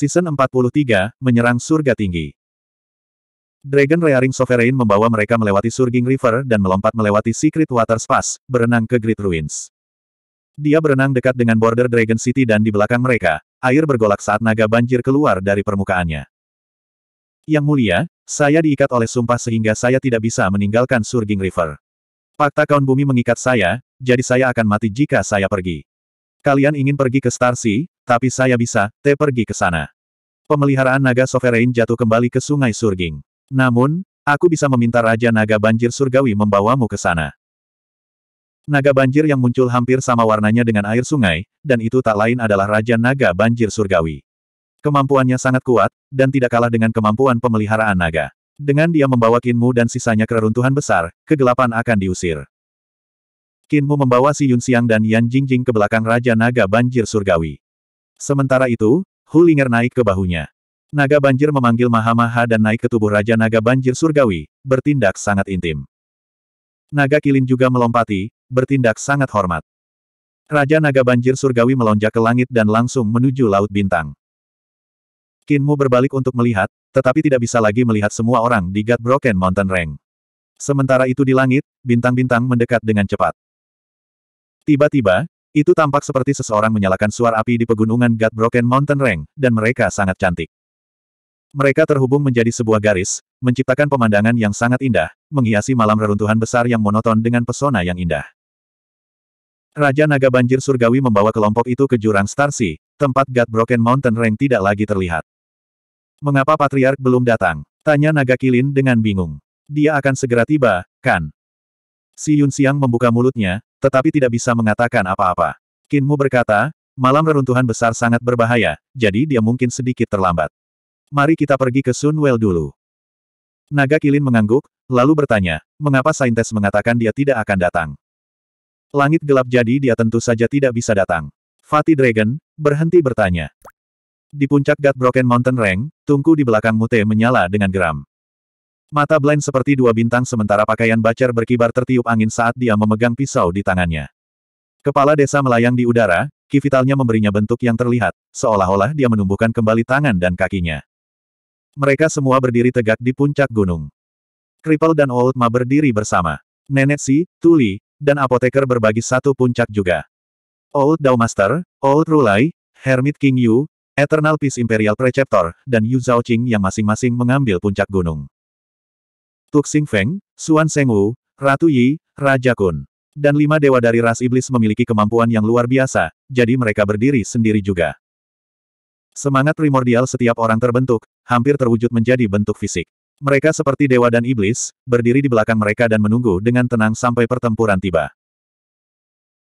Season 43, Menyerang Surga Tinggi. Dragon Rearing Sovereign membawa mereka melewati Surging River dan melompat melewati Secret Water Spas, berenang ke Great Ruins. Dia berenang dekat dengan border Dragon City dan di belakang mereka, air bergolak saat naga banjir keluar dari permukaannya. Yang mulia, saya diikat oleh sumpah sehingga saya tidak bisa meninggalkan Surging River. Fakta kaun bumi mengikat saya, jadi saya akan mati jika saya pergi. Kalian ingin pergi ke Starsea, tapi saya bisa, T pergi ke sana. Pemeliharaan naga sovereign jatuh kembali ke sungai Surging. Namun, aku bisa meminta Raja Naga Banjir Surgawi membawamu ke sana. Naga banjir yang muncul hampir sama warnanya dengan air sungai, dan itu tak lain adalah Raja Naga Banjir Surgawi. Kemampuannya sangat kuat, dan tidak kalah dengan kemampuan pemeliharaan naga. Dengan dia membawa Kinmu dan sisanya keruntuhan besar, kegelapan akan diusir. Kinmu membawa Si Yun Siang dan Yan Jingjing ke belakang Raja Naga Banjir Surgawi. Sementara itu, Hulinger naik ke bahunya. Naga banjir memanggil Mahamaha dan naik ke tubuh Raja Naga Banjir Surgawi, bertindak sangat intim. Naga Kilin juga melompati, bertindak sangat hormat. Raja Naga Banjir Surgawi melonjak ke langit dan langsung menuju Laut Bintang. Kinmu berbalik untuk melihat, tetapi tidak bisa lagi melihat semua orang di Broken Mountain Range. Sementara itu di langit, bintang-bintang mendekat dengan cepat. Tiba-tiba, itu tampak seperti seseorang menyalakan suar api di pegunungan Broken Mountain Range, dan mereka sangat cantik. Mereka terhubung menjadi sebuah garis, menciptakan pemandangan yang sangat indah, menghiasi malam reruntuhan besar yang monoton dengan pesona yang indah. Raja Naga Banjir Surgawi membawa kelompok itu ke jurang Starsi, tempat Broken Mountain Range tidak lagi terlihat. Mengapa Patriark belum datang? Tanya Naga Kilin dengan bingung. Dia akan segera tiba, kan? Si Yun Xiang membuka mulutnya, tetapi tidak bisa mengatakan apa-apa. Kinmu berkata, malam reruntuhan besar sangat berbahaya, jadi dia mungkin sedikit terlambat. Mari kita pergi ke Sunwell dulu. Naga Kilin mengangguk, lalu bertanya, mengapa Saintes mengatakan dia tidak akan datang? Langit gelap jadi dia tentu saja tidak bisa datang. Fatih Dragon, berhenti bertanya. Di puncak God Broken Mountain Range, tungku di belakang Mute menyala dengan geram. Mata blind seperti dua bintang sementara pakaian Bacar berkibar tertiup angin saat dia memegang pisau di tangannya. Kepala desa melayang di udara, kivitalnya memberinya bentuk yang terlihat, seolah-olah dia menumbuhkan kembali tangan dan kakinya. Mereka semua berdiri tegak di puncak gunung. Kripal dan Old Ma berdiri bersama. Nenek Si, Tuli, dan apoteker berbagi satu puncak juga. Old Dao Master, Old Rulai, Hermit King Yu, Eternal Peace Imperial Preceptor, dan Yu Zhaoqing yang masing-masing mengambil puncak gunung. Tuk Sing Feng, Xuan Wu, Ratu Yi, Raja Kun. Dan lima dewa dari ras iblis memiliki kemampuan yang luar biasa, jadi mereka berdiri sendiri juga. Semangat primordial setiap orang terbentuk, hampir terwujud menjadi bentuk fisik. Mereka seperti dewa dan iblis, berdiri di belakang mereka dan menunggu dengan tenang sampai pertempuran tiba.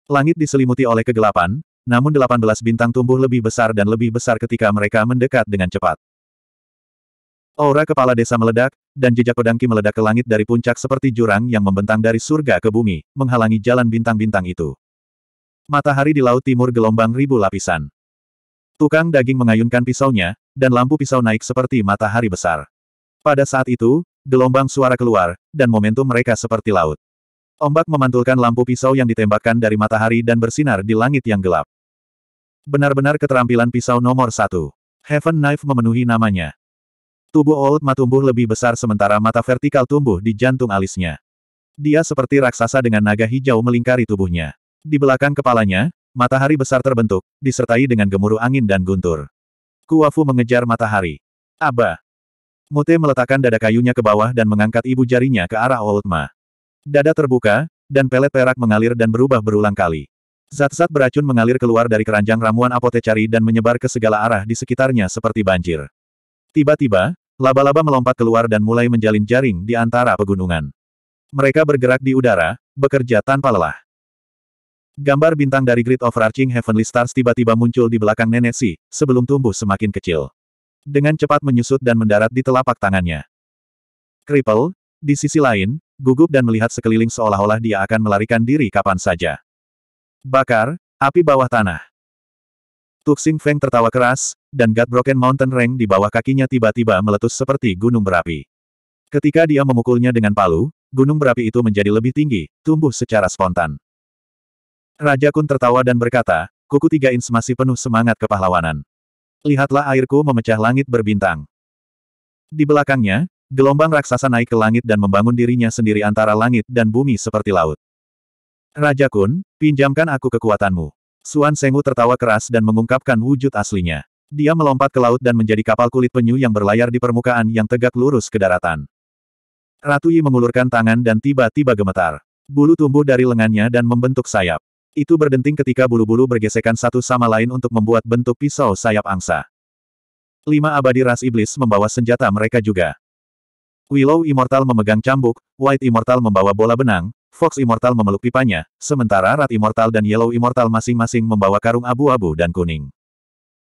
Langit diselimuti oleh kegelapan, namun 18 bintang tumbuh lebih besar dan lebih besar ketika mereka mendekat dengan cepat. Aura kepala desa meledak, dan jejak pedangki meledak ke langit dari puncak seperti jurang yang membentang dari surga ke bumi, menghalangi jalan bintang-bintang itu. Matahari di laut timur gelombang ribu lapisan. Tukang daging mengayunkan pisaunya, dan lampu pisau naik seperti matahari besar. Pada saat itu, gelombang suara keluar, dan momentum mereka seperti laut. Ombak memantulkan lampu pisau yang ditembakkan dari matahari dan bersinar di langit yang gelap. Benar-benar keterampilan pisau nomor satu. Heaven Knife memenuhi namanya. Tubuh Old Ma tumbuh lebih besar sementara mata vertikal tumbuh di jantung alisnya. Dia seperti raksasa dengan naga hijau melingkari tubuhnya. Di belakang kepalanya, matahari besar terbentuk, disertai dengan gemuruh angin dan guntur. Kuafu mengejar matahari. Aba. Mute meletakkan dada kayunya ke bawah dan mengangkat ibu jarinya ke arah Old Ma. Dada terbuka, dan pelet perak mengalir dan berubah berulang kali. Zat-zat beracun mengalir keluar dari keranjang ramuan apotecari dan menyebar ke segala arah di sekitarnya seperti banjir. Tiba-tiba, Laba-laba melompat keluar dan mulai menjalin jaring di antara pegunungan. Mereka bergerak di udara, bekerja tanpa lelah. Gambar bintang dari grid overarching Heavenly Stars tiba-tiba muncul di belakang Nenek Si, sebelum tumbuh semakin kecil. Dengan cepat menyusut dan mendarat di telapak tangannya. Cripple, di sisi lain, gugup dan melihat sekeliling seolah-olah dia akan melarikan diri kapan saja. Bakar, api bawah tanah. Tuxing Feng tertawa keras, dan Broken Mountain Rank di bawah kakinya tiba-tiba meletus seperti gunung berapi. Ketika dia memukulnya dengan palu, gunung berapi itu menjadi lebih tinggi, tumbuh secara spontan. Raja Kun tertawa dan berkata, kuku tiga ins masih penuh semangat kepahlawanan. Lihatlah airku memecah langit berbintang. Di belakangnya, gelombang raksasa naik ke langit dan membangun dirinya sendiri antara langit dan bumi seperti laut. Raja Kun, pinjamkan aku kekuatanmu. Suan Sengu tertawa keras dan mengungkapkan wujud aslinya. Dia melompat ke laut dan menjadi kapal kulit penyu yang berlayar di permukaan yang tegak lurus ke daratan. Ratu Yi mengulurkan tangan dan tiba-tiba gemetar. Bulu tumbuh dari lengannya dan membentuk sayap. Itu berdenting ketika bulu-bulu bergesekan satu sama lain untuk membuat bentuk pisau sayap angsa. Lima abadi ras iblis membawa senjata mereka juga. Willow Immortal memegang cambuk, White Immortal membawa bola benang, Fox Immortal memeluk pipanya, sementara Rat Immortal dan Yellow Immortal masing-masing membawa karung abu-abu dan kuning.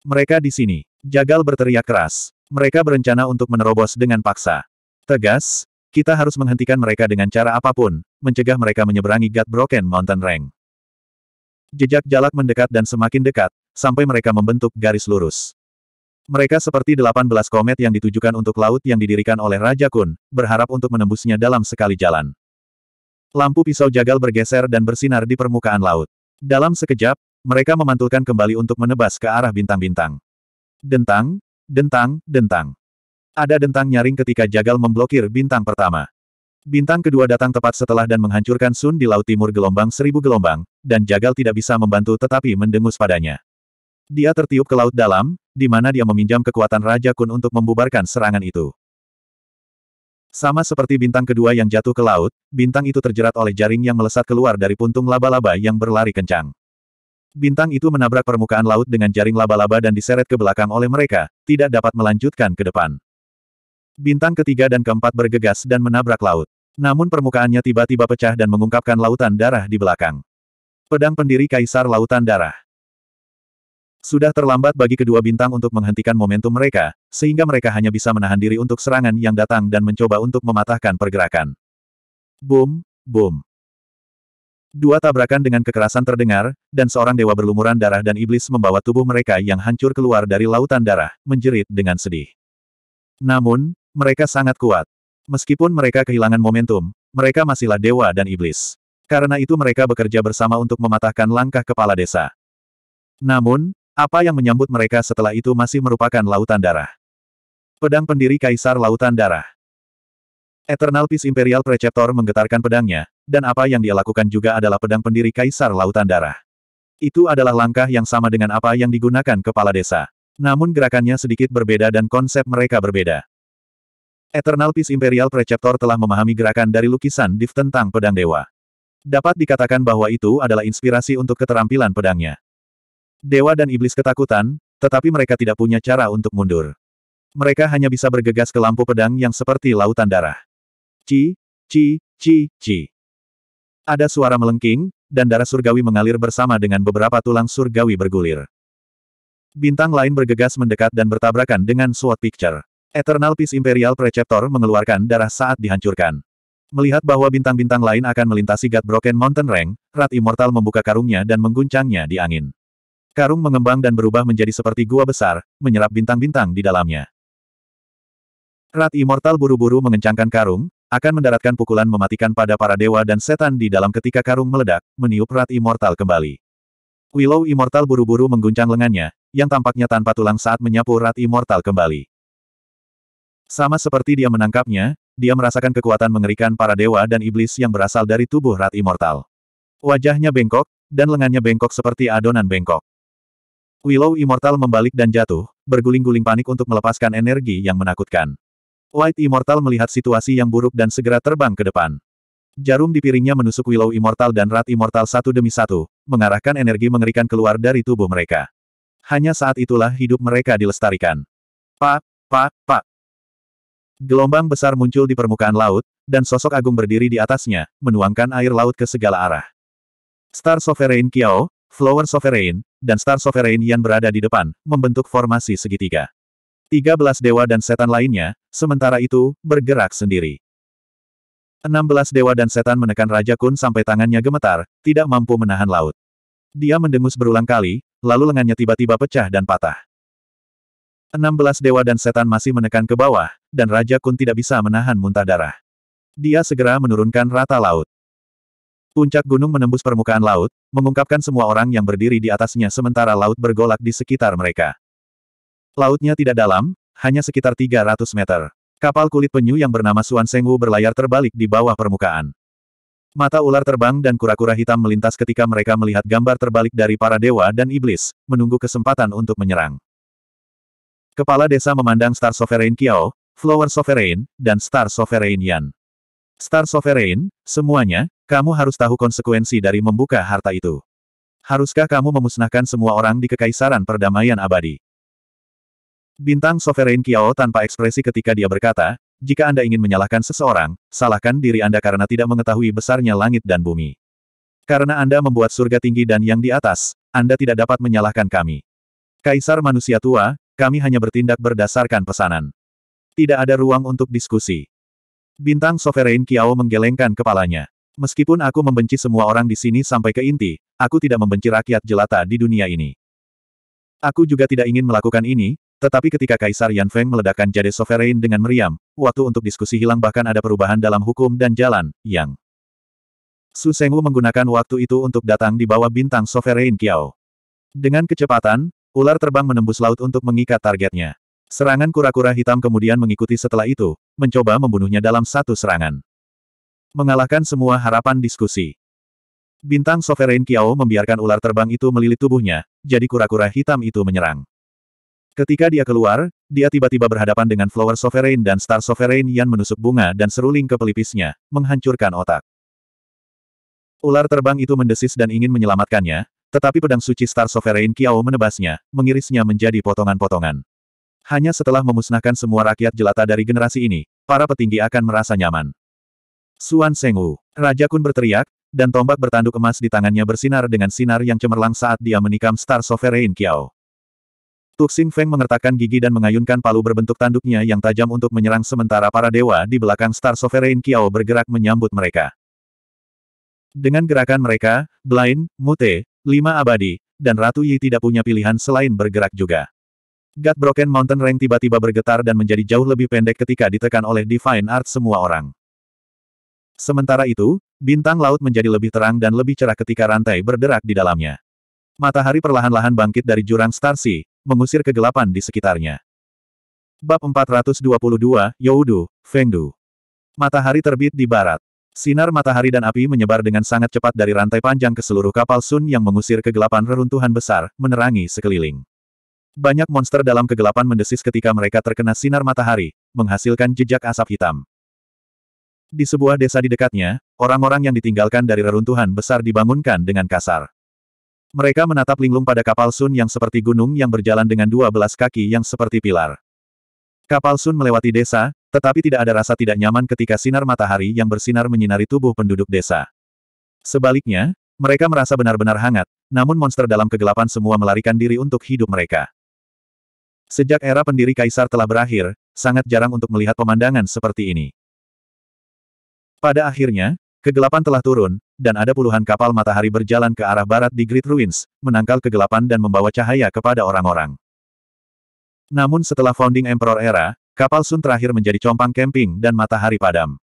Mereka di sini. Jagal berteriak keras. Mereka berencana untuk menerobos dengan paksa. Tegas, kita harus menghentikan mereka dengan cara apapun, mencegah mereka menyeberangi Gut Broken Mountain Rank. Jejak jalak mendekat dan semakin dekat, sampai mereka membentuk garis lurus. Mereka seperti 18 komet yang ditujukan untuk laut yang didirikan oleh Raja Kun, berharap untuk menembusnya dalam sekali jalan. Lampu pisau jagal bergeser dan bersinar di permukaan laut. Dalam sekejap, mereka memantulkan kembali untuk menebas ke arah bintang-bintang. Dentang, dentang, dentang. Ada dentang nyaring ketika jagal memblokir bintang pertama. Bintang kedua datang tepat setelah dan menghancurkan Sun di Laut Timur gelombang seribu gelombang, dan jagal tidak bisa membantu tetapi mendengus padanya. Dia tertiup ke laut dalam, di mana dia meminjam kekuatan Raja Kun untuk membubarkan serangan itu. Sama seperti bintang kedua yang jatuh ke laut, bintang itu terjerat oleh jaring yang melesat keluar dari puntung laba-laba yang berlari kencang. Bintang itu menabrak permukaan laut dengan jaring laba-laba dan diseret ke belakang oleh mereka, tidak dapat melanjutkan ke depan. Bintang ketiga dan keempat bergegas dan menabrak laut. Namun permukaannya tiba-tiba pecah dan mengungkapkan lautan darah di belakang. Pedang pendiri Kaisar Lautan Darah. Sudah terlambat bagi kedua bintang untuk menghentikan momentum mereka, sehingga mereka hanya bisa menahan diri untuk serangan yang datang dan mencoba untuk mematahkan pergerakan. Boom, boom. Dua tabrakan dengan kekerasan terdengar, dan seorang dewa berlumuran darah dan iblis membawa tubuh mereka yang hancur keluar dari lautan darah, menjerit dengan sedih. Namun, mereka sangat kuat. Meskipun mereka kehilangan momentum, mereka masihlah dewa dan iblis. Karena itu mereka bekerja bersama untuk mematahkan langkah kepala desa. Namun, apa yang menyambut mereka setelah itu masih merupakan lautan darah. Pedang pendiri Kaisar Lautan Darah Eternal Peace Imperial Preceptor menggetarkan pedangnya, dan apa yang dia lakukan juga adalah pedang pendiri Kaisar Lautan Darah. Itu adalah langkah yang sama dengan apa yang digunakan kepala desa. Namun gerakannya sedikit berbeda dan konsep mereka berbeda. Eternal Peace Imperial Preceptor telah memahami gerakan dari lukisan Div tentang pedang dewa. Dapat dikatakan bahwa itu adalah inspirasi untuk keterampilan pedangnya. Dewa dan iblis ketakutan, tetapi mereka tidak punya cara untuk mundur. Mereka hanya bisa bergegas ke lampu pedang yang seperti lautan darah. Ci, ci, ci, ci. Ada suara melengking, dan darah surgawi mengalir bersama dengan beberapa tulang surgawi bergulir. Bintang lain bergegas mendekat dan bertabrakan dengan SWOT Picture. Eternal Peace Imperial Preceptor mengeluarkan darah saat dihancurkan. Melihat bahwa bintang-bintang lain akan melintasi God Broken Mountain Rank, Rat Immortal membuka karungnya dan mengguncangnya di angin. Karung mengembang dan berubah menjadi seperti gua besar, menyerap bintang-bintang di dalamnya. Rat Immortal buru-buru mengencangkan karung, akan mendaratkan pukulan mematikan pada para dewa dan setan di dalam ketika karung meledak, meniup Rat Immortal kembali. Willow Immortal buru-buru mengguncang lengannya, yang tampaknya tanpa tulang saat menyapu Rat Immortal kembali. Sama seperti dia menangkapnya, dia merasakan kekuatan mengerikan para dewa dan iblis yang berasal dari tubuh Rat Immortal. Wajahnya bengkok, dan lengannya bengkok seperti adonan bengkok. Willow Immortal membalik dan jatuh, berguling-guling panik untuk melepaskan energi yang menakutkan. White Immortal melihat situasi yang buruk dan segera terbang ke depan. Jarum di piringnya menusuk Willow Immortal dan Rat Immortal satu demi satu, mengarahkan energi mengerikan keluar dari tubuh mereka. Hanya saat itulah hidup mereka dilestarikan. Pak, pak, pak. Gelombang besar muncul di permukaan laut, dan sosok agung berdiri di atasnya, menuangkan air laut ke segala arah. Star Sovereign Kiao, Flower Sovereign, dan Star Sovereign Yan berada di depan, membentuk formasi segitiga. 13 dewa dan setan lainnya, sementara itu, bergerak sendiri. Enam belas dewa dan setan menekan Raja Kun sampai tangannya gemetar, tidak mampu menahan laut. Dia mendengus berulang kali, lalu lengannya tiba-tiba pecah dan patah. Enam belas dewa dan setan masih menekan ke bawah, dan Raja Kun tidak bisa menahan muntah darah. Dia segera menurunkan rata laut. Puncak gunung menembus permukaan laut, mengungkapkan semua orang yang berdiri di atasnya sementara laut bergolak di sekitar mereka. Lautnya tidak dalam, hanya sekitar 300 meter. Kapal kulit penyu yang bernama Suan Sengwu berlayar terbalik di bawah permukaan. Mata ular terbang dan kura-kura hitam melintas ketika mereka melihat gambar terbalik dari para dewa dan iblis, menunggu kesempatan untuk menyerang. Kepala desa memandang Star Sovereign Kiao, Flower Sovereign, dan Star Sovereign Yan. Star Sovereign, semuanya, kamu harus tahu konsekuensi dari membuka harta itu. Haruskah kamu memusnahkan semua orang di kekaisaran perdamaian abadi? Bintang Sovereign Kiao tanpa ekspresi ketika dia berkata, jika Anda ingin menyalahkan seseorang, salahkan diri Anda karena tidak mengetahui besarnya langit dan bumi. Karena Anda membuat surga tinggi dan yang di atas, Anda tidak dapat menyalahkan kami. Kaisar manusia tua, kami hanya bertindak berdasarkan pesanan. Tidak ada ruang untuk diskusi. Bintang Sovereign Kiao menggelengkan kepalanya. Meskipun aku membenci semua orang di sini sampai ke inti, aku tidak membenci rakyat jelata di dunia ini. Aku juga tidak ingin melakukan ini, tetapi ketika Kaisar Yan Feng meledakkan Jade Sovereign dengan meriam, waktu untuk diskusi hilang bahkan ada perubahan dalam hukum dan jalan, yang. Su Sengwu menggunakan waktu itu untuk datang di bawah bintang Sovereign Kiao. Dengan kecepatan, ular terbang menembus laut untuk mengikat targetnya. Serangan kura-kura hitam kemudian mengikuti setelah itu, mencoba membunuhnya dalam satu serangan mengalahkan semua harapan diskusi. Bintang Sovereign Kiao membiarkan ular terbang itu melilit tubuhnya, jadi kura-kura hitam itu menyerang. Ketika dia keluar, dia tiba-tiba berhadapan dengan Flower Sovereign dan Star Sovereign yang menusuk bunga dan seruling ke pelipisnya, menghancurkan otak. Ular terbang itu mendesis dan ingin menyelamatkannya, tetapi pedang suci Star Sovereign Kiao menebasnya, mengirisnya menjadi potongan-potongan. Hanya setelah memusnahkan semua rakyat jelata dari generasi ini, para petinggi akan merasa nyaman. Suan Sengu. Raja Kun berteriak, dan tombak bertanduk emas di tangannya bersinar dengan sinar yang cemerlang saat dia menikam Star Sovereign Kiao. Tuxing Feng mengertakkan gigi dan mengayunkan palu berbentuk tanduknya yang tajam untuk menyerang sementara para dewa di belakang Star Sovereign Kiao bergerak menyambut mereka. Dengan gerakan mereka, Blind, Mute, Lima Abadi, dan Ratu Yi tidak punya pilihan selain bergerak juga. God Broken Mountain Rank tiba-tiba bergetar dan menjadi jauh lebih pendek ketika ditekan oleh Divine Art semua orang. Sementara itu, bintang laut menjadi lebih terang dan lebih cerah ketika rantai berderak di dalamnya. Matahari perlahan-lahan bangkit dari jurang Starsi, mengusir kegelapan di sekitarnya. Bab 422, Youdu, Fengdu. Matahari terbit di barat. Sinar matahari dan api menyebar dengan sangat cepat dari rantai panjang ke seluruh kapal Sun yang mengusir kegelapan reruntuhan besar, menerangi sekeliling. Banyak monster dalam kegelapan mendesis ketika mereka terkena sinar matahari, menghasilkan jejak asap hitam. Di sebuah desa di dekatnya, orang-orang yang ditinggalkan dari reruntuhan besar dibangunkan dengan kasar. Mereka menatap linglung pada kapal Sun yang seperti gunung yang berjalan dengan dua belas kaki yang seperti pilar. Kapal Sun melewati desa, tetapi tidak ada rasa tidak nyaman ketika sinar matahari yang bersinar menyinari tubuh penduduk desa. Sebaliknya, mereka merasa benar-benar hangat, namun monster dalam kegelapan semua melarikan diri untuk hidup mereka. Sejak era pendiri kaisar telah berakhir, sangat jarang untuk melihat pemandangan seperti ini. Pada akhirnya, kegelapan telah turun, dan ada puluhan kapal matahari berjalan ke arah barat di Great Ruins, menangkal kegelapan dan membawa cahaya kepada orang-orang. Namun setelah founding Emperor era, kapal Sun terakhir menjadi compang camping dan matahari padam.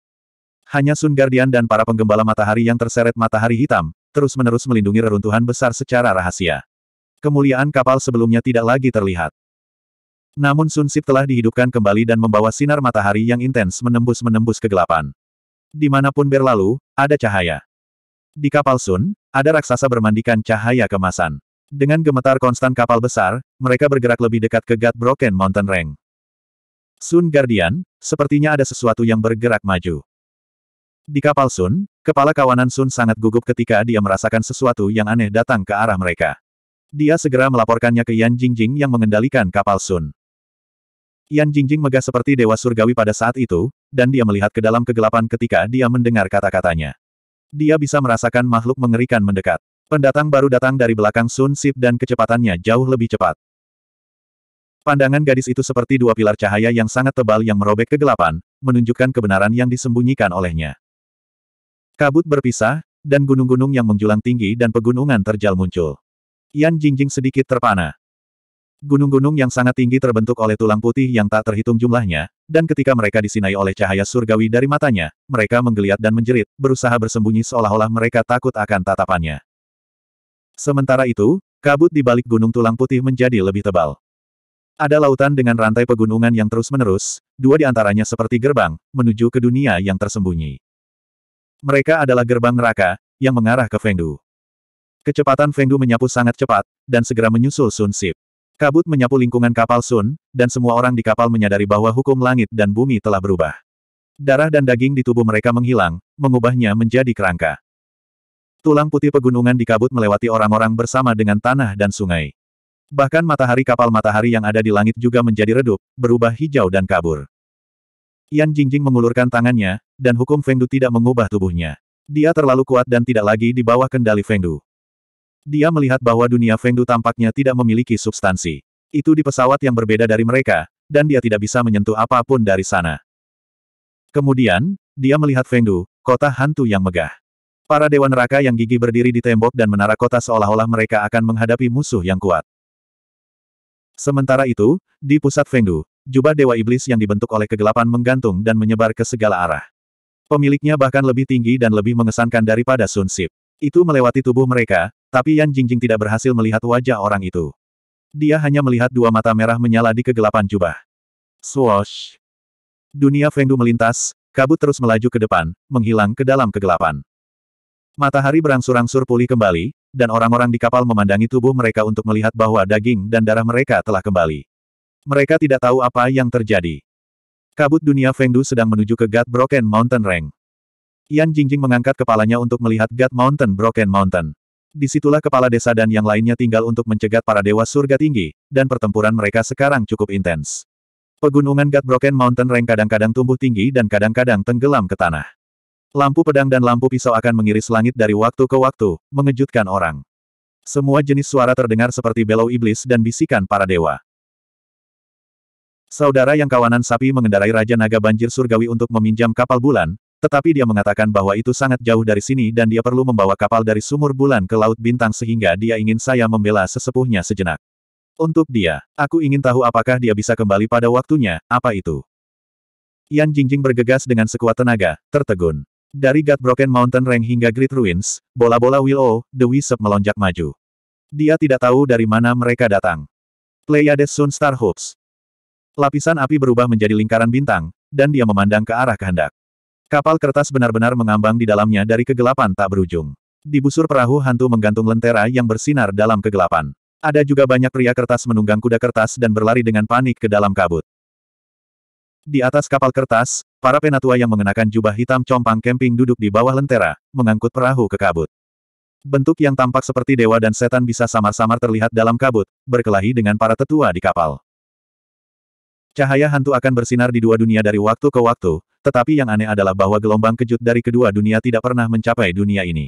Hanya Sun Guardian dan para penggembala matahari yang terseret matahari hitam, terus-menerus melindungi reruntuhan besar secara rahasia. Kemuliaan kapal sebelumnya tidak lagi terlihat. Namun Sun Sip telah dihidupkan kembali dan membawa sinar matahari yang intens menembus-menembus kegelapan. Dimanapun berlalu, ada cahaya. Di kapal Sun, ada raksasa bermandikan cahaya kemasan. Dengan gemetar konstan kapal besar, mereka bergerak lebih dekat ke Gat Broken Mountain Range. Sun Guardian, sepertinya ada sesuatu yang bergerak maju. Di kapal Sun, kepala kawanan Sun sangat gugup ketika dia merasakan sesuatu yang aneh datang ke arah mereka. Dia segera melaporkannya ke Yan Jingjing yang mengendalikan kapal Sun. Yan Jingjing megah seperti dewa surgawi pada saat itu, dan dia melihat ke dalam kegelapan ketika dia mendengar kata-katanya. Dia bisa merasakan makhluk mengerikan mendekat. Pendatang baru datang dari belakang Sun Sip dan kecepatannya jauh lebih cepat. Pandangan gadis itu seperti dua pilar cahaya yang sangat tebal yang merobek kegelapan, menunjukkan kebenaran yang disembunyikan olehnya. Kabut berpisah, dan gunung-gunung yang menjulang tinggi dan pegunungan terjal muncul. Yan Jingjing sedikit terpana. Gunung-gunung yang sangat tinggi terbentuk oleh tulang putih yang tak terhitung jumlahnya, dan ketika mereka disinai oleh cahaya surgawi dari matanya, mereka menggeliat dan menjerit, berusaha bersembunyi seolah-olah mereka takut akan tatapannya. Sementara itu, kabut di balik gunung tulang putih menjadi lebih tebal. Ada lautan dengan rantai pegunungan yang terus-menerus, dua di antaranya seperti gerbang, menuju ke dunia yang tersembunyi. Mereka adalah gerbang neraka, yang mengarah ke Fengdu. Kecepatan Fengdu menyapu sangat cepat, dan segera menyusul Sun Sip. Kabut menyapu lingkungan kapal Sun, dan semua orang di kapal menyadari bahwa hukum langit dan bumi telah berubah. Darah dan daging di tubuh mereka menghilang, mengubahnya menjadi kerangka. Tulang putih pegunungan di kabut melewati orang-orang bersama dengan tanah dan sungai. Bahkan matahari kapal matahari yang ada di langit juga menjadi redup, berubah hijau dan kabur. Yan Jingjing mengulurkan tangannya, dan hukum Fengdu tidak mengubah tubuhnya. Dia terlalu kuat dan tidak lagi di bawah kendali Fengdu. Dia melihat bahwa dunia Fengdu tampaknya tidak memiliki substansi. Itu di pesawat yang berbeda dari mereka, dan dia tidak bisa menyentuh apapun dari sana. Kemudian, dia melihat Fengdu, kota hantu yang megah. Para dewa neraka yang gigi berdiri di tembok dan menara kota seolah-olah mereka akan menghadapi musuh yang kuat. Sementara itu, di pusat Fengdu, jubah dewa iblis yang dibentuk oleh kegelapan menggantung dan menyebar ke segala arah. Pemiliknya bahkan lebih tinggi dan lebih mengesankan daripada Sun Sip. Itu melewati tubuh mereka, tapi Yan Jingjing tidak berhasil melihat wajah orang itu. Dia hanya melihat dua mata merah menyala di kegelapan jubah. Swoosh! Dunia Fengdu melintas, kabut terus melaju ke depan, menghilang ke dalam kegelapan. Matahari berangsur-angsur pulih kembali, dan orang-orang di kapal memandangi tubuh mereka untuk melihat bahwa daging dan darah mereka telah kembali. Mereka tidak tahu apa yang terjadi. Kabut dunia Fengdu sedang menuju ke God Broken Mountain Range. Yan Jingjing mengangkat kepalanya untuk melihat God Mountain Broken Mountain. Disitulah kepala desa dan yang lainnya tinggal untuk mencegat para dewa surga tinggi, dan pertempuran mereka sekarang cukup intens. Pegunungan Broken Mountain Range kadang-kadang tumbuh tinggi dan kadang-kadang tenggelam ke tanah. Lampu pedang dan lampu pisau akan mengiris langit dari waktu ke waktu, mengejutkan orang. Semua jenis suara terdengar seperti belau iblis dan bisikan para dewa. Saudara yang kawanan sapi mengendarai Raja Naga Banjir Surgawi untuk meminjam kapal bulan, tetapi dia mengatakan bahwa itu sangat jauh dari sini dan dia perlu membawa kapal dari sumur bulan ke Laut Bintang sehingga dia ingin saya membela sesepuhnya sejenak. Untuk dia, aku ingin tahu apakah dia bisa kembali pada waktunya, apa itu? Yan Jingjing bergegas dengan sekuat tenaga, tertegun. Dari Broken Mountain Range hingga Great Ruins, bola-bola Willow, The Wisp melonjak maju. Dia tidak tahu dari mana mereka datang. Pleiades Sun Star Hopes. Lapisan api berubah menjadi lingkaran bintang, dan dia memandang ke arah kehendak. Kapal kertas benar-benar mengambang di dalamnya dari kegelapan tak berujung. Di busur perahu hantu menggantung lentera yang bersinar dalam kegelapan. Ada juga banyak pria kertas menunggang kuda kertas dan berlari dengan panik ke dalam kabut. Di atas kapal kertas, para penatua yang mengenakan jubah hitam compang kemping duduk di bawah lentera, mengangkut perahu ke kabut. Bentuk yang tampak seperti dewa dan setan bisa samar-samar terlihat dalam kabut, berkelahi dengan para tetua di kapal. Cahaya hantu akan bersinar di dua dunia dari waktu ke waktu, tetapi yang aneh adalah bahwa gelombang kejut dari kedua dunia tidak pernah mencapai dunia ini.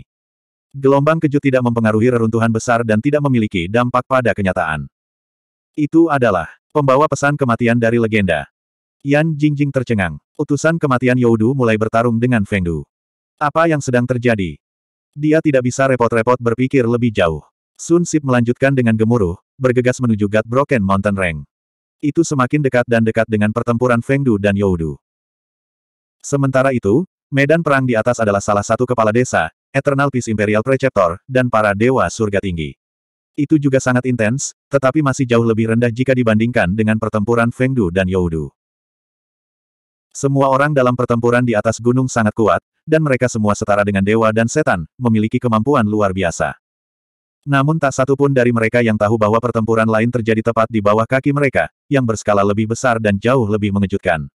Gelombang kejut tidak mempengaruhi reruntuhan besar dan tidak memiliki dampak pada kenyataan. Itu adalah pembawa pesan kematian dari legenda. Yan Jingjing tercengang. Utusan kematian Youdu mulai bertarung dengan Fengdu. Apa yang sedang terjadi? Dia tidak bisa repot-repot berpikir lebih jauh. Sun Sip melanjutkan dengan gemuruh, bergegas menuju God Broken Mountain Range. Itu semakin dekat dan dekat dengan pertempuran Fengdu dan Youdu. Sementara itu, medan perang di atas adalah salah satu kepala desa, Eternal Peace Imperial Preceptor, dan para dewa surga tinggi. Itu juga sangat intens, tetapi masih jauh lebih rendah jika dibandingkan dengan pertempuran Fengdu dan Youdu. Semua orang dalam pertempuran di atas gunung sangat kuat, dan mereka semua setara dengan dewa dan setan, memiliki kemampuan luar biasa. Namun tak satu pun dari mereka yang tahu bahwa pertempuran lain terjadi tepat di bawah kaki mereka, yang berskala lebih besar dan jauh lebih mengejutkan.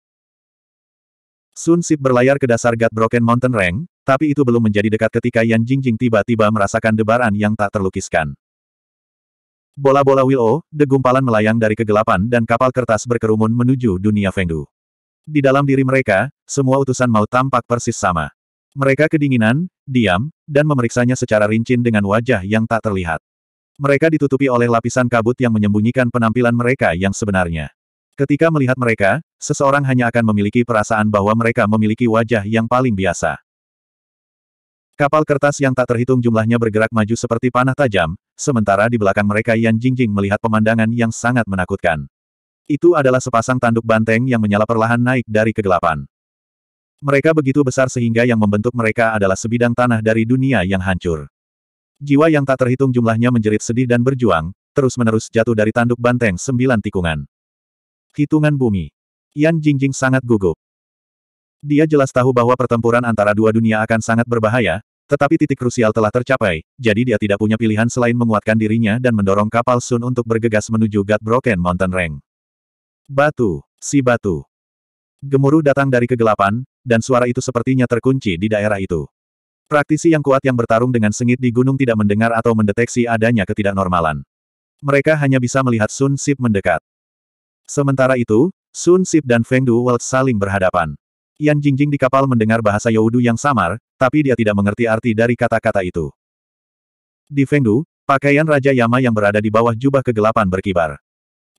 Sun Sip berlayar ke dasar Gat Broken Mountain Range, tapi itu belum menjadi dekat ketika Yan Jingjing tiba-tiba merasakan debaran yang tak terlukiskan. Bola-bola o, degumpalan melayang dari kegelapan dan kapal kertas berkerumun menuju dunia Fengdu. Di dalam diri mereka, semua utusan maut tampak persis sama. Mereka kedinginan, diam, dan memeriksanya secara rinci dengan wajah yang tak terlihat. Mereka ditutupi oleh lapisan kabut yang menyembunyikan penampilan mereka yang sebenarnya. Ketika melihat mereka, seseorang hanya akan memiliki perasaan bahwa mereka memiliki wajah yang paling biasa. Kapal kertas yang tak terhitung jumlahnya bergerak maju seperti panah tajam, sementara di belakang mereka Yan Jingjing melihat pemandangan yang sangat menakutkan. Itu adalah sepasang tanduk banteng yang menyala perlahan naik dari kegelapan. Mereka begitu besar sehingga yang membentuk mereka adalah sebidang tanah dari dunia yang hancur. Jiwa yang tak terhitung jumlahnya menjerit sedih dan berjuang, terus-menerus jatuh dari tanduk banteng sembilan tikungan. Hitungan bumi. Yan Jingjing sangat gugup. Dia jelas tahu bahwa pertempuran antara dua dunia akan sangat berbahaya, tetapi titik krusial telah tercapai, jadi dia tidak punya pilihan selain menguatkan dirinya dan mendorong kapal Sun untuk bergegas menuju Broken Mountain Range. Batu, si batu. Gemuruh datang dari kegelapan, dan suara itu sepertinya terkunci di daerah itu. Praktisi yang kuat yang bertarung dengan sengit di gunung tidak mendengar atau mendeteksi adanya ketidaknormalan. Mereka hanya bisa melihat Sun Sip mendekat. Sementara itu, Sun Sip dan Feng Du Duwelt saling berhadapan. Yan Jingjing di kapal mendengar bahasa Yaudu yang samar, tapi dia tidak mengerti arti dari kata-kata itu. Di Feng Du, pakaian Raja Yama yang berada di bawah jubah kegelapan berkibar.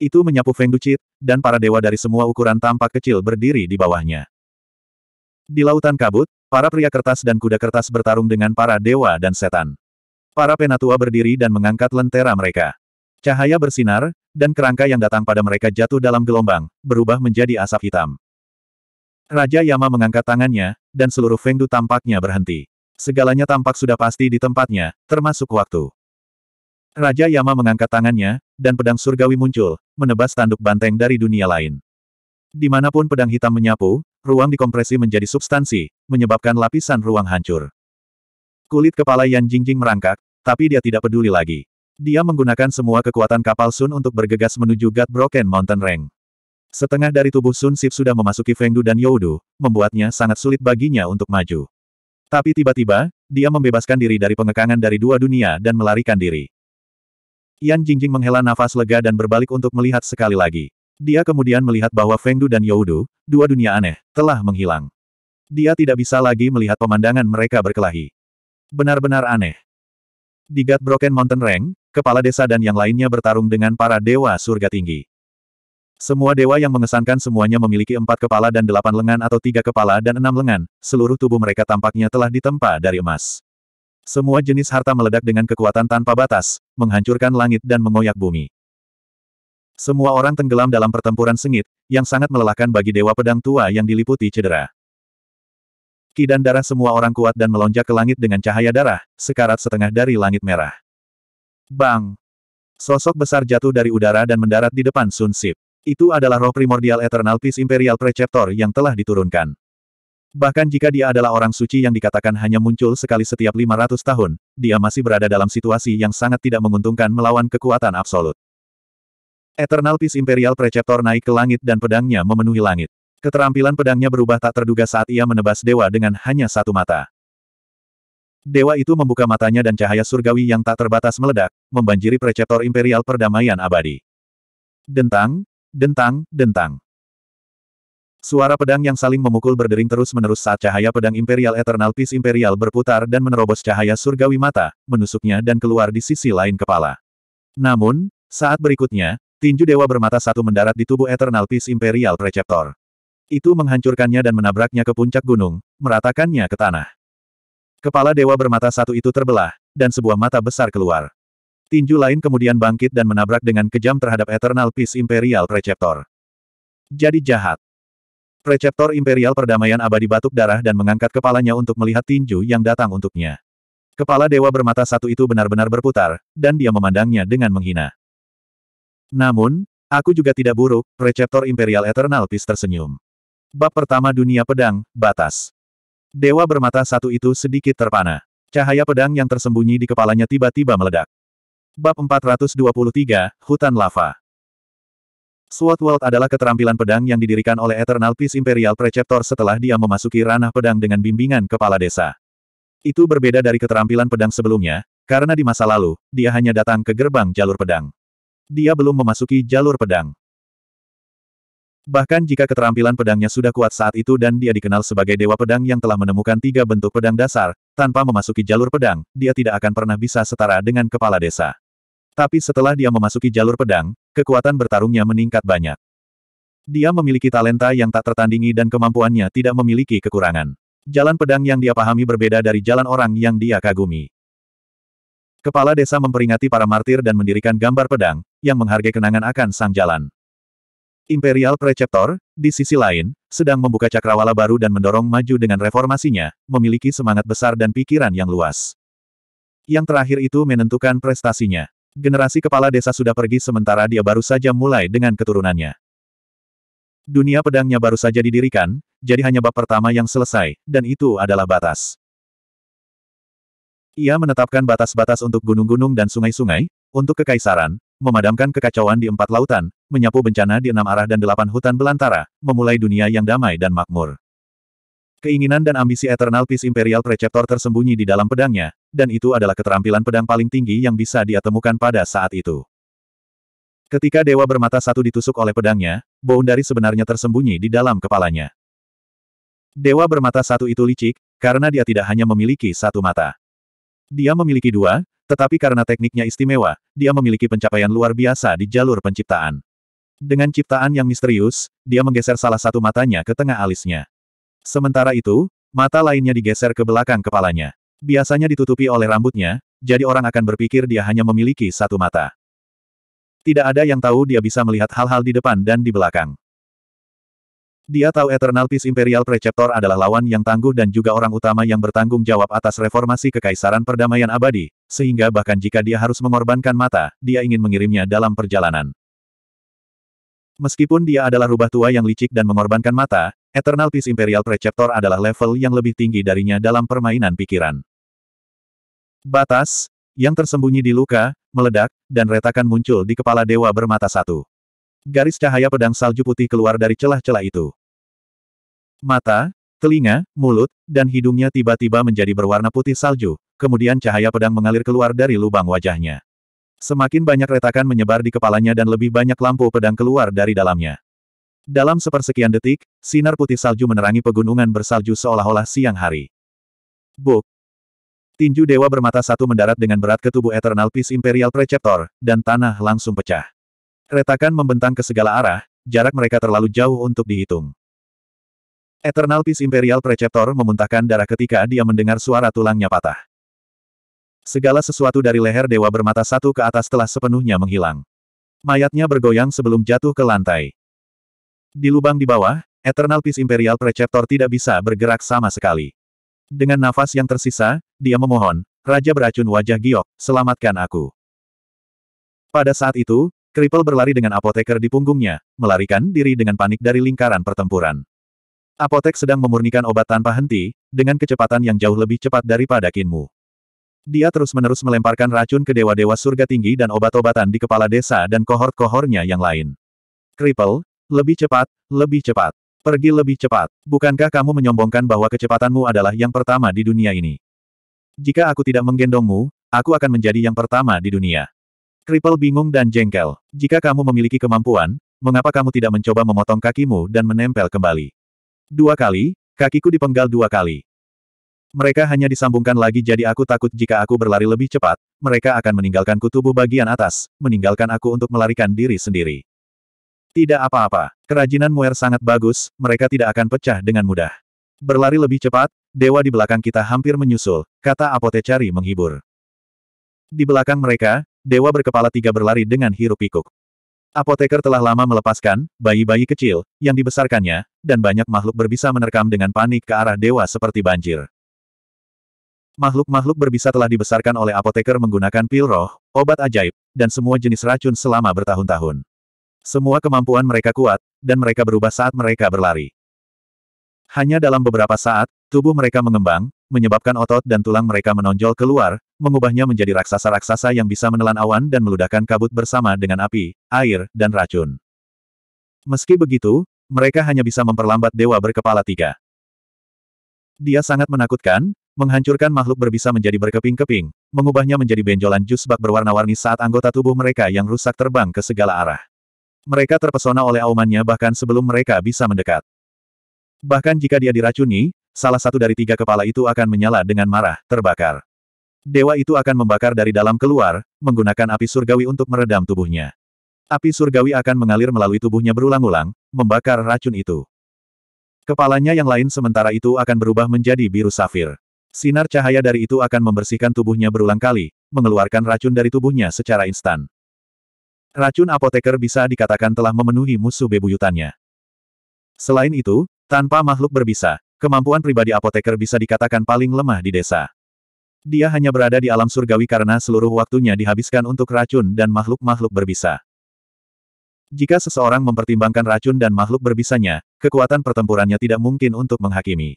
Itu menyapu Feng Du Cit, dan para dewa dari semua ukuran tampak kecil berdiri di bawahnya. Di lautan kabut, para pria kertas dan kuda kertas bertarung dengan para dewa dan setan. Para penatua berdiri dan mengangkat lentera mereka. Cahaya bersinar, dan kerangka yang datang pada mereka jatuh dalam gelombang, berubah menjadi asap hitam. Raja Yama mengangkat tangannya, dan seluruh Fengdu tampaknya berhenti. Segalanya tampak sudah pasti di tempatnya, termasuk waktu. Raja Yama mengangkat tangannya, dan pedang surgawi muncul, menebas tanduk banteng dari dunia lain. Dimanapun pedang hitam menyapu, ruang dikompresi menjadi substansi, menyebabkan lapisan ruang hancur. Kulit kepala Yan Jingjing merangkak, tapi dia tidak peduli lagi. Dia menggunakan semua kekuatan kapal Sun untuk bergegas menuju God Broken Mountain Range. Setengah dari tubuh Sun Sip sudah memasuki Fengdu dan Youdu, membuatnya sangat sulit baginya untuk maju. Tapi tiba-tiba, dia membebaskan diri dari pengekangan dari dua dunia dan melarikan diri. Yan Jingjing menghela nafas lega dan berbalik untuk melihat sekali lagi. Dia kemudian melihat bahwa Fengdu dan Youdu, dua dunia aneh, telah menghilang. Dia tidak bisa lagi melihat pemandangan mereka berkelahi. Benar-benar aneh. Di God Broken Mountain Range kepala desa dan yang lainnya bertarung dengan para dewa surga tinggi. Semua dewa yang mengesankan semuanya memiliki empat kepala dan delapan lengan atau tiga kepala dan enam lengan, seluruh tubuh mereka tampaknya telah ditempa dari emas. Semua jenis harta meledak dengan kekuatan tanpa batas, menghancurkan langit dan mengoyak bumi. Semua orang tenggelam dalam pertempuran sengit, yang sangat melelahkan bagi dewa pedang tua yang diliputi cedera. Ki dan darah semua orang kuat dan melonjak ke langit dengan cahaya darah, sekarat setengah dari langit merah. Bang! Sosok besar jatuh dari udara dan mendarat di depan Sun Sip. Itu adalah roh primordial Eternal Peace Imperial Preceptor yang telah diturunkan. Bahkan jika dia adalah orang suci yang dikatakan hanya muncul sekali setiap 500 tahun, dia masih berada dalam situasi yang sangat tidak menguntungkan melawan kekuatan absolut. Eternal Peace Imperial Preceptor naik ke langit dan pedangnya memenuhi langit. Keterampilan pedangnya berubah tak terduga saat ia menebas dewa dengan hanya satu mata. Dewa itu membuka matanya dan cahaya surgawi yang tak terbatas meledak, membanjiri preceptor imperial perdamaian abadi. Dentang, dentang, dentang. Suara pedang yang saling memukul berdering terus-menerus saat cahaya pedang imperial Eternal Peace Imperial berputar dan menerobos cahaya surgawi mata, menusuknya dan keluar di sisi lain kepala. Namun, saat berikutnya, tinju dewa bermata satu mendarat di tubuh Eternal Peace Imperial Preceptor. Itu menghancurkannya dan menabraknya ke puncak gunung, meratakannya ke tanah. Kepala dewa bermata satu itu terbelah, dan sebuah mata besar keluar. Tinju lain kemudian bangkit dan menabrak dengan kejam terhadap Eternal Peace Imperial Preceptor. Jadi jahat. Preceptor Imperial Perdamaian Abadi batuk darah dan mengangkat kepalanya untuk melihat tinju yang datang untuknya. Kepala dewa bermata satu itu benar-benar berputar, dan dia memandangnya dengan menghina. Namun, aku juga tidak buruk, Preceptor Imperial Eternal Peace tersenyum. Bab pertama Dunia Pedang, Batas. Dewa bermata satu itu sedikit terpana. Cahaya pedang yang tersembunyi di kepalanya tiba-tiba meledak. Bab 423, Hutan Lava Sword World adalah keterampilan pedang yang didirikan oleh Eternal Peace Imperial Preceptor setelah dia memasuki ranah pedang dengan bimbingan kepala desa. Itu berbeda dari keterampilan pedang sebelumnya, karena di masa lalu, dia hanya datang ke gerbang jalur pedang. Dia belum memasuki jalur pedang. Bahkan jika keterampilan pedangnya sudah kuat saat itu dan dia dikenal sebagai dewa pedang yang telah menemukan tiga bentuk pedang dasar, tanpa memasuki jalur pedang, dia tidak akan pernah bisa setara dengan kepala desa. Tapi setelah dia memasuki jalur pedang, kekuatan bertarungnya meningkat banyak. Dia memiliki talenta yang tak tertandingi dan kemampuannya tidak memiliki kekurangan. Jalan pedang yang dia pahami berbeda dari jalan orang yang dia kagumi. Kepala desa memperingati para martir dan mendirikan gambar pedang, yang menghargai kenangan akan sang jalan. Imperial Preceptor, di sisi lain, sedang membuka cakrawala baru dan mendorong maju dengan reformasinya, memiliki semangat besar dan pikiran yang luas. Yang terakhir itu menentukan prestasinya. Generasi kepala desa sudah pergi sementara dia baru saja mulai dengan keturunannya. Dunia pedangnya baru saja didirikan, jadi hanya bab pertama yang selesai, dan itu adalah batas. Ia menetapkan batas-batas untuk gunung-gunung dan sungai-sungai, untuk kekaisaran, memadamkan kekacauan di empat lautan, menyapu bencana di enam arah dan delapan hutan belantara, memulai dunia yang damai dan makmur. Keinginan dan ambisi Eternal Peace Imperial Preceptor tersembunyi di dalam pedangnya, dan itu adalah keterampilan pedang paling tinggi yang bisa dia temukan pada saat itu. Ketika Dewa Bermata Satu ditusuk oleh pedangnya, Boundary sebenarnya tersembunyi di dalam kepalanya. Dewa Bermata Satu itu licik, karena dia tidak hanya memiliki satu mata. Dia memiliki dua, tetapi karena tekniknya istimewa, dia memiliki pencapaian luar biasa di jalur penciptaan. Dengan ciptaan yang misterius, dia menggeser salah satu matanya ke tengah alisnya. Sementara itu, mata lainnya digeser ke belakang kepalanya. Biasanya ditutupi oleh rambutnya, jadi orang akan berpikir dia hanya memiliki satu mata. Tidak ada yang tahu dia bisa melihat hal-hal di depan dan di belakang. Dia tahu Eternal Peace Imperial Preceptor adalah lawan yang tangguh dan juga orang utama yang bertanggung jawab atas reformasi kekaisaran perdamaian abadi, sehingga bahkan jika dia harus mengorbankan mata, dia ingin mengirimnya dalam perjalanan. Meskipun dia adalah rubah tua yang licik dan mengorbankan mata, Eternal Peace Imperial Preceptor adalah level yang lebih tinggi darinya dalam permainan pikiran. Batas, yang tersembunyi di luka, meledak, dan retakan muncul di kepala dewa bermata satu. Garis cahaya pedang salju putih keluar dari celah-celah itu. Mata, telinga, mulut, dan hidungnya tiba-tiba menjadi berwarna putih salju, kemudian cahaya pedang mengalir keluar dari lubang wajahnya. Semakin banyak retakan menyebar di kepalanya dan lebih banyak lampu pedang keluar dari dalamnya. Dalam sepersekian detik, sinar putih salju menerangi pegunungan bersalju seolah-olah siang hari. Buk! Tinju dewa bermata satu mendarat dengan berat ke tubuh Eternal Peace Imperial Preceptor, dan tanah langsung pecah. Retakan membentang ke segala arah, jarak mereka terlalu jauh untuk dihitung. Eternal Peace Imperial Preceptor memuntahkan darah ketika dia mendengar suara tulangnya patah. Segala sesuatu dari leher dewa bermata satu ke atas telah sepenuhnya menghilang. Mayatnya bergoyang sebelum jatuh ke lantai. Di lubang di bawah, Eternal Peace Imperial Preceptor tidak bisa bergerak sama sekali. Dengan nafas yang tersisa, dia memohon, Raja beracun wajah giok, selamatkan aku. Pada saat itu, Kripel berlari dengan apoteker di punggungnya, melarikan diri dengan panik dari lingkaran pertempuran. Apotek sedang memurnikan obat tanpa henti, dengan kecepatan yang jauh lebih cepat daripada Kinmu. Dia terus-menerus melemparkan racun ke dewa-dewa surga tinggi dan obat-obatan di kepala desa dan kohort-kohornya yang lain. Cripple, lebih cepat, lebih cepat. Pergi lebih cepat. Bukankah kamu menyombongkan bahwa kecepatanmu adalah yang pertama di dunia ini? Jika aku tidak menggendongmu, aku akan menjadi yang pertama di dunia. Cripple bingung dan jengkel. Jika kamu memiliki kemampuan, mengapa kamu tidak mencoba memotong kakimu dan menempel kembali? Dua kali, kakiku dipenggal dua kali. Mereka hanya disambungkan lagi jadi aku takut jika aku berlari lebih cepat, mereka akan meninggalkanku tubuh bagian atas, meninggalkan aku untuk melarikan diri sendiri. Tidak apa-apa, kerajinan Muer sangat bagus, mereka tidak akan pecah dengan mudah. Berlari lebih cepat, dewa di belakang kita hampir menyusul, kata Apotecari menghibur. Di belakang mereka, dewa berkepala tiga berlari dengan hirup pikuk. Apoteker telah lama melepaskan bayi-bayi kecil yang dibesarkannya, dan banyak makhluk berbisa menerkam dengan panik ke arah dewa seperti banjir. Makhluk-makhluk berbisa telah dibesarkan oleh apoteker menggunakan pil roh, obat ajaib, dan semua jenis racun selama bertahun-tahun. Semua kemampuan mereka kuat, dan mereka berubah saat mereka berlari. Hanya dalam beberapa saat, tubuh mereka mengembang, menyebabkan otot dan tulang mereka menonjol keluar, mengubahnya menjadi raksasa-raksasa yang bisa menelan awan dan meludahkan kabut bersama dengan api, air, dan racun. Meski begitu, mereka hanya bisa memperlambat dewa berkepala tiga. Dia sangat menakutkan, menghancurkan makhluk berbisa menjadi berkeping-keping, mengubahnya menjadi benjolan jus bak berwarna-warni saat anggota tubuh mereka yang rusak terbang ke segala arah. Mereka terpesona oleh aumannya bahkan sebelum mereka bisa mendekat. Bahkan jika dia diracuni, salah satu dari tiga kepala itu akan menyala dengan marah, terbakar. Dewa itu akan membakar dari dalam keluar, menggunakan api surgawi untuk meredam tubuhnya. Api surgawi akan mengalir melalui tubuhnya berulang-ulang, membakar racun itu. Kepalanya yang lain sementara itu akan berubah menjadi biru safir. Sinar cahaya dari itu akan membersihkan tubuhnya berulang kali, mengeluarkan racun dari tubuhnya secara instan. Racun apoteker bisa dikatakan telah memenuhi musuh bebuyutannya. Selain itu, tanpa makhluk berbisa, kemampuan pribadi apoteker bisa dikatakan paling lemah di desa. Dia hanya berada di alam surgawi karena seluruh waktunya dihabiskan untuk racun dan makhluk-makhluk berbisa. Jika seseorang mempertimbangkan racun dan makhluk berbisanya, kekuatan pertempurannya tidak mungkin untuk menghakimi.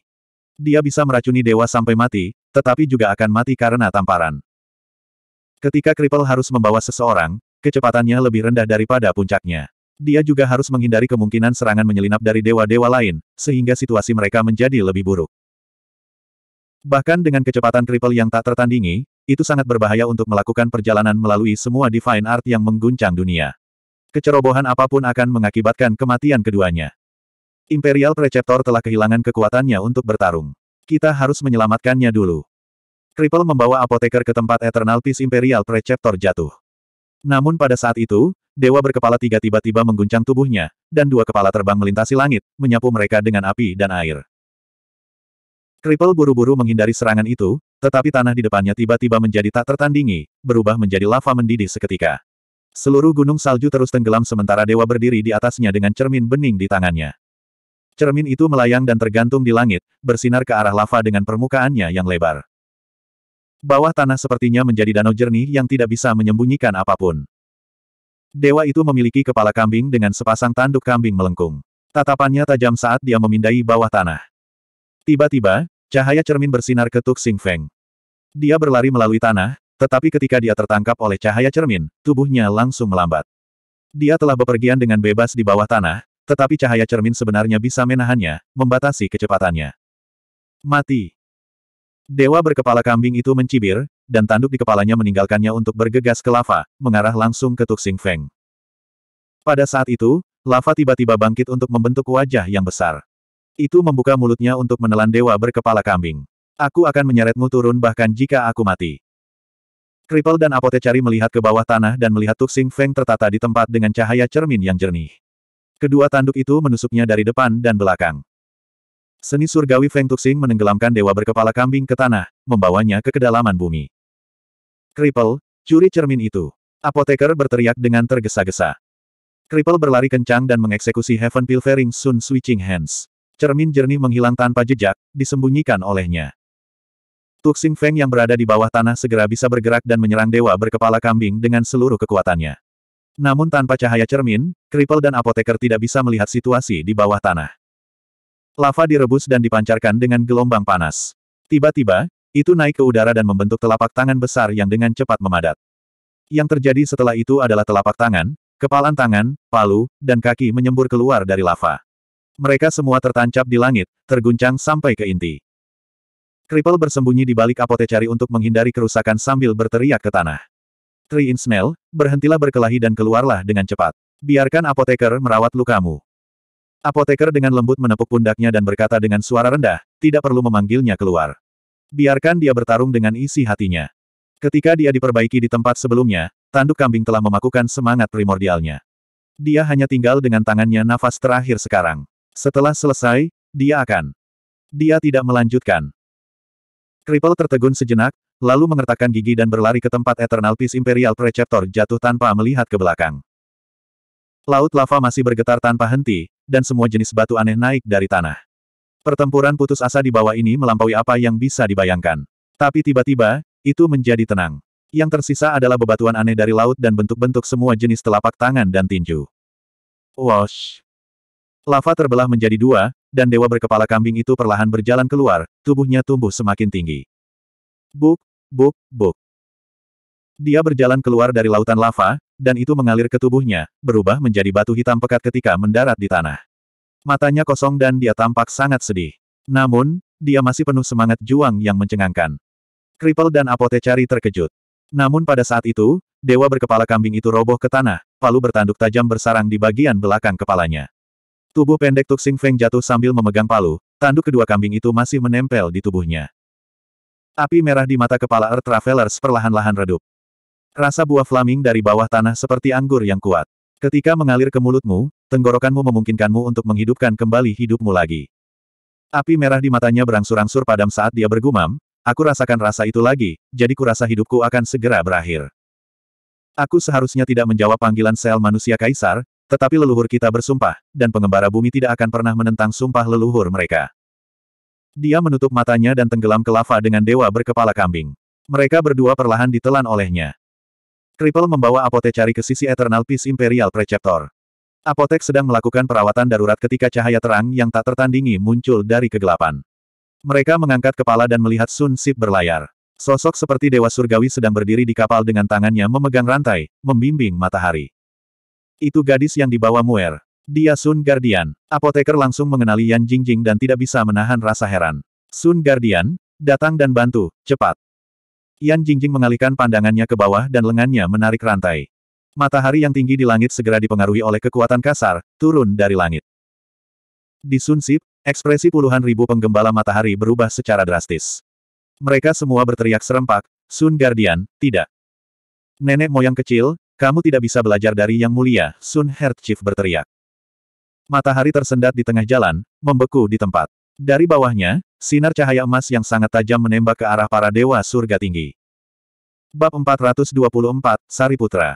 Dia bisa meracuni dewa sampai mati, tetapi juga akan mati karena tamparan. Ketika Kripel harus membawa seseorang, kecepatannya lebih rendah daripada puncaknya. Dia juga harus menghindari kemungkinan serangan menyelinap dari dewa-dewa lain, sehingga situasi mereka menjadi lebih buruk. Bahkan dengan kecepatan Kripel yang tak tertandingi, itu sangat berbahaya untuk melakukan perjalanan melalui semua Divine Art yang mengguncang dunia. Kecerobohan apapun akan mengakibatkan kematian keduanya. Imperial Preceptor telah kehilangan kekuatannya untuk bertarung. Kita harus menyelamatkannya dulu. Cripple membawa apoteker ke tempat Eternal Peace Imperial Preceptor jatuh. Namun pada saat itu, dewa berkepala tiga tiba-tiba mengguncang tubuhnya, dan dua kepala terbang melintasi langit, menyapu mereka dengan api dan air. Cripple buru-buru menghindari serangan itu, tetapi tanah di depannya tiba-tiba menjadi tak tertandingi, berubah menjadi lava mendidih seketika. Seluruh gunung salju terus tenggelam sementara dewa berdiri di atasnya dengan cermin bening di tangannya. Cermin itu melayang dan tergantung di langit, bersinar ke arah lava dengan permukaannya yang lebar. Bawah tanah sepertinya menjadi danau jernih yang tidak bisa menyembunyikan apapun. Dewa itu memiliki kepala kambing dengan sepasang tanduk kambing melengkung. Tatapannya tajam saat dia memindai bawah tanah. Tiba-tiba, cahaya cermin bersinar ke Tuk Sing Feng. Dia berlari melalui tanah, tetapi ketika dia tertangkap oleh cahaya cermin, tubuhnya langsung melambat. Dia telah bepergian dengan bebas di bawah tanah, tetapi cahaya cermin sebenarnya bisa menahannya, membatasi kecepatannya. Mati. Dewa berkepala kambing itu mencibir, dan tanduk di kepalanya meninggalkannya untuk bergegas ke lava, mengarah langsung ke Tuxing Feng. Pada saat itu, lava tiba-tiba bangkit untuk membentuk wajah yang besar. Itu membuka mulutnya untuk menelan dewa berkepala kambing. Aku akan menyeretmu turun bahkan jika aku mati. Ripple dan Apotecari melihat ke bawah tanah dan melihat Tuxing Feng tertata di tempat dengan cahaya cermin yang jernih. Kedua tanduk itu menusuknya dari depan dan belakang. Seni surgawi Feng Tuxing menenggelamkan dewa berkepala kambing ke tanah, membawanya ke kedalaman bumi. Cripple, curi cermin itu. Apoteker berteriak dengan tergesa-gesa. Cripple berlari kencang dan mengeksekusi Heaven Pilfering Sun Switching Hands. Cermin jernih menghilang tanpa jejak, disembunyikan olehnya. Tuxing Feng yang berada di bawah tanah segera bisa bergerak dan menyerang dewa berkepala kambing dengan seluruh kekuatannya. Namun tanpa cahaya cermin, Kripel dan Apoteker tidak bisa melihat situasi di bawah tanah. Lava direbus dan dipancarkan dengan gelombang panas. Tiba-tiba, itu naik ke udara dan membentuk telapak tangan besar yang dengan cepat memadat. Yang terjadi setelah itu adalah telapak tangan, kepalan tangan, palu, dan kaki menyembur keluar dari lava. Mereka semua tertancap di langit, terguncang sampai ke inti. Triple bersembunyi di balik apotecari untuk menghindari kerusakan sambil berteriak ke tanah. Tri Snell berhentilah berkelahi dan keluarlah dengan cepat. Biarkan apoteker merawat lukamu. Apoteker dengan lembut menepuk pundaknya dan berkata dengan suara rendah, tidak perlu memanggilnya keluar. Biarkan dia bertarung dengan isi hatinya. Ketika dia diperbaiki di tempat sebelumnya, tanduk kambing telah memakukan semangat primordialnya. Dia hanya tinggal dengan tangannya nafas terakhir sekarang. Setelah selesai, dia akan. Dia tidak melanjutkan. Kripel tertegun sejenak, lalu mengertakkan gigi dan berlari ke tempat Eternal Peace Imperial Preceptor jatuh tanpa melihat ke belakang. Laut lava masih bergetar tanpa henti, dan semua jenis batu aneh naik dari tanah. Pertempuran putus asa di bawah ini melampaui apa yang bisa dibayangkan. Tapi tiba-tiba, itu menjadi tenang. Yang tersisa adalah bebatuan aneh dari laut dan bentuk-bentuk semua jenis telapak tangan dan tinju. Wash! Lava terbelah menjadi dua, dan dewa berkepala kambing itu perlahan berjalan keluar, tubuhnya tumbuh semakin tinggi. Buk, buk, buk. Dia berjalan keluar dari lautan lava, dan itu mengalir ke tubuhnya, berubah menjadi batu hitam pekat ketika mendarat di tanah. Matanya kosong dan dia tampak sangat sedih. Namun, dia masih penuh semangat juang yang mencengangkan. Kripel dan Cari terkejut. Namun pada saat itu, dewa berkepala kambing itu roboh ke tanah, palu bertanduk tajam bersarang di bagian belakang kepalanya. Tubuh pendek Tuxing Feng jatuh sambil memegang palu, tanduk kedua kambing itu masih menempel di tubuhnya. Api merah di mata kepala Earth Travelers perlahan-lahan redup. Rasa buah flaming dari bawah tanah seperti anggur yang kuat. Ketika mengalir ke mulutmu, tenggorokanmu memungkinkanmu untuk menghidupkan kembali hidupmu lagi. Api merah di matanya berangsur-angsur padam saat dia bergumam, aku rasakan rasa itu lagi, jadi kurasa hidupku akan segera berakhir. Aku seharusnya tidak menjawab panggilan sel manusia kaisar, tetapi leluhur kita bersumpah, dan pengembara bumi tidak akan pernah menentang sumpah leluhur mereka. Dia menutup matanya dan tenggelam ke lava dengan dewa berkepala kambing. Mereka berdua perlahan ditelan olehnya. Kripel membawa apotek cari ke sisi Eternal Peace Imperial Preceptor. Apotek sedang melakukan perawatan darurat ketika cahaya terang yang tak tertandingi muncul dari kegelapan. Mereka mengangkat kepala dan melihat Sun Sip berlayar. Sosok seperti dewa surgawi sedang berdiri di kapal dengan tangannya memegang rantai, membimbing matahari. Itu gadis yang dibawa Muer. Dia Sun Guardian. Apoteker langsung mengenali Yan Jingjing dan tidak bisa menahan rasa heran. Sun Guardian, datang dan bantu, cepat. Yan Jingjing mengalihkan pandangannya ke bawah dan lengannya menarik rantai. Matahari yang tinggi di langit segera dipengaruhi oleh kekuatan kasar, turun dari langit. Di Sunship, ekspresi puluhan ribu penggembala matahari berubah secara drastis. Mereka semua berteriak serempak, Sun Guardian, tidak. Nenek moyang kecil, kamu tidak bisa belajar dari yang mulia, Sun Heart Chief berteriak. Matahari tersendat di tengah jalan, membeku di tempat. Dari bawahnya, sinar cahaya emas yang sangat tajam menembak ke arah para dewa surga tinggi. Bab 424, Sariputra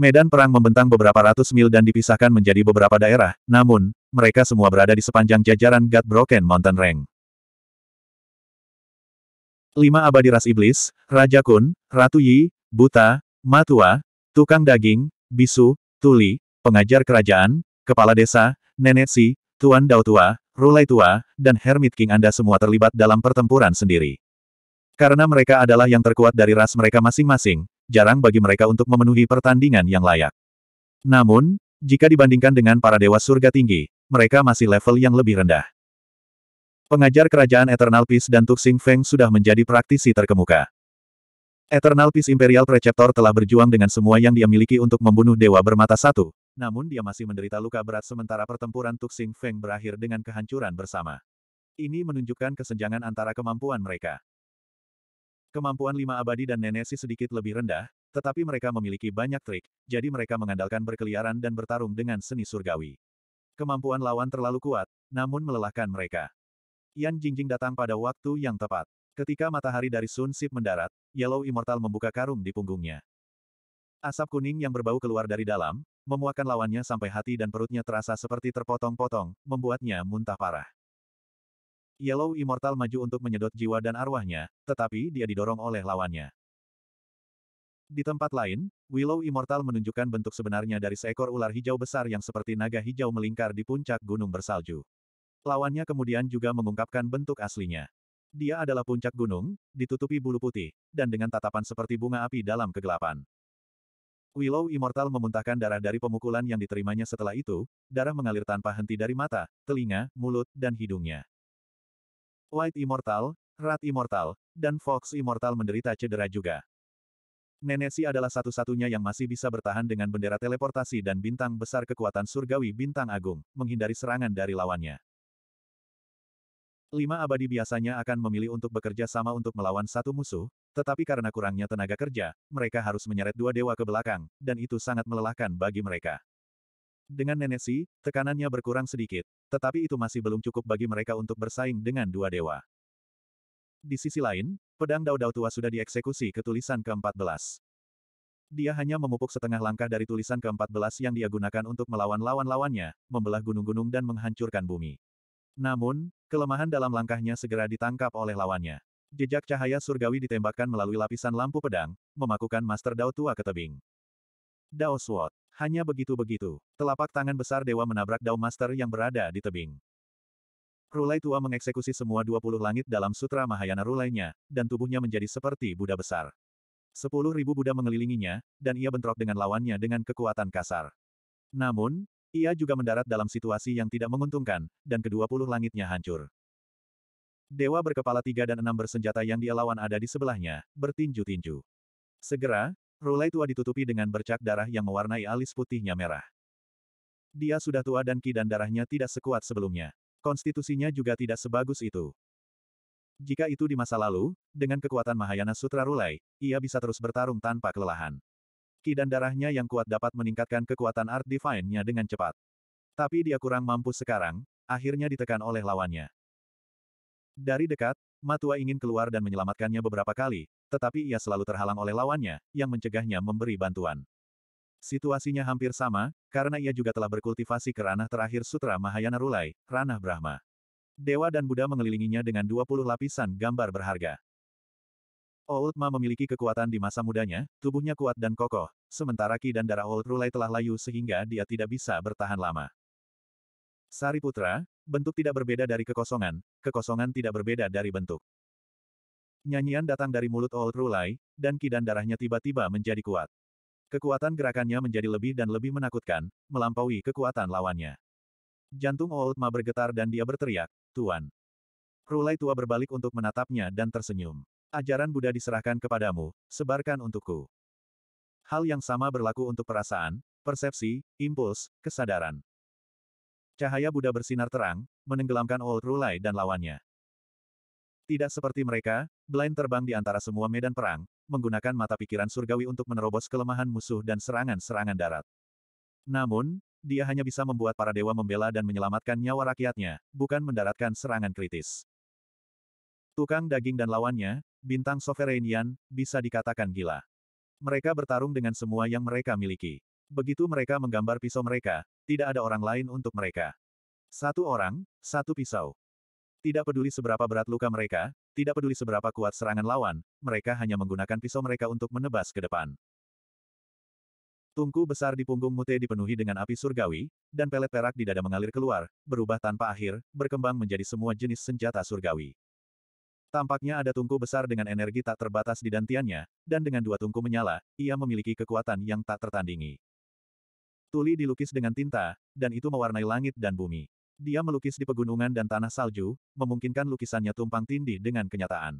Medan perang membentang beberapa ratus mil dan dipisahkan menjadi beberapa daerah, namun, mereka semua berada di sepanjang jajaran God Broken Mountain Range. Lima abadi ras iblis, Raja Kun, Ratu Yi, Buta, Matua, tukang daging, bisu, tuli, pengajar kerajaan, kepala desa, nenek si, tuan Dao tua, rulai tua, dan hermit king Anda semua terlibat dalam pertempuran sendiri. Karena mereka adalah yang terkuat dari ras mereka masing-masing, jarang bagi mereka untuk memenuhi pertandingan yang layak. Namun, jika dibandingkan dengan para dewa surga tinggi, mereka masih level yang lebih rendah. Pengajar kerajaan Eternal Peace dan Tuxing Feng sudah menjadi praktisi terkemuka. Eternal Peace Imperial Preceptor telah berjuang dengan semua yang dia miliki untuk membunuh Dewa Bermata Satu, namun dia masih menderita luka berat sementara pertempuran Tuxing Feng berakhir dengan kehancuran bersama. Ini menunjukkan kesenjangan antara kemampuan mereka. Kemampuan lima abadi dan nenek si sedikit lebih rendah, tetapi mereka memiliki banyak trik, jadi mereka mengandalkan berkeliaran dan bertarung dengan seni surgawi. Kemampuan lawan terlalu kuat, namun melelahkan mereka. Yan Jingjing datang pada waktu yang tepat. Ketika matahari dari Sun Sip mendarat, Yellow Immortal membuka karung di punggungnya. Asap kuning yang berbau keluar dari dalam, memuakan lawannya sampai hati dan perutnya terasa seperti terpotong-potong, membuatnya muntah parah. Yellow Immortal maju untuk menyedot jiwa dan arwahnya, tetapi dia didorong oleh lawannya. Di tempat lain, Willow Immortal menunjukkan bentuk sebenarnya dari seekor ular hijau besar yang seperti naga hijau melingkar di puncak gunung bersalju. Lawannya kemudian juga mengungkapkan bentuk aslinya. Dia adalah puncak gunung, ditutupi bulu putih, dan dengan tatapan seperti bunga api dalam kegelapan. Willow Immortal memuntahkan darah dari pemukulan yang diterimanya setelah itu, darah mengalir tanpa henti dari mata, telinga, mulut, dan hidungnya. White Immortal, Rat Immortal, dan Fox Immortal menderita cedera juga. Nenesi adalah satu-satunya yang masih bisa bertahan dengan bendera teleportasi dan bintang besar kekuatan surgawi bintang agung, menghindari serangan dari lawannya. Lima abadi biasanya akan memilih untuk bekerja sama untuk melawan satu musuh, tetapi karena kurangnya tenaga kerja, mereka harus menyeret dua dewa ke belakang, dan itu sangat melelahkan bagi mereka. Dengan Si, tekanannya berkurang sedikit, tetapi itu masih belum cukup bagi mereka untuk bersaing dengan dua dewa. Di sisi lain, pedang Dao Dao tua sudah dieksekusi ke tulisan ke-14. Dia hanya memupuk setengah langkah dari tulisan ke-14 yang dia gunakan untuk melawan lawan-lawannya, membelah gunung-gunung dan menghancurkan bumi. Namun, kelemahan dalam langkahnya segera ditangkap oleh lawannya. Jejak cahaya surgawi ditembakkan melalui lapisan lampu pedang, memakukan Master Dao tua ke tebing. Dao Sword. Hanya begitu-begitu. Telapak tangan besar dewa menabrak Dao Master yang berada di tebing. Rulai tua mengeksekusi semua 20 langit dalam sutra Mahayana rulainya, dan tubuhnya menjadi seperti Buddha besar. Sepuluh ribu Buddha mengelilinginya, dan ia bentrok dengan lawannya dengan kekuatan kasar. Namun, ia juga mendarat dalam situasi yang tidak menguntungkan, dan kedua puluh langitnya hancur. Dewa berkepala tiga dan enam bersenjata yang dia lawan ada di sebelahnya, bertinju-tinju. Segera, Rulai tua ditutupi dengan bercak darah yang mewarnai alis putihnya merah. Dia sudah tua dan ki dan darahnya tidak sekuat sebelumnya. Konstitusinya juga tidak sebagus itu. Jika itu di masa lalu, dengan kekuatan Mahayana Sutra Rulai, ia bisa terus bertarung tanpa kelelahan. Ki dan darahnya yang kuat dapat meningkatkan kekuatan Art Divine-nya dengan cepat. Tapi dia kurang mampu sekarang, akhirnya ditekan oleh lawannya. Dari dekat, Matua ingin keluar dan menyelamatkannya beberapa kali, tetapi ia selalu terhalang oleh lawannya, yang mencegahnya memberi bantuan. Situasinya hampir sama, karena ia juga telah berkultivasi ke ranah terakhir Sutra Mahayana Rulai, ranah Brahma. Dewa dan Buddha mengelilinginya dengan 20 lapisan gambar berharga. Old Ma memiliki kekuatan di masa mudanya, tubuhnya kuat dan kokoh, sementara Ki dan darah Old Rulai telah layu sehingga dia tidak bisa bertahan lama. Sari Putra, bentuk tidak berbeda dari kekosongan, kekosongan tidak berbeda dari bentuk. Nyanyian datang dari mulut Old Rulai, dan Ki dan darahnya tiba-tiba menjadi kuat. Kekuatan gerakannya menjadi lebih dan lebih menakutkan, melampaui kekuatan lawannya. Jantung Old Ma bergetar dan dia berteriak, Tuan. Rulai tua berbalik untuk menatapnya dan tersenyum. Ajaran Buddha diserahkan kepadamu, sebarkan untukku. Hal yang sama berlaku untuk perasaan, persepsi, impuls, kesadaran. Cahaya Buddha bersinar terang, menenggelamkan Old Rulai dan lawannya. Tidak seperti mereka, Blind terbang di antara semua medan perang, menggunakan mata pikiran surgawi untuk menerobos kelemahan musuh dan serangan-serangan darat. Namun, dia hanya bisa membuat para dewa membela dan menyelamatkan nyawa rakyatnya, bukan mendaratkan serangan kritis. Tukang daging dan lawannya, bintang Sovereignian, bisa dikatakan gila. Mereka bertarung dengan semua yang mereka miliki. Begitu mereka menggambar pisau mereka, tidak ada orang lain untuk mereka. Satu orang, satu pisau. Tidak peduli seberapa berat luka mereka, tidak peduli seberapa kuat serangan lawan, mereka hanya menggunakan pisau mereka untuk menebas ke depan. Tungku besar di punggung Mute dipenuhi dengan api surgawi, dan pelet perak di dada mengalir keluar, berubah tanpa akhir, berkembang menjadi semua jenis senjata surgawi. Tampaknya ada tungku besar dengan energi tak terbatas di dantiannya, dan dengan dua tungku menyala, ia memiliki kekuatan yang tak tertandingi. Tuli dilukis dengan tinta, dan itu mewarnai langit dan bumi. Dia melukis di pegunungan dan tanah salju, memungkinkan lukisannya tumpang tindih dengan kenyataan.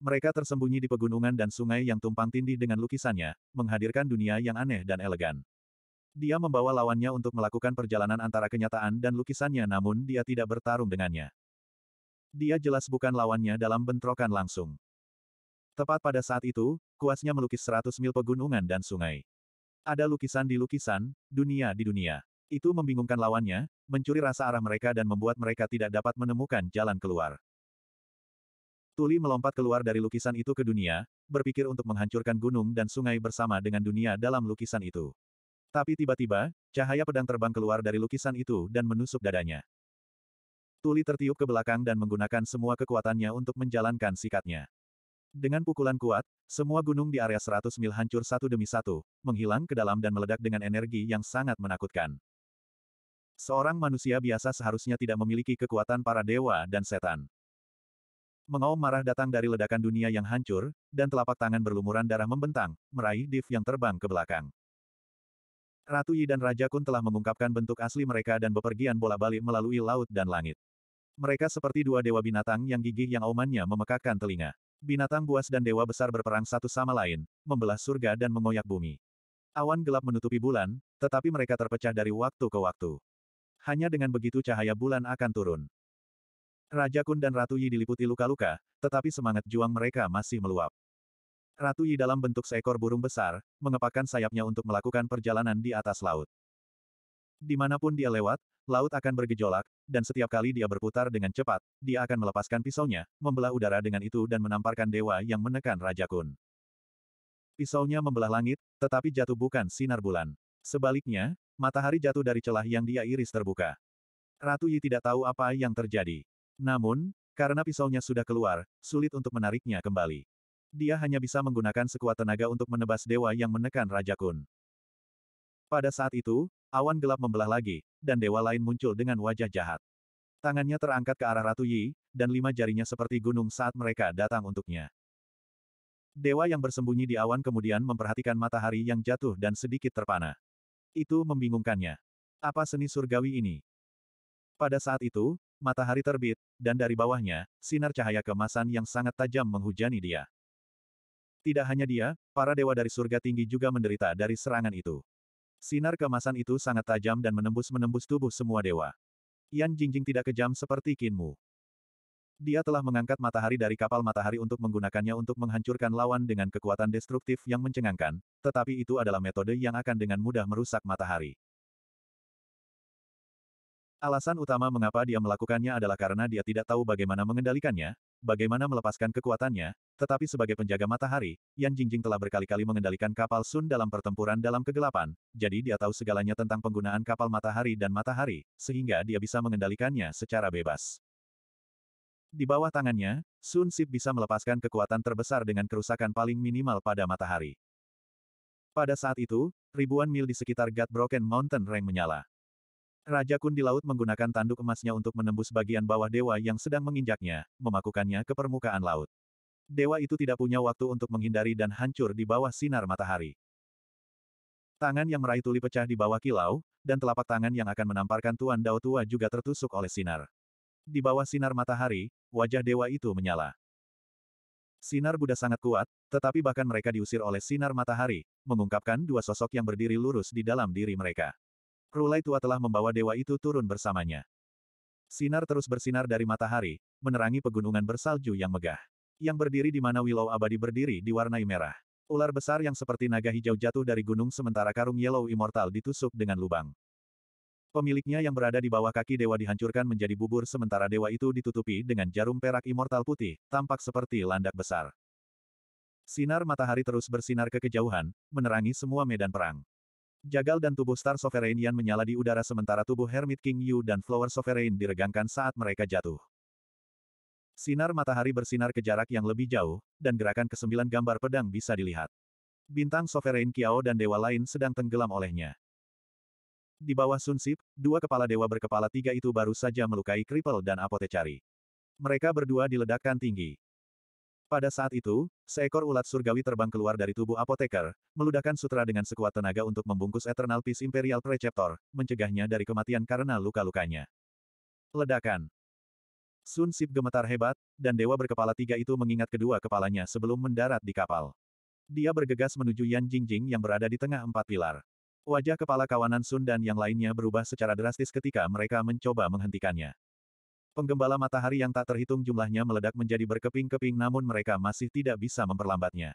Mereka tersembunyi di pegunungan dan sungai yang tumpang tindih dengan lukisannya, menghadirkan dunia yang aneh dan elegan. Dia membawa lawannya untuk melakukan perjalanan antara kenyataan dan lukisannya namun dia tidak bertarung dengannya. Dia jelas bukan lawannya dalam bentrokan langsung. Tepat pada saat itu, kuasnya melukis seratus mil pegunungan dan sungai. Ada lukisan di lukisan, dunia di dunia. Itu membingungkan lawannya, mencuri rasa arah mereka dan membuat mereka tidak dapat menemukan jalan keluar. Tuli melompat keluar dari lukisan itu ke dunia, berpikir untuk menghancurkan gunung dan sungai bersama dengan dunia dalam lukisan itu. Tapi tiba-tiba, cahaya pedang terbang keluar dari lukisan itu dan menusuk dadanya. Tuli tertiup ke belakang dan menggunakan semua kekuatannya untuk menjalankan sikatnya. Dengan pukulan kuat, semua gunung di area 100 mil hancur satu demi satu, menghilang ke dalam dan meledak dengan energi yang sangat menakutkan. Seorang manusia biasa seharusnya tidak memiliki kekuatan para dewa dan setan. Mengaum marah datang dari ledakan dunia yang hancur, dan telapak tangan berlumuran darah membentang, meraih div yang terbang ke belakang. Ratu Yi dan Raja Kun telah mengungkapkan bentuk asli mereka dan bepergian bola balik melalui laut dan langit. Mereka seperti dua dewa binatang yang gigih yang aumannya memekakkan telinga. Binatang buas dan dewa besar berperang satu sama lain, membelah surga dan mengoyak bumi. Awan gelap menutupi bulan, tetapi mereka terpecah dari waktu ke waktu. Hanya dengan begitu cahaya bulan akan turun. Raja Kun dan Ratu Yi diliputi luka-luka, tetapi semangat juang mereka masih meluap. Ratu Yi dalam bentuk seekor burung besar, mengepakkan sayapnya untuk melakukan perjalanan di atas laut. Dimanapun dia lewat, laut akan bergejolak, dan setiap kali dia berputar dengan cepat, dia akan melepaskan pisaunya, membelah udara dengan itu dan menamparkan dewa yang menekan Raja Kun. Pisaunya membelah langit, tetapi jatuh bukan sinar bulan. Sebaliknya, matahari jatuh dari celah yang dia iris terbuka. Ratu Yi tidak tahu apa yang terjadi. Namun, karena pisaunya sudah keluar, sulit untuk menariknya kembali. Dia hanya bisa menggunakan sekuat tenaga untuk menebas dewa yang menekan Raja Kun. Pada saat itu, Awan gelap membelah lagi, dan dewa lain muncul dengan wajah jahat. Tangannya terangkat ke arah Ratu Yi, dan lima jarinya seperti gunung saat mereka datang untuknya. Dewa yang bersembunyi di awan kemudian memperhatikan matahari yang jatuh dan sedikit terpana. Itu membingungkannya. Apa seni surgawi ini? Pada saat itu, matahari terbit, dan dari bawahnya, sinar cahaya kemasan yang sangat tajam menghujani dia. Tidak hanya dia, para dewa dari surga tinggi juga menderita dari serangan itu. Sinar kemasan itu sangat tajam dan menembus-menembus tubuh semua dewa. Yan Jingjing tidak kejam seperti Kinmu. Dia telah mengangkat matahari dari kapal matahari untuk menggunakannya untuk menghancurkan lawan dengan kekuatan destruktif yang mencengangkan, tetapi itu adalah metode yang akan dengan mudah merusak matahari. Alasan utama mengapa dia melakukannya adalah karena dia tidak tahu bagaimana mengendalikannya, bagaimana melepaskan kekuatannya, tetapi sebagai penjaga matahari, Yan Jingjing telah berkali-kali mengendalikan kapal Sun dalam pertempuran dalam kegelapan, jadi dia tahu segalanya tentang penggunaan kapal matahari dan matahari, sehingga dia bisa mengendalikannya secara bebas. Di bawah tangannya, Sun Sip bisa melepaskan kekuatan terbesar dengan kerusakan paling minimal pada matahari. Pada saat itu, ribuan mil di sekitar God Broken Mountain Range menyala. Raja Kun di laut menggunakan tanduk emasnya untuk menembus bagian bawah dewa yang sedang menginjaknya, memakukannya ke permukaan laut. Dewa itu tidak punya waktu untuk menghindari dan hancur di bawah sinar matahari. Tangan yang meraih tuli pecah di bawah kilau, dan telapak tangan yang akan menamparkan Tuan Dao Tua juga tertusuk oleh sinar. Di bawah sinar matahari, wajah dewa itu menyala. Sinar Buddha sangat kuat, tetapi bahkan mereka diusir oleh sinar matahari, mengungkapkan dua sosok yang berdiri lurus di dalam diri mereka. Rulai tua telah membawa dewa itu turun bersamanya. Sinar terus bersinar dari matahari, menerangi pegunungan bersalju yang megah. Yang berdiri di mana Willow Abadi berdiri diwarnai merah. Ular besar yang seperti naga hijau jatuh dari gunung sementara karung Yellow Immortal ditusuk dengan lubang. Pemiliknya yang berada di bawah kaki dewa dihancurkan menjadi bubur sementara dewa itu ditutupi dengan jarum perak immortal putih, tampak seperti landak besar. Sinar matahari terus bersinar ke kejauhan, menerangi semua medan perang. Jagal dan tubuh Star Sovereign Yan menyala di udara sementara tubuh Hermit King Yu dan Flower Sovereign diregangkan saat mereka jatuh. Sinar matahari bersinar ke jarak yang lebih jauh, dan gerakan kesembilan gambar pedang bisa dilihat. Bintang Sovereign Kiao dan dewa lain sedang tenggelam olehnya. Di bawah Sunsip, dua kepala dewa berkepala tiga itu baru saja melukai Kripel dan Apotecari. Mereka berdua diledakkan tinggi. Pada saat itu, seekor ulat surgawi terbang keluar dari tubuh apoteker, meludahkan sutra dengan sekuat tenaga untuk membungkus Eternal Peace Imperial Preceptor, mencegahnya dari kematian karena luka-lukanya. Ledakan. Sun Sip gemetar hebat, dan dewa berkepala tiga itu mengingat kedua kepalanya sebelum mendarat di kapal. Dia bergegas menuju Yan Jingjing yang berada di tengah empat pilar. Wajah kepala kawanan Sun dan yang lainnya berubah secara drastis ketika mereka mencoba menghentikannya. Penggembala matahari yang tak terhitung jumlahnya meledak menjadi berkeping-keping namun mereka masih tidak bisa memperlambatnya.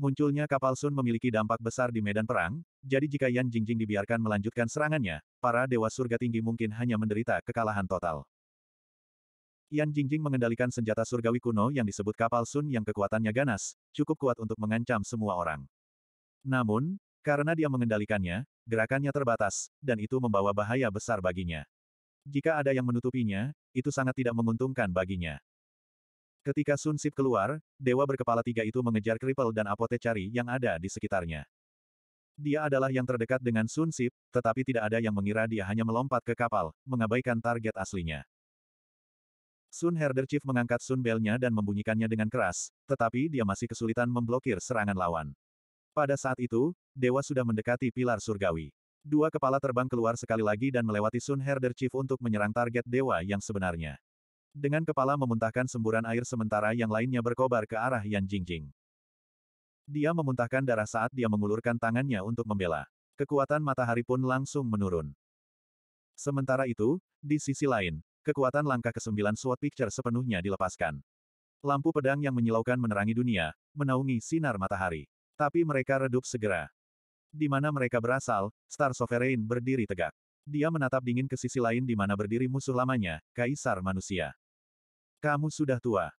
Munculnya kapal Sun memiliki dampak besar di medan perang, jadi jika Yan Jingjing dibiarkan melanjutkan serangannya, para dewa surga tinggi mungkin hanya menderita kekalahan total. Yan Jingjing mengendalikan senjata surgawi kuno yang disebut kapal Sun yang kekuatannya ganas, cukup kuat untuk mengancam semua orang. Namun, karena dia mengendalikannya, gerakannya terbatas, dan itu membawa bahaya besar baginya. Jika ada yang menutupinya, itu sangat tidak menguntungkan baginya. Ketika Sun Sip keluar, dewa berkepala tiga itu mengejar Kripel dan Cari yang ada di sekitarnya. Dia adalah yang terdekat dengan Sun Sip, tetapi tidak ada yang mengira dia hanya melompat ke kapal, mengabaikan target aslinya. Sun Herder Chief mengangkat Sun Belnya dan membunyikannya dengan keras, tetapi dia masih kesulitan memblokir serangan lawan. Pada saat itu, Dewa sudah mendekati pilar surgawi. Dua kepala terbang keluar sekali lagi dan melewati Sun Herder Chief untuk menyerang target dewa yang sebenarnya. Dengan kepala memuntahkan semburan air sementara yang lainnya berkobar ke arah Yan Jingjing. Dia memuntahkan darah saat dia mengulurkan tangannya untuk membela. Kekuatan matahari pun langsung menurun. Sementara itu, di sisi lain, kekuatan langkah ke ke-9 Swat Picture sepenuhnya dilepaskan. Lampu pedang yang menyilaukan menerangi dunia, menaungi sinar matahari. Tapi mereka redup segera. Di mana mereka berasal, Star Sovereign berdiri tegak. Dia menatap dingin ke sisi lain di mana berdiri musuh lamanya, Kaisar Manusia. Kamu sudah tua.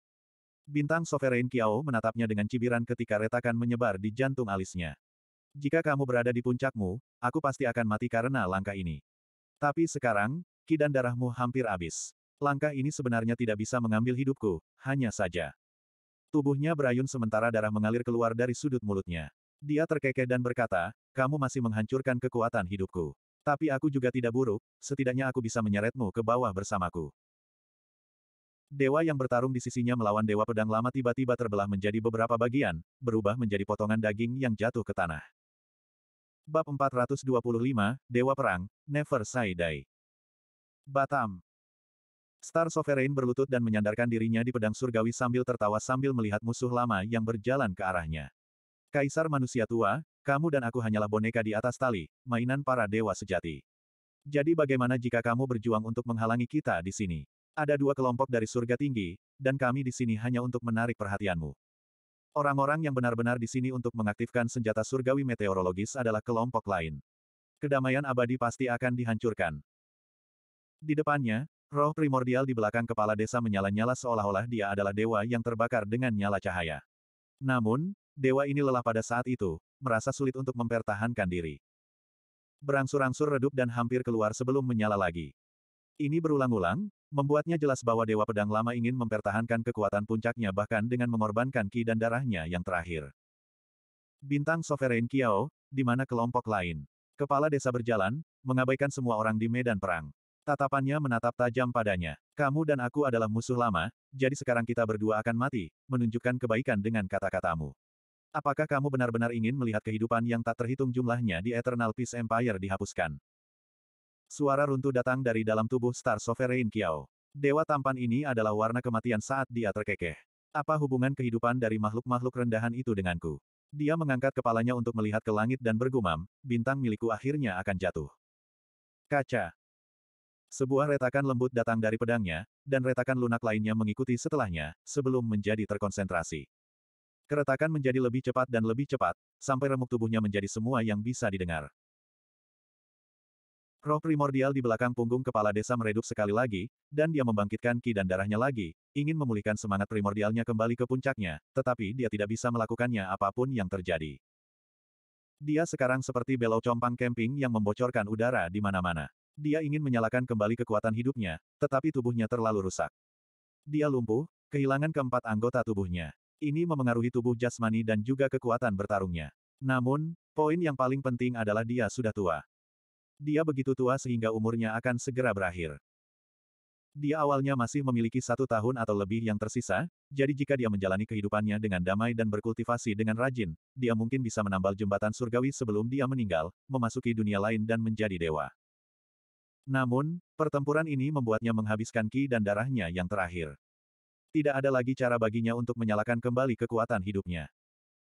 Bintang Sovereign Kiao menatapnya dengan cibiran ketika retakan menyebar di jantung alisnya. Jika kamu berada di puncakmu, aku pasti akan mati karena langkah ini. Tapi sekarang, ki dan darahmu hampir habis. Langkah ini sebenarnya tidak bisa mengambil hidupku, hanya saja. Tubuhnya berayun sementara darah mengalir keluar dari sudut mulutnya. Dia terkekeh dan berkata, kamu masih menghancurkan kekuatan hidupku. Tapi aku juga tidak buruk, setidaknya aku bisa menyeretmu ke bawah bersamaku. Dewa yang bertarung di sisinya melawan Dewa Pedang Lama tiba-tiba terbelah menjadi beberapa bagian, berubah menjadi potongan daging yang jatuh ke tanah. Bab 425, Dewa Perang, Never Say Die. Batam. Star Sovereign berlutut dan menyandarkan dirinya di pedang surgawi sambil tertawa sambil melihat musuh lama yang berjalan ke arahnya. Kaisar manusia tua, kamu dan aku hanyalah boneka di atas tali, mainan para dewa sejati. Jadi bagaimana jika kamu berjuang untuk menghalangi kita di sini? Ada dua kelompok dari surga tinggi, dan kami di sini hanya untuk menarik perhatianmu. Orang-orang yang benar-benar di sini untuk mengaktifkan senjata surgawi meteorologis adalah kelompok lain. Kedamaian abadi pasti akan dihancurkan. Di depannya, roh primordial di belakang kepala desa menyala-nyala seolah-olah dia adalah dewa yang terbakar dengan nyala cahaya. Namun, Dewa ini lelah pada saat itu, merasa sulit untuk mempertahankan diri. Berangsur-angsur redup dan hampir keluar sebelum menyala lagi. Ini berulang-ulang, membuatnya jelas bahwa Dewa Pedang Lama ingin mempertahankan kekuatan puncaknya bahkan dengan mengorbankan ki dan darahnya yang terakhir. Bintang Sovereign Kiao, di mana kelompok lain. Kepala desa berjalan, mengabaikan semua orang di medan perang. Tatapannya menatap tajam padanya. Kamu dan aku adalah musuh lama, jadi sekarang kita berdua akan mati, menunjukkan kebaikan dengan kata-katamu. Apakah kamu benar-benar ingin melihat kehidupan yang tak terhitung jumlahnya di Eternal Peace Empire dihapuskan? Suara runtuh datang dari dalam tubuh Star Sovereign Kiao. Dewa tampan ini adalah warna kematian saat dia terkekeh. Apa hubungan kehidupan dari makhluk-makhluk rendahan itu denganku? Dia mengangkat kepalanya untuk melihat ke langit dan bergumam, bintang milikku akhirnya akan jatuh. Kaca. Sebuah retakan lembut datang dari pedangnya, dan retakan lunak lainnya mengikuti setelahnya, sebelum menjadi terkonsentrasi. Keretakan menjadi lebih cepat dan lebih cepat, sampai remuk tubuhnya menjadi semua yang bisa didengar. Roh primordial di belakang punggung kepala desa meredup sekali lagi, dan dia membangkitkan ki dan darahnya lagi, ingin memulihkan semangat primordialnya kembali ke puncaknya, tetapi dia tidak bisa melakukannya apapun yang terjadi. Dia sekarang seperti belau compang camping yang membocorkan udara di mana-mana. Dia ingin menyalakan kembali kekuatan hidupnya, tetapi tubuhnya terlalu rusak. Dia lumpuh, kehilangan keempat anggota tubuhnya. Ini memengaruhi tubuh jasmani dan juga kekuatan bertarungnya. Namun, poin yang paling penting adalah dia sudah tua. Dia begitu tua sehingga umurnya akan segera berakhir. Dia awalnya masih memiliki satu tahun atau lebih yang tersisa, jadi jika dia menjalani kehidupannya dengan damai dan berkultivasi dengan rajin, dia mungkin bisa menambal jembatan surgawi sebelum dia meninggal, memasuki dunia lain dan menjadi dewa. Namun, pertempuran ini membuatnya menghabiskan ki dan darahnya yang terakhir. Tidak ada lagi cara baginya untuk menyalakan kembali kekuatan hidupnya.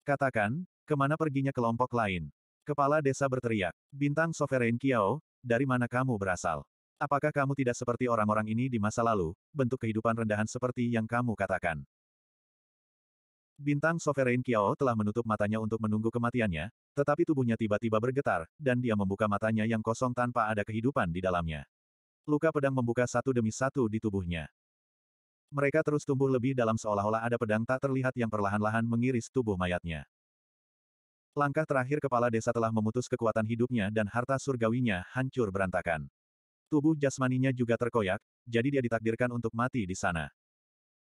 Katakan, kemana perginya kelompok lain? Kepala desa berteriak, Bintang Sovereign Kiao, dari mana kamu berasal? Apakah kamu tidak seperti orang-orang ini di masa lalu, bentuk kehidupan rendahan seperti yang kamu katakan? Bintang Sovereign Kiao telah menutup matanya untuk menunggu kematiannya, tetapi tubuhnya tiba-tiba bergetar, dan dia membuka matanya yang kosong tanpa ada kehidupan di dalamnya. Luka pedang membuka satu demi satu di tubuhnya. Mereka terus tumbuh lebih dalam seolah-olah ada pedang tak terlihat yang perlahan-lahan mengiris tubuh mayatnya. Langkah terakhir kepala desa telah memutus kekuatan hidupnya dan harta surgawinya hancur berantakan. Tubuh jasmaninya juga terkoyak, jadi dia ditakdirkan untuk mati di sana.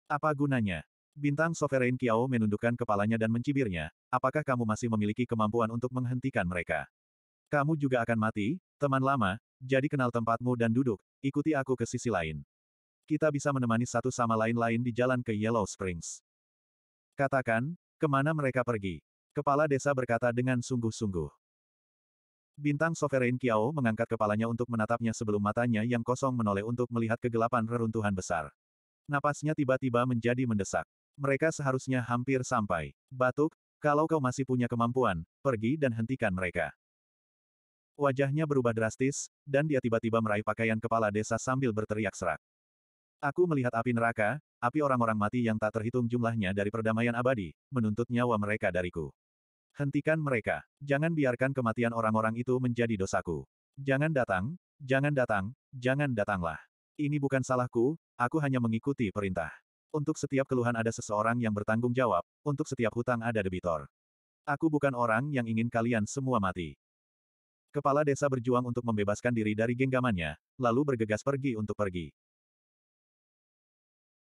Apa gunanya? Bintang Sovereign Kiao menundukkan kepalanya dan mencibirnya, apakah kamu masih memiliki kemampuan untuk menghentikan mereka? Kamu juga akan mati, teman lama, jadi kenal tempatmu dan duduk, ikuti aku ke sisi lain kita bisa menemani satu sama lain lain di jalan ke Yellow Springs. Katakan, kemana mereka pergi? Kepala desa berkata dengan sungguh-sungguh. Bintang Sovereign Kiao mengangkat kepalanya untuk menatapnya sebelum matanya yang kosong menoleh untuk melihat kegelapan reruntuhan besar. Napasnya tiba-tiba menjadi mendesak. Mereka seharusnya hampir sampai. Batuk, kalau kau masih punya kemampuan, pergi dan hentikan mereka. Wajahnya berubah drastis, dan dia tiba-tiba meraih pakaian kepala desa sambil berteriak serak. Aku melihat api neraka, api orang-orang mati yang tak terhitung jumlahnya dari perdamaian abadi, menuntut nyawa mereka dariku. Hentikan mereka, jangan biarkan kematian orang-orang itu menjadi dosaku. Jangan datang, jangan datang, jangan datanglah. Ini bukan salahku, aku hanya mengikuti perintah. Untuk setiap keluhan ada seseorang yang bertanggung jawab, untuk setiap hutang ada debitor. Aku bukan orang yang ingin kalian semua mati. Kepala desa berjuang untuk membebaskan diri dari genggamannya, lalu bergegas pergi untuk pergi.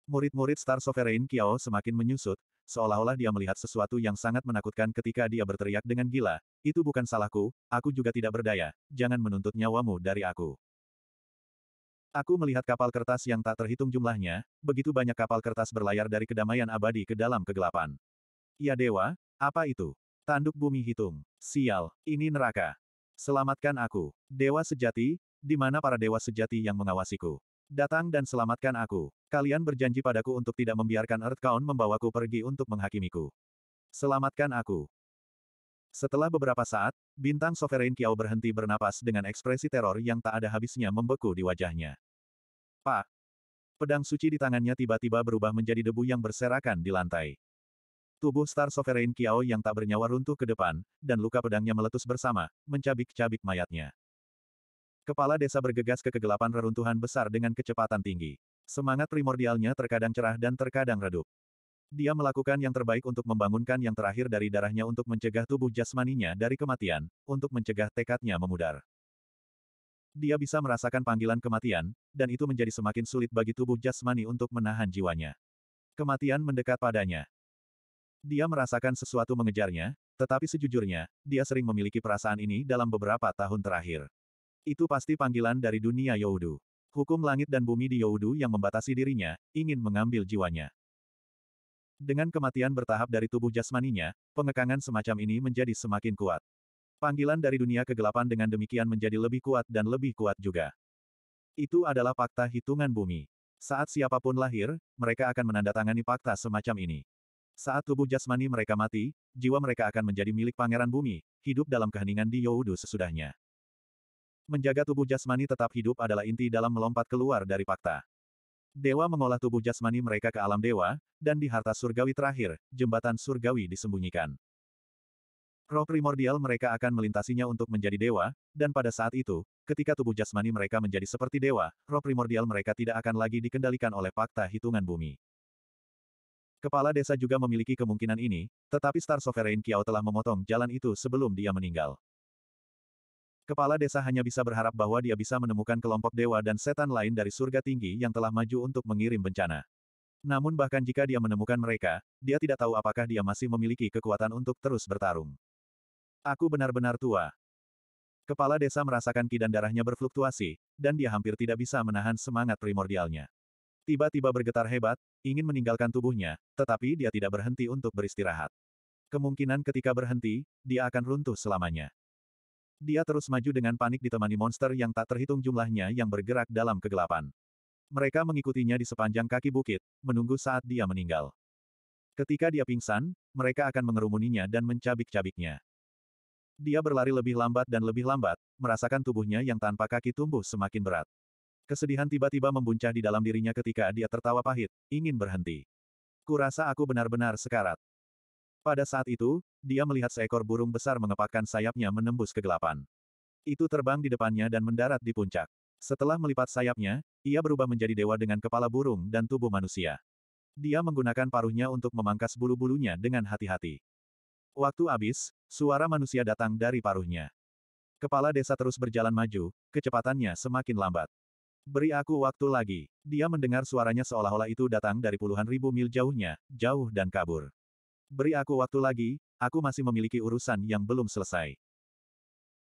Murid-murid Star Sovereign Kiao semakin menyusut, seolah-olah dia melihat sesuatu yang sangat menakutkan ketika dia berteriak dengan gila, itu bukan salahku, aku juga tidak berdaya, jangan menuntut nyawamu dari aku. Aku melihat kapal kertas yang tak terhitung jumlahnya, begitu banyak kapal kertas berlayar dari kedamaian abadi ke dalam kegelapan. Ya dewa, apa itu? Tanduk bumi hitung. Sial, ini neraka. Selamatkan aku, dewa sejati, di mana para dewa sejati yang mengawasiku. Datang dan selamatkan aku. Kalian berjanji padaku untuk tidak membiarkan Earthcount membawaku pergi untuk menghakimiku. Selamatkan aku. Setelah beberapa saat, bintang Sovereign Kiao berhenti bernapas dengan ekspresi teror yang tak ada habisnya membeku di wajahnya. Pak! Pedang suci di tangannya tiba-tiba berubah menjadi debu yang berserakan di lantai. Tubuh Star Sovereign Kiao yang tak bernyawa runtuh ke depan, dan luka pedangnya meletus bersama, mencabik-cabik mayatnya. Kepala desa bergegas ke kegelapan reruntuhan besar dengan kecepatan tinggi. Semangat primordialnya terkadang cerah dan terkadang redup. Dia melakukan yang terbaik untuk membangunkan yang terakhir dari darahnya untuk mencegah tubuh jasmaninya dari kematian, untuk mencegah tekadnya memudar. Dia bisa merasakan panggilan kematian, dan itu menjadi semakin sulit bagi tubuh jasmani untuk menahan jiwanya. Kematian mendekat padanya. Dia merasakan sesuatu mengejarnya, tetapi sejujurnya, dia sering memiliki perasaan ini dalam beberapa tahun terakhir. Itu pasti panggilan dari dunia Youdu. Hukum langit dan bumi di Youdu yang membatasi dirinya, ingin mengambil jiwanya. Dengan kematian bertahap dari tubuh jasmaninya, pengekangan semacam ini menjadi semakin kuat. Panggilan dari dunia kegelapan dengan demikian menjadi lebih kuat dan lebih kuat juga. Itu adalah fakta hitungan bumi. Saat siapapun lahir, mereka akan menandatangani fakta semacam ini. Saat tubuh jasmani mereka mati, jiwa mereka akan menjadi milik pangeran bumi, hidup dalam keheningan di Youdu sesudahnya. Menjaga tubuh jasmani tetap hidup adalah inti dalam melompat keluar dari fakta. Dewa mengolah tubuh jasmani mereka ke alam dewa, dan di harta surgawi terakhir, jembatan surgawi disembunyikan. Roh primordial mereka akan melintasinya untuk menjadi dewa, dan pada saat itu, ketika tubuh jasmani mereka menjadi seperti dewa, roh primordial mereka tidak akan lagi dikendalikan oleh fakta hitungan bumi. Kepala desa juga memiliki kemungkinan ini, tetapi Star Sovereign Kiao telah memotong jalan itu sebelum dia meninggal. Kepala desa hanya bisa berharap bahwa dia bisa menemukan kelompok dewa dan setan lain dari surga tinggi yang telah maju untuk mengirim bencana. Namun bahkan jika dia menemukan mereka, dia tidak tahu apakah dia masih memiliki kekuatan untuk terus bertarung. Aku benar-benar tua. Kepala desa merasakan kidan darahnya berfluktuasi, dan dia hampir tidak bisa menahan semangat primordialnya. Tiba-tiba bergetar hebat, ingin meninggalkan tubuhnya, tetapi dia tidak berhenti untuk beristirahat. Kemungkinan ketika berhenti, dia akan runtuh selamanya. Dia terus maju dengan panik ditemani monster yang tak terhitung jumlahnya yang bergerak dalam kegelapan. Mereka mengikutinya di sepanjang kaki bukit, menunggu saat dia meninggal. Ketika dia pingsan, mereka akan mengerumuninya dan mencabik-cabiknya. Dia berlari lebih lambat dan lebih lambat, merasakan tubuhnya yang tanpa kaki tumbuh semakin berat. Kesedihan tiba-tiba membuncah di dalam dirinya ketika dia tertawa pahit, ingin berhenti. Kurasa aku benar-benar sekarat. Pada saat itu, dia melihat seekor burung besar mengepakkan sayapnya menembus kegelapan. Itu terbang di depannya dan mendarat di puncak. Setelah melipat sayapnya, ia berubah menjadi dewa dengan kepala burung dan tubuh manusia. Dia menggunakan paruhnya untuk memangkas bulu-bulunya dengan hati-hati. Waktu habis, suara manusia datang dari paruhnya. Kepala desa terus berjalan maju, kecepatannya semakin lambat. Beri aku waktu lagi. Dia mendengar suaranya seolah-olah itu datang dari puluhan ribu mil jauhnya, jauh dan kabur. Beri aku waktu lagi, aku masih memiliki urusan yang belum selesai.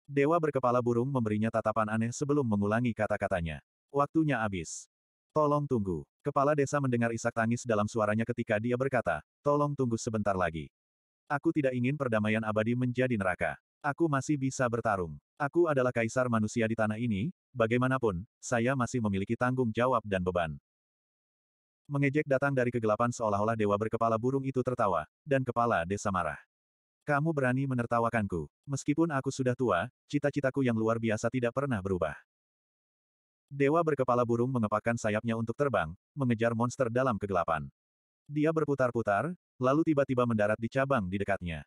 Dewa berkepala burung memberinya tatapan aneh sebelum mengulangi kata-katanya. Waktunya habis. Tolong tunggu. Kepala desa mendengar isak tangis dalam suaranya ketika dia berkata, tolong tunggu sebentar lagi. Aku tidak ingin perdamaian abadi menjadi neraka. Aku masih bisa bertarung. Aku adalah kaisar manusia di tanah ini, bagaimanapun, saya masih memiliki tanggung jawab dan beban mengejek datang dari kegelapan seolah-olah dewa berkepala burung itu tertawa, dan kepala desa marah. Kamu berani menertawakanku. Meskipun aku sudah tua, cita-citaku yang luar biasa tidak pernah berubah. Dewa berkepala burung mengepakkan sayapnya untuk terbang, mengejar monster dalam kegelapan. Dia berputar-putar, lalu tiba-tiba mendarat di cabang di dekatnya.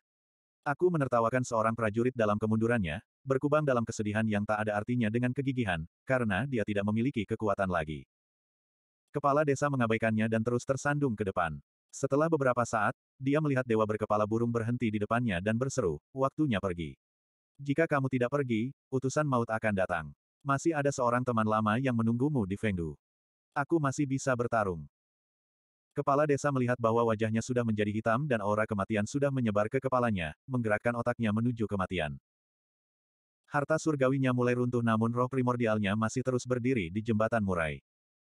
Aku menertawakan seorang prajurit dalam kemundurannya, berkubang dalam kesedihan yang tak ada artinya dengan kegigihan, karena dia tidak memiliki kekuatan lagi. Kepala desa mengabaikannya dan terus tersandung ke depan. Setelah beberapa saat, dia melihat dewa berkepala burung berhenti di depannya dan berseru, waktunya pergi. Jika kamu tidak pergi, utusan maut akan datang. Masih ada seorang teman lama yang menunggumu di Fengdu. Aku masih bisa bertarung. Kepala desa melihat bahwa wajahnya sudah menjadi hitam dan aura kematian sudah menyebar ke kepalanya, menggerakkan otaknya menuju kematian. Harta surgawinya mulai runtuh namun roh primordialnya masih terus berdiri di jembatan murai.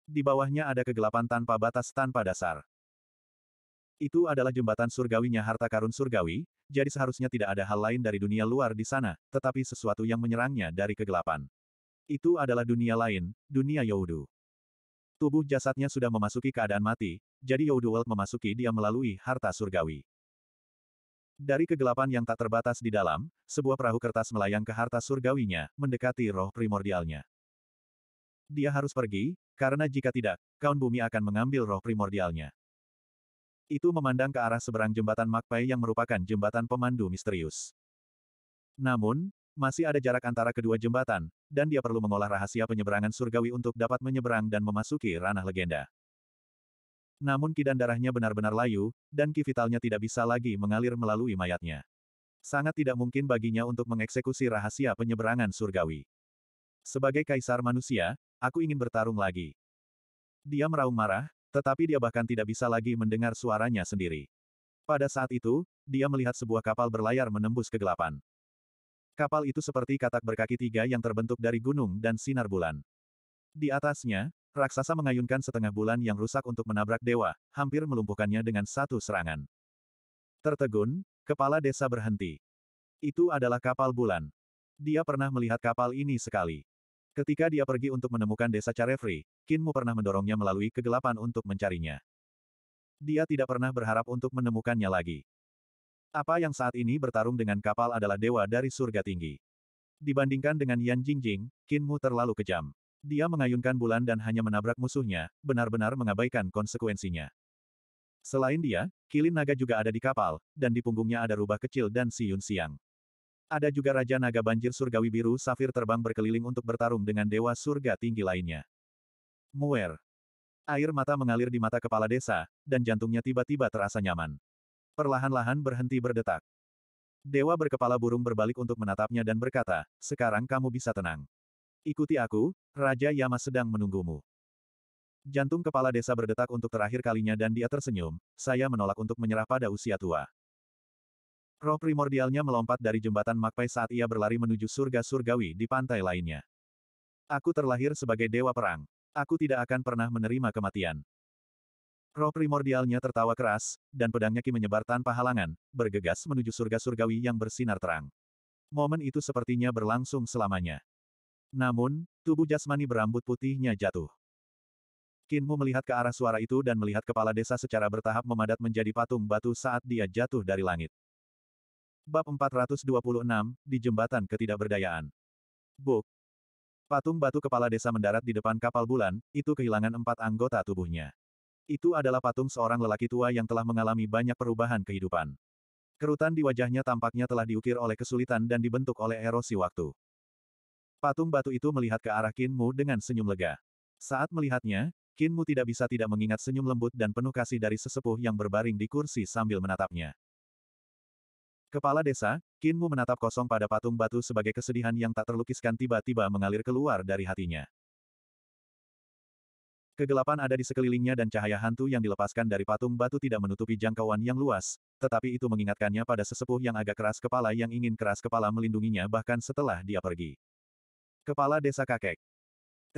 Di bawahnya ada kegelapan tanpa batas tanpa dasar. Itu adalah jembatan surgawinya harta karun surgawi, jadi seharusnya tidak ada hal lain dari dunia luar di sana, tetapi sesuatu yang menyerangnya dari kegelapan. Itu adalah dunia lain, dunia Yaudu. Tubuh jasadnya sudah memasuki keadaan mati, jadi Yaudu World memasuki dia melalui harta surgawi. Dari kegelapan yang tak terbatas di dalam, sebuah perahu kertas melayang ke harta surgawinya, mendekati roh primordialnya. Dia harus pergi, karena jika tidak, kaun bumi akan mengambil roh primordialnya. Itu memandang ke arah seberang jembatan Magpai yang merupakan jembatan pemandu misterius. Namun, masih ada jarak antara kedua jembatan, dan dia perlu mengolah rahasia penyeberangan surgawi untuk dapat menyeberang dan memasuki ranah legenda. Namun kidan darahnya benar-benar layu, dan ki vitalnya tidak bisa lagi mengalir melalui mayatnya. Sangat tidak mungkin baginya untuk mengeksekusi rahasia penyeberangan surgawi. Sebagai kaisar manusia, aku ingin bertarung lagi. Dia meraung marah, tetapi dia bahkan tidak bisa lagi mendengar suaranya sendiri. Pada saat itu, dia melihat sebuah kapal berlayar menembus kegelapan. Kapal itu seperti katak berkaki tiga yang terbentuk dari gunung dan sinar bulan. Di atasnya, raksasa mengayunkan setengah bulan yang rusak untuk menabrak dewa, hampir melumpuhkannya dengan satu serangan. Tertegun, kepala desa berhenti. Itu adalah kapal bulan. Dia pernah melihat kapal ini sekali. Ketika dia pergi untuk menemukan desa Carefree, Kinmu pernah mendorongnya melalui kegelapan untuk mencarinya. Dia tidak pernah berharap untuk menemukannya lagi. Apa yang saat ini bertarung dengan kapal adalah dewa dari surga tinggi. Dibandingkan dengan Yan Jingjing, Kinmu terlalu kejam. Dia mengayunkan bulan dan hanya menabrak musuhnya, benar-benar mengabaikan konsekuensinya. Selain dia, kilin naga juga ada di kapal, dan di punggungnya ada rubah kecil dan siun siang. Ada juga Raja Naga Banjir Surgawi Biru Safir terbang berkeliling untuk bertarung dengan Dewa Surga Tinggi lainnya. Muer. Air mata mengalir di mata kepala desa, dan jantungnya tiba-tiba terasa nyaman. Perlahan-lahan berhenti berdetak. Dewa berkepala burung berbalik untuk menatapnya dan berkata, sekarang kamu bisa tenang. Ikuti aku, Raja Yama sedang menunggumu. Jantung kepala desa berdetak untuk terakhir kalinya dan dia tersenyum, saya menolak untuk menyerah pada usia tua. Roh primordialnya melompat dari jembatan Makpai saat ia berlari menuju surga surgawi di pantai lainnya. Aku terlahir sebagai dewa perang. Aku tidak akan pernah menerima kematian. Roh primordialnya tertawa keras, dan pedangnya ki menyebar tanpa halangan, bergegas menuju surga surgawi yang bersinar terang. Momen itu sepertinya berlangsung selamanya. Namun, tubuh jasmani berambut putihnya jatuh. Kinmu melihat ke arah suara itu dan melihat kepala desa secara bertahap memadat menjadi patung batu saat dia jatuh dari langit. Bab 426, di Jembatan Ketidakberdayaan. Buk. Patung batu kepala desa mendarat di depan kapal bulan, itu kehilangan empat anggota tubuhnya. Itu adalah patung seorang lelaki tua yang telah mengalami banyak perubahan kehidupan. Kerutan di wajahnya tampaknya telah diukir oleh kesulitan dan dibentuk oleh erosi waktu. Patung batu itu melihat ke arah Kinmu dengan senyum lega. Saat melihatnya, Kinmu tidak bisa tidak mengingat senyum lembut dan penuh kasih dari sesepuh yang berbaring di kursi sambil menatapnya. Kepala desa, Kinmu menatap kosong pada patung batu sebagai kesedihan yang tak terlukiskan tiba-tiba mengalir keluar dari hatinya. Kegelapan ada di sekelilingnya dan cahaya hantu yang dilepaskan dari patung batu tidak menutupi jangkauan yang luas, tetapi itu mengingatkannya pada sesepuh yang agak keras kepala yang ingin keras kepala melindunginya bahkan setelah dia pergi. Kepala desa kakek.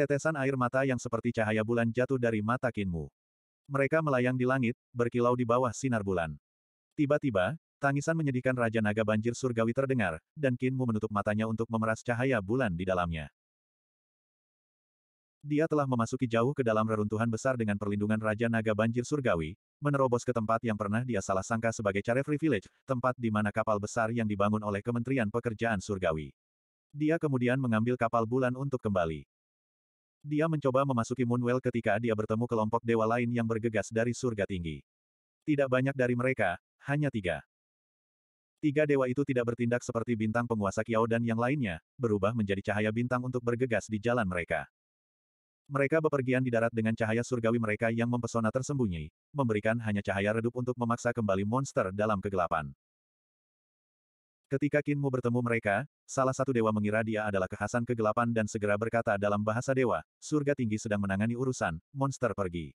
Tetesan air mata yang seperti cahaya bulan jatuh dari mata Kinmu. Mereka melayang di langit, berkilau di bawah sinar bulan. Tiba-tiba, Tangisan menyedihkan Raja Naga Banjir Surgawi terdengar, dan Kinmu menutup matanya untuk memeras cahaya bulan di dalamnya. Dia telah memasuki jauh ke dalam reruntuhan besar dengan perlindungan Raja Naga Banjir Surgawi, menerobos ke tempat yang pernah dia salah sangka sebagai Carefree Village, tempat di mana kapal besar yang dibangun oleh Kementerian Pekerjaan Surgawi. Dia kemudian mengambil kapal bulan untuk kembali. Dia mencoba memasuki Moonwell ketika dia bertemu kelompok dewa lain yang bergegas dari surga tinggi. Tidak banyak dari mereka, hanya tiga. Tiga dewa itu tidak bertindak seperti bintang penguasa Kiao dan yang lainnya, berubah menjadi cahaya bintang untuk bergegas di jalan mereka. Mereka bepergian di darat dengan cahaya surgawi mereka yang mempesona tersembunyi, memberikan hanya cahaya redup untuk memaksa kembali monster dalam kegelapan. Ketika Kinmu bertemu mereka, salah satu dewa mengira dia adalah kekhasan kegelapan dan segera berkata dalam bahasa dewa, surga tinggi sedang menangani urusan, monster pergi.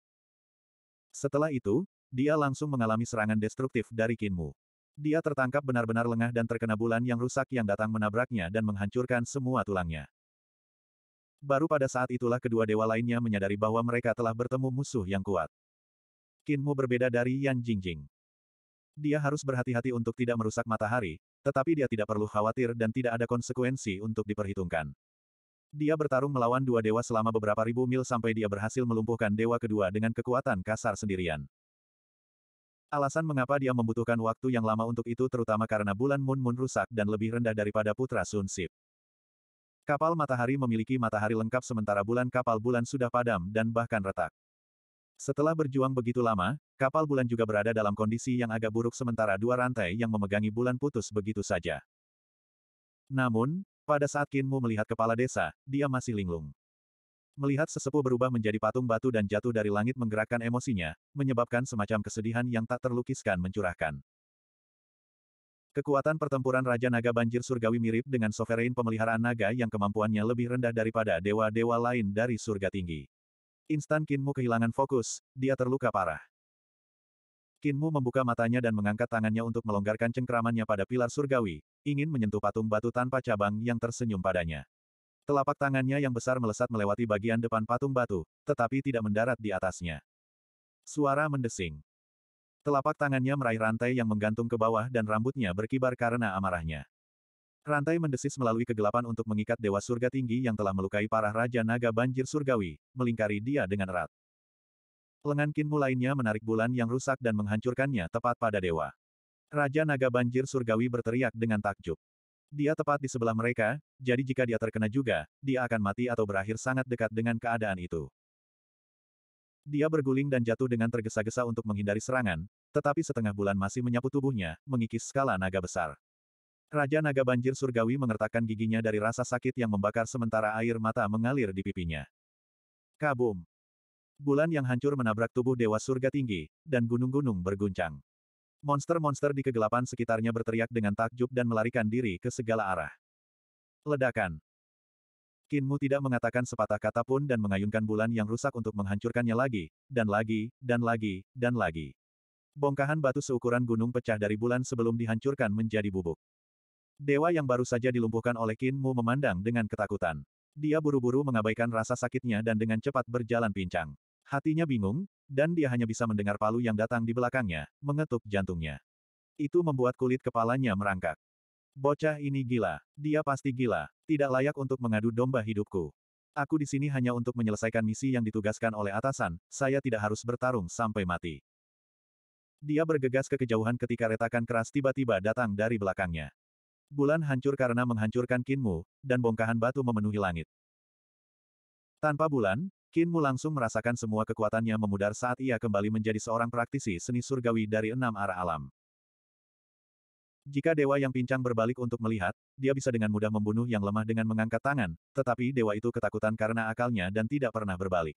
Setelah itu, dia langsung mengalami serangan destruktif dari Kinmu. Dia tertangkap benar-benar lengah dan terkena bulan yang rusak yang datang menabraknya dan menghancurkan semua tulangnya. Baru pada saat itulah kedua dewa lainnya menyadari bahwa mereka telah bertemu musuh yang kuat. Kinmu berbeda dari Yan Jingjing. Dia harus berhati-hati untuk tidak merusak matahari, tetapi dia tidak perlu khawatir dan tidak ada konsekuensi untuk diperhitungkan. Dia bertarung melawan dua dewa selama beberapa ribu mil sampai dia berhasil melumpuhkan dewa kedua dengan kekuatan kasar sendirian. Alasan mengapa dia membutuhkan waktu yang lama untuk itu terutama karena bulan Moon Moon rusak dan lebih rendah daripada putra Sun Sip. Kapal matahari memiliki matahari lengkap sementara bulan kapal bulan sudah padam dan bahkan retak. Setelah berjuang begitu lama, kapal bulan juga berada dalam kondisi yang agak buruk sementara dua rantai yang memegangi bulan putus begitu saja. Namun, pada saat Kinmu melihat kepala desa, dia masih linglung. Melihat sesepuh berubah menjadi patung batu dan jatuh dari langit menggerakkan emosinya, menyebabkan semacam kesedihan yang tak terlukiskan mencurahkan. Kekuatan pertempuran Raja Naga Banjir Surgawi mirip dengan sovereign pemeliharaan naga yang kemampuannya lebih rendah daripada dewa-dewa lain dari surga tinggi. Instan Kinmu kehilangan fokus, dia terluka parah. Kinmu membuka matanya dan mengangkat tangannya untuk melonggarkan cengkramannya pada pilar surgawi, ingin menyentuh patung batu tanpa cabang yang tersenyum padanya. Telapak tangannya yang besar melesat melewati bagian depan patung batu, tetapi tidak mendarat di atasnya. Suara mendesing. Telapak tangannya meraih rantai yang menggantung ke bawah dan rambutnya berkibar karena amarahnya. Rantai mendesis melalui kegelapan untuk mengikat Dewa Surga Tinggi yang telah melukai parah Raja Naga Banjir Surgawi, melingkari dia dengan erat. Lengan kinmu lainnya menarik bulan yang rusak dan menghancurkannya tepat pada Dewa. Raja Naga Banjir Surgawi berteriak dengan takjub. Dia tepat di sebelah mereka, jadi jika dia terkena juga, dia akan mati atau berakhir sangat dekat dengan keadaan itu. Dia berguling dan jatuh dengan tergesa-gesa untuk menghindari serangan, tetapi setengah bulan masih menyapu tubuhnya, mengikis skala naga besar. Raja naga banjir surgawi mengertakkan giginya dari rasa sakit yang membakar sementara air mata mengalir di pipinya. Kabum! Bulan yang hancur menabrak tubuh dewa surga tinggi, dan gunung-gunung berguncang. Monster-monster di kegelapan sekitarnya berteriak dengan takjub dan melarikan diri ke segala arah. Ledakan. Kinmu tidak mengatakan sepatah kata pun dan mengayunkan bulan yang rusak untuk menghancurkannya lagi, dan lagi, dan lagi, dan lagi. Bongkahan batu seukuran gunung pecah dari bulan sebelum dihancurkan menjadi bubuk. Dewa yang baru saja dilumpuhkan oleh Kinmu memandang dengan ketakutan. Dia buru-buru mengabaikan rasa sakitnya dan dengan cepat berjalan pincang. Hatinya bingung, dan dia hanya bisa mendengar palu yang datang di belakangnya, mengetuk jantungnya. Itu membuat kulit kepalanya merangkak. Bocah ini gila. Dia pasti gila. Tidak layak untuk mengadu domba hidupku. Aku di sini hanya untuk menyelesaikan misi yang ditugaskan oleh atasan, saya tidak harus bertarung sampai mati. Dia bergegas ke kejauhan ketika retakan keras tiba-tiba datang dari belakangnya. Bulan hancur karena menghancurkan kinmu, dan bongkahan batu memenuhi langit. Tanpa bulan, Qin Mu langsung merasakan semua kekuatannya memudar saat ia kembali menjadi seorang praktisi seni surgawi dari enam arah alam. Jika dewa yang pincang berbalik untuk melihat, dia bisa dengan mudah membunuh yang lemah dengan mengangkat tangan, tetapi dewa itu ketakutan karena akalnya dan tidak pernah berbalik.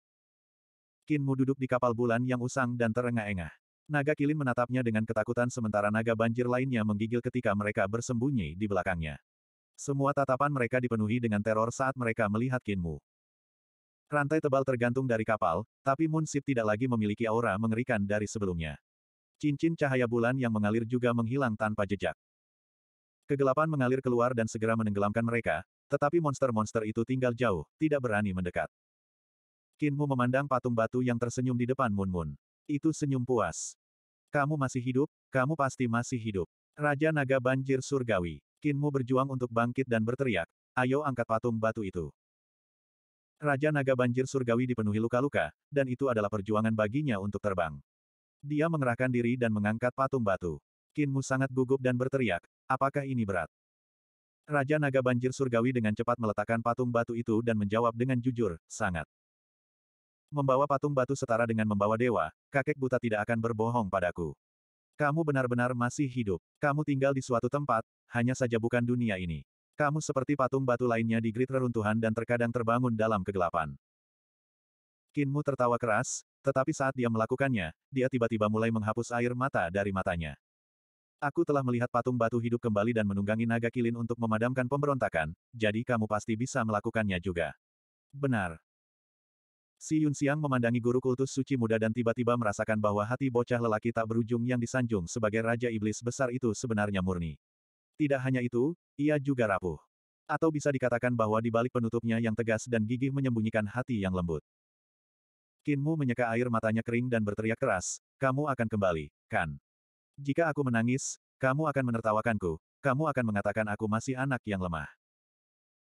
Qin Mu duduk di kapal bulan yang usang dan terengah-engah. Naga kilin menatapnya dengan ketakutan sementara naga banjir lainnya menggigil ketika mereka bersembunyi di belakangnya. Semua tatapan mereka dipenuhi dengan teror saat mereka melihat Kinmu. Rantai tebal tergantung dari kapal, tapi Munsip tidak lagi memiliki aura mengerikan dari sebelumnya. Cincin cahaya bulan yang mengalir juga menghilang tanpa jejak. Kegelapan mengalir keluar dan segera menenggelamkan mereka, tetapi monster-monster itu tinggal jauh, tidak berani mendekat. Kinmu memandang patung batu yang tersenyum di depan Moon Moon. Itu senyum puas. Kamu masih hidup, kamu pasti masih hidup. Raja Naga Banjir Surgawi. Kinmu berjuang untuk bangkit dan berteriak, ayo angkat patung batu itu. Raja Naga Banjir Surgawi dipenuhi luka-luka, dan itu adalah perjuangan baginya untuk terbang. Dia mengerahkan diri dan mengangkat patung batu. Kinmu sangat gugup dan berteriak, apakah ini berat? Raja Naga Banjir Surgawi dengan cepat meletakkan patung batu itu dan menjawab dengan jujur, sangat. Membawa patung batu setara dengan membawa dewa, kakek buta tidak akan berbohong padaku. Kamu benar-benar masih hidup. Kamu tinggal di suatu tempat, hanya saja bukan dunia ini. Kamu seperti patung batu lainnya di grid reruntuhan dan terkadang terbangun dalam kegelapan. Kinmu tertawa keras, tetapi saat dia melakukannya, dia tiba-tiba mulai menghapus air mata dari matanya. Aku telah melihat patung batu hidup kembali dan menunggangi naga kilin untuk memadamkan pemberontakan, jadi kamu pasti bisa melakukannya juga. Benar. Si Yun Xiang memandangi guru kultus suci muda dan tiba-tiba merasakan bahwa hati bocah lelaki tak berujung yang disanjung sebagai Raja Iblis besar itu sebenarnya murni. Tidak hanya itu, ia juga rapuh. Atau bisa dikatakan bahwa di balik penutupnya yang tegas dan gigih menyembunyikan hati yang lembut. Kinmu menyeka air matanya kering dan berteriak keras, kamu akan kembali, kan? Jika aku menangis, kamu akan menertawakanku, kamu akan mengatakan aku masih anak yang lemah.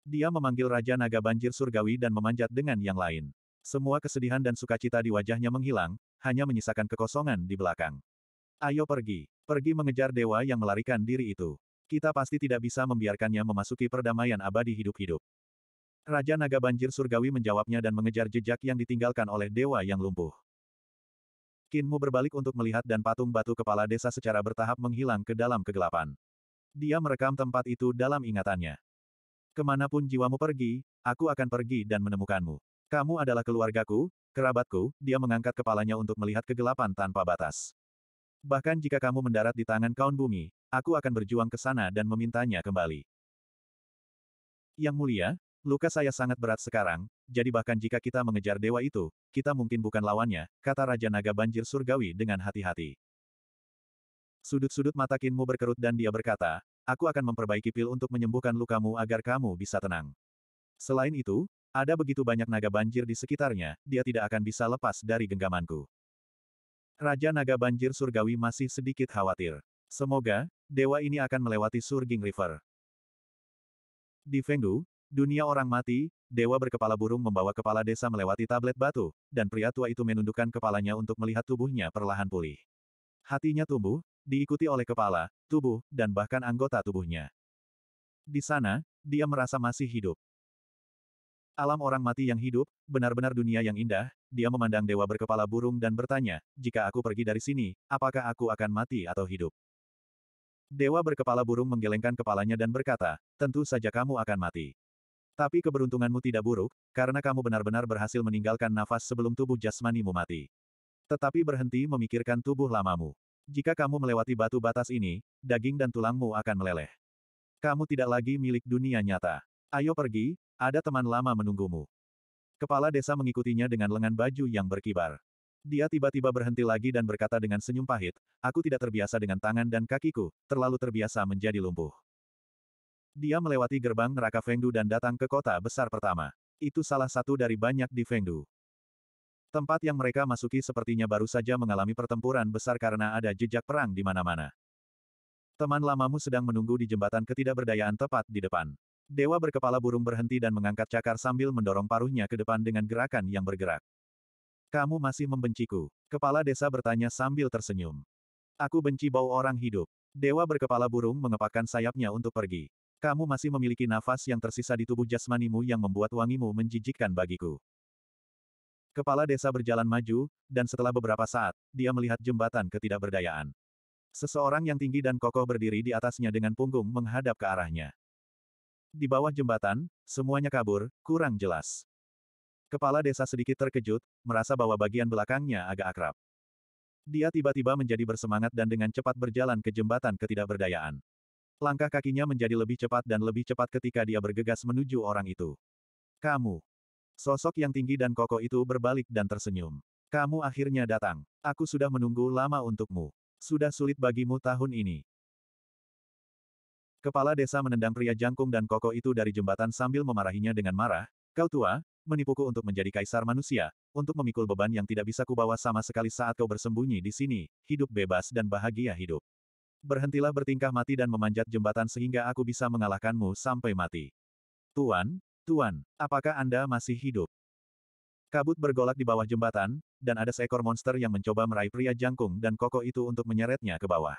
Dia memanggil Raja Naga Banjir Surgawi dan memanjat dengan yang lain. Semua kesedihan dan sukacita di wajahnya menghilang, hanya menyisakan kekosongan di belakang. Ayo pergi, pergi mengejar dewa yang melarikan diri itu. Kita pasti tidak bisa membiarkannya memasuki perdamaian abadi hidup-hidup. Raja Naga Banjir Surgawi menjawabnya dan mengejar jejak yang ditinggalkan oleh dewa yang lumpuh. Kinmu berbalik untuk melihat dan patung batu kepala desa secara bertahap menghilang ke dalam kegelapan. Dia merekam tempat itu dalam ingatannya. Kemanapun jiwamu pergi, aku akan pergi dan menemukanmu. Kamu adalah keluargaku, kerabatku, dia mengangkat kepalanya untuk melihat kegelapan tanpa batas. Bahkan jika kamu mendarat di tangan kaun bumi, Aku akan berjuang ke sana dan memintanya kembali. Yang mulia, luka saya sangat berat sekarang, jadi bahkan jika kita mengejar dewa itu, kita mungkin bukan lawannya, kata Raja Naga Banjir Surgawi dengan hati-hati. Sudut-sudut mata Kinmu berkerut dan dia berkata, aku akan memperbaiki pil untuk menyembuhkan lukamu agar kamu bisa tenang. Selain itu, ada begitu banyak naga banjir di sekitarnya, dia tidak akan bisa lepas dari genggamanku. Raja Naga Banjir Surgawi masih sedikit khawatir. Semoga, dewa ini akan melewati Surging River. Di Fengdu, dunia orang mati, dewa berkepala burung membawa kepala desa melewati tablet batu, dan pria tua itu menundukkan kepalanya untuk melihat tubuhnya perlahan pulih. Hatinya tumbuh, diikuti oleh kepala, tubuh, dan bahkan anggota tubuhnya. Di sana, dia merasa masih hidup. Alam orang mati yang hidup, benar-benar dunia yang indah, dia memandang dewa berkepala burung dan bertanya, jika aku pergi dari sini, apakah aku akan mati atau hidup? Dewa berkepala burung menggelengkan kepalanya dan berkata, tentu saja kamu akan mati. Tapi keberuntunganmu tidak buruk, karena kamu benar-benar berhasil meninggalkan nafas sebelum tubuh jasmanimu mati. Tetapi berhenti memikirkan tubuh lamamu. Jika kamu melewati batu batas ini, daging dan tulangmu akan meleleh. Kamu tidak lagi milik dunia nyata. Ayo pergi, ada teman lama menunggumu. Kepala desa mengikutinya dengan lengan baju yang berkibar. Dia tiba-tiba berhenti lagi dan berkata dengan senyum pahit, aku tidak terbiasa dengan tangan dan kakiku, terlalu terbiasa menjadi lumpuh. Dia melewati gerbang neraka Fengdu dan datang ke kota besar pertama. Itu salah satu dari banyak di Fengdu. Tempat yang mereka masuki sepertinya baru saja mengalami pertempuran besar karena ada jejak perang di mana-mana. Teman lamamu sedang menunggu di jembatan ketidakberdayaan tepat di depan. Dewa berkepala burung berhenti dan mengangkat cakar sambil mendorong paruhnya ke depan dengan gerakan yang bergerak. Kamu masih membenciku? Kepala desa bertanya sambil tersenyum. Aku benci bau orang hidup. Dewa berkepala burung mengepakkan sayapnya untuk pergi. Kamu masih memiliki nafas yang tersisa di tubuh jasmanimu yang membuat wangimu menjijikkan bagiku. Kepala desa berjalan maju, dan setelah beberapa saat, dia melihat jembatan ketidakberdayaan. Seseorang yang tinggi dan kokoh berdiri di atasnya dengan punggung menghadap ke arahnya. Di bawah jembatan, semuanya kabur, kurang jelas. Kepala desa sedikit terkejut, merasa bahwa bagian belakangnya agak akrab. Dia tiba-tiba menjadi bersemangat dan dengan cepat berjalan ke jembatan ketidakberdayaan. Langkah kakinya menjadi lebih cepat dan lebih cepat ketika dia bergegas menuju orang itu. Kamu. Sosok yang tinggi dan kokoh itu berbalik dan tersenyum. Kamu akhirnya datang. Aku sudah menunggu lama untukmu. Sudah sulit bagimu tahun ini. Kepala desa menendang pria jangkung dan kokoh itu dari jembatan sambil memarahinya dengan marah, Kau tua, menipuku untuk menjadi kaisar manusia, untuk memikul beban yang tidak bisa kubawa sama sekali saat kau bersembunyi di sini, hidup bebas dan bahagia hidup. Berhentilah bertingkah mati dan memanjat jembatan sehingga aku bisa mengalahkanmu sampai mati. Tuan, Tuan, apakah Anda masih hidup? Kabut bergolak di bawah jembatan, dan ada seekor monster yang mencoba meraih pria jangkung dan koko itu untuk menyeretnya ke bawah.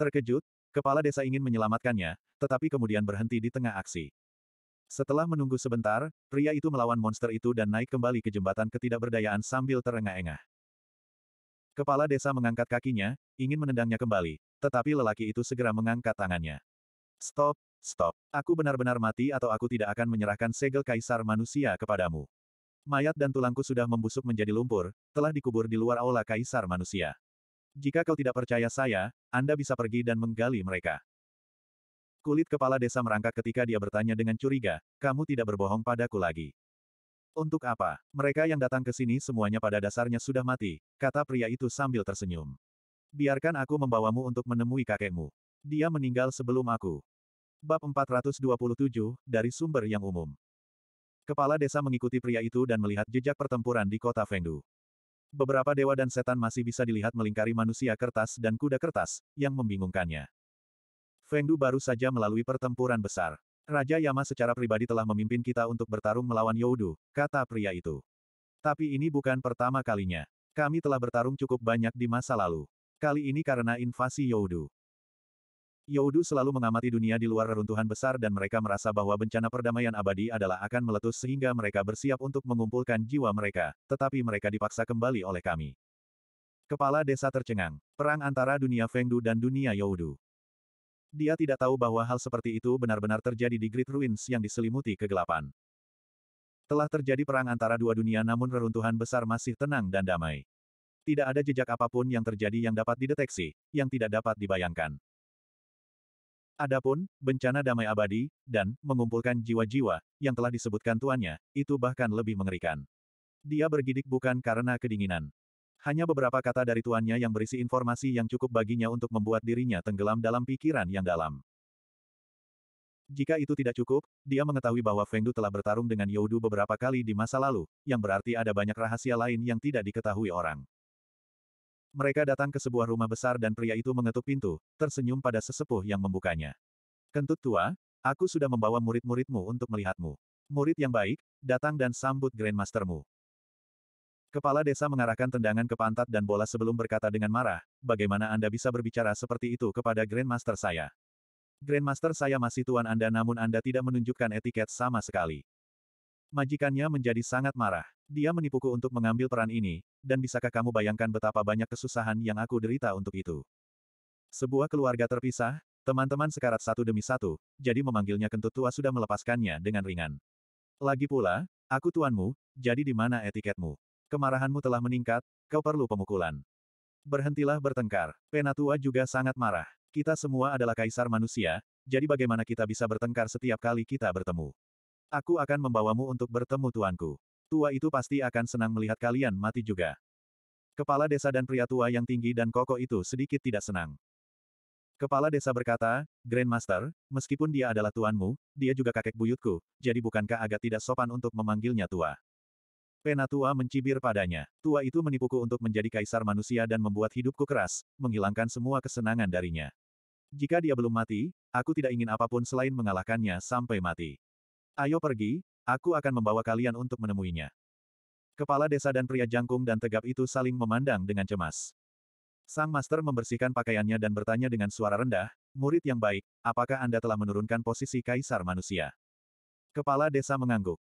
Terkejut, kepala desa ingin menyelamatkannya, tetapi kemudian berhenti di tengah aksi. Setelah menunggu sebentar, pria itu melawan monster itu dan naik kembali ke jembatan ketidakberdayaan sambil terengah-engah. Kepala desa mengangkat kakinya, ingin menendangnya kembali, tetapi lelaki itu segera mengangkat tangannya. Stop, stop. Aku benar-benar mati atau aku tidak akan menyerahkan segel kaisar manusia kepadamu. Mayat dan tulangku sudah membusuk menjadi lumpur, telah dikubur di luar aula kaisar manusia. Jika kau tidak percaya saya, Anda bisa pergi dan menggali mereka. Kulit kepala desa merangkak ketika dia bertanya dengan curiga, kamu tidak berbohong padaku lagi. Untuk apa? Mereka yang datang ke sini semuanya pada dasarnya sudah mati, kata pria itu sambil tersenyum. Biarkan aku membawamu untuk menemui kakekmu. Dia meninggal sebelum aku. Bab 427, dari sumber yang umum. Kepala desa mengikuti pria itu dan melihat jejak pertempuran di kota Fengdu. Beberapa dewa dan setan masih bisa dilihat melingkari manusia kertas dan kuda kertas, yang membingungkannya. Fengdu baru saja melalui pertempuran besar. Raja Yama secara pribadi telah memimpin kita untuk bertarung melawan Youdu, kata pria itu. Tapi ini bukan pertama kalinya. Kami telah bertarung cukup banyak di masa lalu. Kali ini karena invasi Youdu. Youdu selalu mengamati dunia di luar reruntuhan besar dan mereka merasa bahwa bencana perdamaian abadi adalah akan meletus sehingga mereka bersiap untuk mengumpulkan jiwa mereka, tetapi mereka dipaksa kembali oleh kami. Kepala desa tercengang. Perang antara dunia Fengdu dan dunia Youdu. Dia tidak tahu bahwa hal seperti itu benar-benar terjadi di Great Ruins yang diselimuti kegelapan. Telah terjadi perang antara dua dunia namun reruntuhan besar masih tenang dan damai. Tidak ada jejak apapun yang terjadi yang dapat dideteksi, yang tidak dapat dibayangkan. Adapun, bencana damai abadi, dan mengumpulkan jiwa-jiwa, yang telah disebutkan tuannya, itu bahkan lebih mengerikan. Dia bergidik bukan karena kedinginan. Hanya beberapa kata dari tuannya yang berisi informasi yang cukup baginya untuk membuat dirinya tenggelam dalam pikiran yang dalam. Jika itu tidak cukup, dia mengetahui bahwa Feng Du telah bertarung dengan Yaudu beberapa kali di masa lalu, yang berarti ada banyak rahasia lain yang tidak diketahui orang. Mereka datang ke sebuah rumah besar dan pria itu mengetuk pintu, tersenyum pada sesepuh yang membukanya. Kentut tua, aku sudah membawa murid-muridmu untuk melihatmu. Murid yang baik, datang dan sambut Grandmastermu. Kepala desa mengarahkan tendangan ke pantat dan bola sebelum berkata dengan marah, bagaimana Anda bisa berbicara seperti itu kepada Grandmaster saya? Grandmaster saya masih tuan Anda namun Anda tidak menunjukkan etiket sama sekali. Majikannya menjadi sangat marah. Dia menipuku untuk mengambil peran ini, dan bisakah kamu bayangkan betapa banyak kesusahan yang aku derita untuk itu? Sebuah keluarga terpisah, teman-teman sekarat satu demi satu, jadi memanggilnya kentut tua sudah melepaskannya dengan ringan. Lagi pula, aku tuanmu, jadi di mana etiketmu? Kemarahanmu telah meningkat, kau perlu pemukulan. Berhentilah bertengkar. Penatua juga sangat marah. Kita semua adalah kaisar manusia, jadi bagaimana kita bisa bertengkar setiap kali kita bertemu? Aku akan membawamu untuk bertemu tuanku. Tua itu pasti akan senang melihat kalian mati juga. Kepala desa dan pria tua yang tinggi dan kokoh itu sedikit tidak senang. Kepala desa berkata, Grandmaster, meskipun dia adalah tuanmu, dia juga kakek buyutku, jadi bukankah agak tidak sopan untuk memanggilnya tua? Penatua mencibir padanya. Tua itu menipuku untuk menjadi kaisar manusia dan membuat hidupku keras, menghilangkan semua kesenangan darinya. Jika dia belum mati, aku tidak ingin apapun selain mengalahkannya sampai mati. Ayo pergi, aku akan membawa kalian untuk menemuinya. Kepala desa dan pria jangkung dan tegap itu saling memandang dengan cemas. Sang master membersihkan pakaiannya dan bertanya dengan suara rendah, murid yang baik, apakah Anda telah menurunkan posisi kaisar manusia? Kepala desa mengangguk.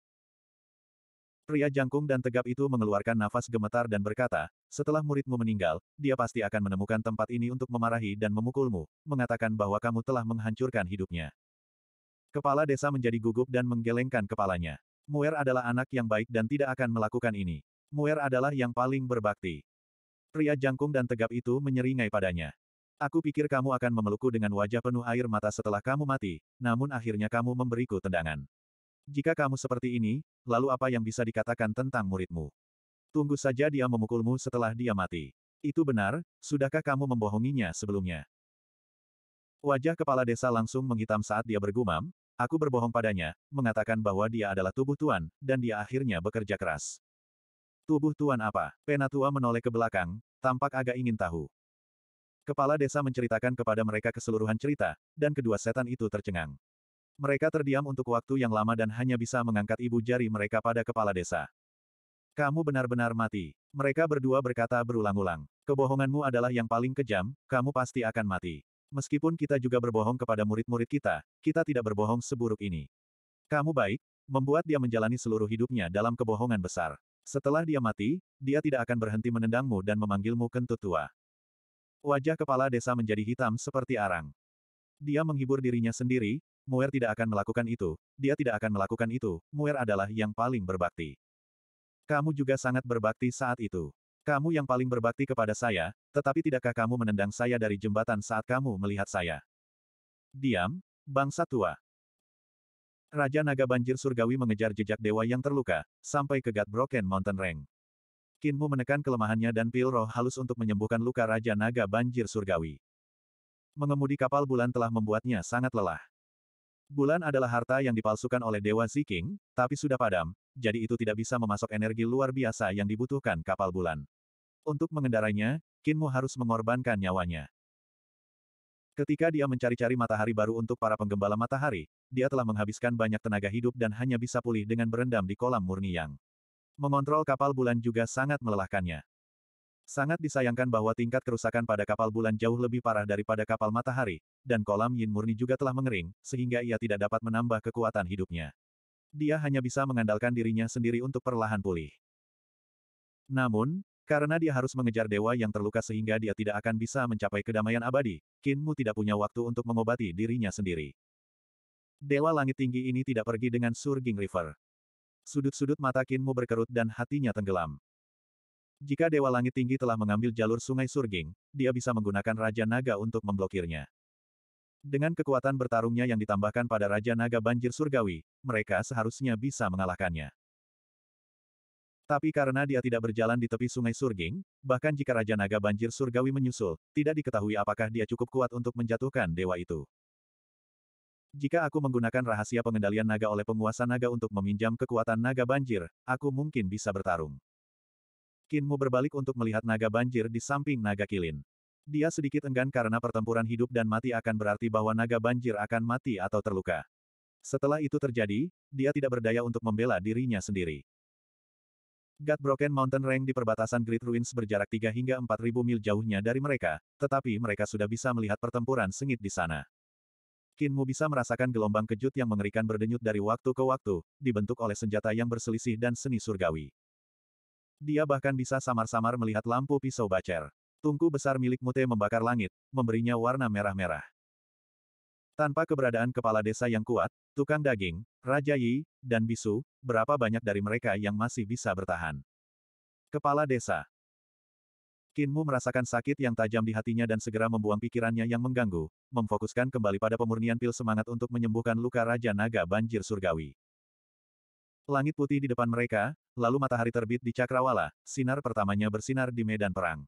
Pria jangkung dan tegap itu mengeluarkan nafas gemetar dan berkata, setelah muridmu meninggal, dia pasti akan menemukan tempat ini untuk memarahi dan memukulmu, mengatakan bahwa kamu telah menghancurkan hidupnya. Kepala desa menjadi gugup dan menggelengkan kepalanya. Muer adalah anak yang baik dan tidak akan melakukan ini. Muer adalah yang paling berbakti. Pria jangkung dan tegap itu menyeringai padanya. Aku pikir kamu akan memelukku dengan wajah penuh air mata setelah kamu mati, namun akhirnya kamu memberiku tendangan. Jika kamu seperti ini, lalu apa yang bisa dikatakan tentang muridmu? Tunggu saja dia memukulmu setelah dia mati. Itu benar, sudahkah kamu membohonginya sebelumnya? Wajah kepala desa langsung menghitam saat dia bergumam, aku berbohong padanya, mengatakan bahwa dia adalah tubuh Tuan, dan dia akhirnya bekerja keras. Tubuh Tuan apa? Penatua menoleh ke belakang, tampak agak ingin tahu. Kepala desa menceritakan kepada mereka keseluruhan cerita, dan kedua setan itu tercengang. Mereka terdiam untuk waktu yang lama dan hanya bisa mengangkat ibu jari mereka pada kepala desa. Kamu benar-benar mati. Mereka berdua berkata berulang-ulang. Kebohonganmu adalah yang paling kejam, kamu pasti akan mati. Meskipun kita juga berbohong kepada murid-murid kita, kita tidak berbohong seburuk ini. Kamu baik, membuat dia menjalani seluruh hidupnya dalam kebohongan besar. Setelah dia mati, dia tidak akan berhenti menendangmu dan memanggilmu kentut tua. Wajah kepala desa menjadi hitam seperti arang. Dia menghibur dirinya sendiri, Muer tidak akan melakukan itu, dia tidak akan melakukan itu, Muer adalah yang paling berbakti. Kamu juga sangat berbakti saat itu. Kamu yang paling berbakti kepada saya, tetapi tidakkah kamu menendang saya dari jembatan saat kamu melihat saya? Diam, bangsa tua. Raja Naga Banjir Surgawi mengejar jejak dewa yang terluka, sampai ke Gat Broken Mountain Range. Kinmu menekan kelemahannya dan pil roh halus untuk menyembuhkan luka Raja Naga Banjir Surgawi. Mengemudi kapal bulan telah membuatnya sangat lelah. Bulan adalah harta yang dipalsukan oleh Dewa Ziking, tapi sudah padam, jadi itu tidak bisa memasok energi luar biasa yang dibutuhkan kapal bulan. Untuk mengendarainya, Kinmu harus mengorbankan nyawanya. Ketika dia mencari-cari matahari baru untuk para penggembala matahari, dia telah menghabiskan banyak tenaga hidup dan hanya bisa pulih dengan berendam di kolam murni yang. Mengontrol kapal bulan juga sangat melelahkannya. Sangat disayangkan bahwa tingkat kerusakan pada kapal bulan jauh lebih parah daripada kapal matahari, dan kolam Yin murni juga telah mengering, sehingga ia tidak dapat menambah kekuatan hidupnya. Dia hanya bisa mengandalkan dirinya sendiri untuk perlahan pulih. Namun, karena dia harus mengejar dewa yang terluka sehingga dia tidak akan bisa mencapai kedamaian abadi, Qin Mu tidak punya waktu untuk mengobati dirinya sendiri. Dewa langit tinggi ini tidak pergi dengan Surging River. Sudut-sudut mata Qin Mu berkerut dan hatinya tenggelam. Jika Dewa Langit Tinggi telah mengambil jalur sungai Surging, dia bisa menggunakan Raja Naga untuk memblokirnya. Dengan kekuatan bertarungnya yang ditambahkan pada Raja Naga Banjir Surgawi, mereka seharusnya bisa mengalahkannya. Tapi karena dia tidak berjalan di tepi sungai Surging, bahkan jika Raja Naga Banjir Surgawi menyusul, tidak diketahui apakah dia cukup kuat untuk menjatuhkan dewa itu. Jika aku menggunakan rahasia pengendalian naga oleh penguasa naga untuk meminjam kekuatan naga banjir, aku mungkin bisa bertarung. Kinmu berbalik untuk melihat naga banjir di samping naga kilin. Dia sedikit enggan karena pertempuran hidup dan mati akan berarti bahwa naga banjir akan mati atau terluka. Setelah itu terjadi, dia tidak berdaya untuk membela dirinya sendiri. Broken Mountain Range di perbatasan Great Ruins berjarak 3 hingga ribu mil jauhnya dari mereka, tetapi mereka sudah bisa melihat pertempuran sengit di sana. Kinmu bisa merasakan gelombang kejut yang mengerikan berdenyut dari waktu ke waktu, dibentuk oleh senjata yang berselisih dan seni surgawi. Dia bahkan bisa samar-samar melihat lampu pisau bacer. Tungku besar milik Mute membakar langit, memberinya warna merah-merah. Tanpa keberadaan kepala desa yang kuat, tukang daging, Raja Yi, dan Bisu, berapa banyak dari mereka yang masih bisa bertahan? Kepala desa, Kinmu merasakan sakit yang tajam di hatinya dan segera membuang pikirannya yang mengganggu, memfokuskan kembali pada pemurnian pil semangat untuk menyembuhkan luka Raja Naga Banjir Surgawi. Langit putih di depan mereka, lalu matahari terbit di cakrawala, sinar pertamanya bersinar di medan perang.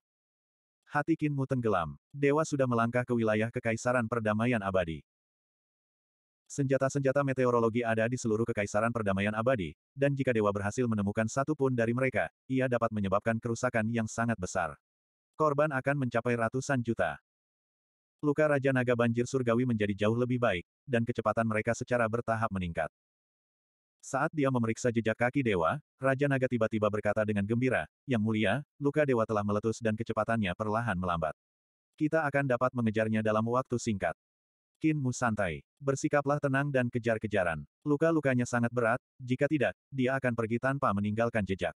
Hati Kinmu tenggelam. Dewa sudah melangkah ke wilayah Kekaisaran Perdamaian Abadi. Senjata-senjata meteorologi ada di seluruh Kekaisaran Perdamaian Abadi, dan jika Dewa berhasil menemukan satu pun dari mereka, ia dapat menyebabkan kerusakan yang sangat besar. Korban akan mencapai ratusan juta. Luka Raja Naga Banjir Surgawi menjadi jauh lebih baik, dan kecepatan mereka secara bertahap meningkat. Saat dia memeriksa jejak kaki dewa, Raja Naga tiba-tiba berkata dengan gembira, Yang mulia, luka dewa telah meletus dan kecepatannya perlahan melambat. Kita akan dapat mengejarnya dalam waktu singkat. Kinmu Mu santai. Bersikaplah tenang dan kejar-kejaran. Luka-lukanya sangat berat, jika tidak, dia akan pergi tanpa meninggalkan jejak.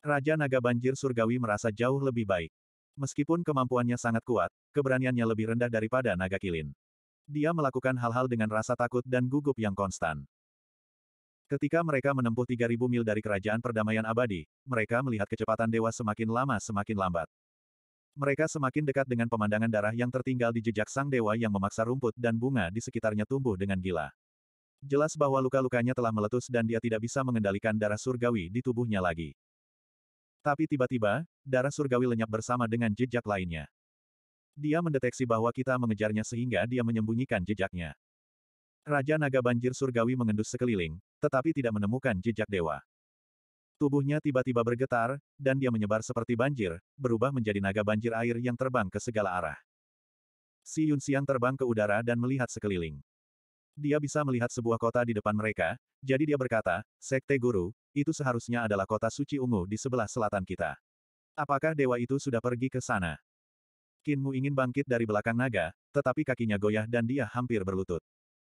Raja Naga Banjir Surgawi merasa jauh lebih baik. Meskipun kemampuannya sangat kuat, keberaniannya lebih rendah daripada naga kilin. Dia melakukan hal-hal dengan rasa takut dan gugup yang konstan. Ketika mereka menempuh 3.000 mil dari kerajaan perdamaian abadi, mereka melihat kecepatan dewa semakin lama semakin lambat. Mereka semakin dekat dengan pemandangan darah yang tertinggal di jejak sang dewa yang memaksa rumput dan bunga di sekitarnya tumbuh dengan gila. Jelas bahwa luka-lukanya telah meletus dan dia tidak bisa mengendalikan darah surgawi di tubuhnya lagi. Tapi tiba-tiba, darah surgawi lenyap bersama dengan jejak lainnya. Dia mendeteksi bahwa kita mengejarnya sehingga dia menyembunyikan jejaknya. Raja Naga Banjir Surgawi mengendus sekeliling, tetapi tidak menemukan jejak dewa. Tubuhnya tiba-tiba bergetar, dan dia menyebar seperti banjir, berubah menjadi naga banjir air yang terbang ke segala arah. Si Yun Xiang terbang ke udara dan melihat sekeliling. Dia bisa melihat sebuah kota di depan mereka, jadi dia berkata, Sekte Guru, itu seharusnya adalah kota suci ungu di sebelah selatan kita. Apakah dewa itu sudah pergi ke sana? Kinmu ingin bangkit dari belakang naga, tetapi kakinya goyah dan dia hampir berlutut.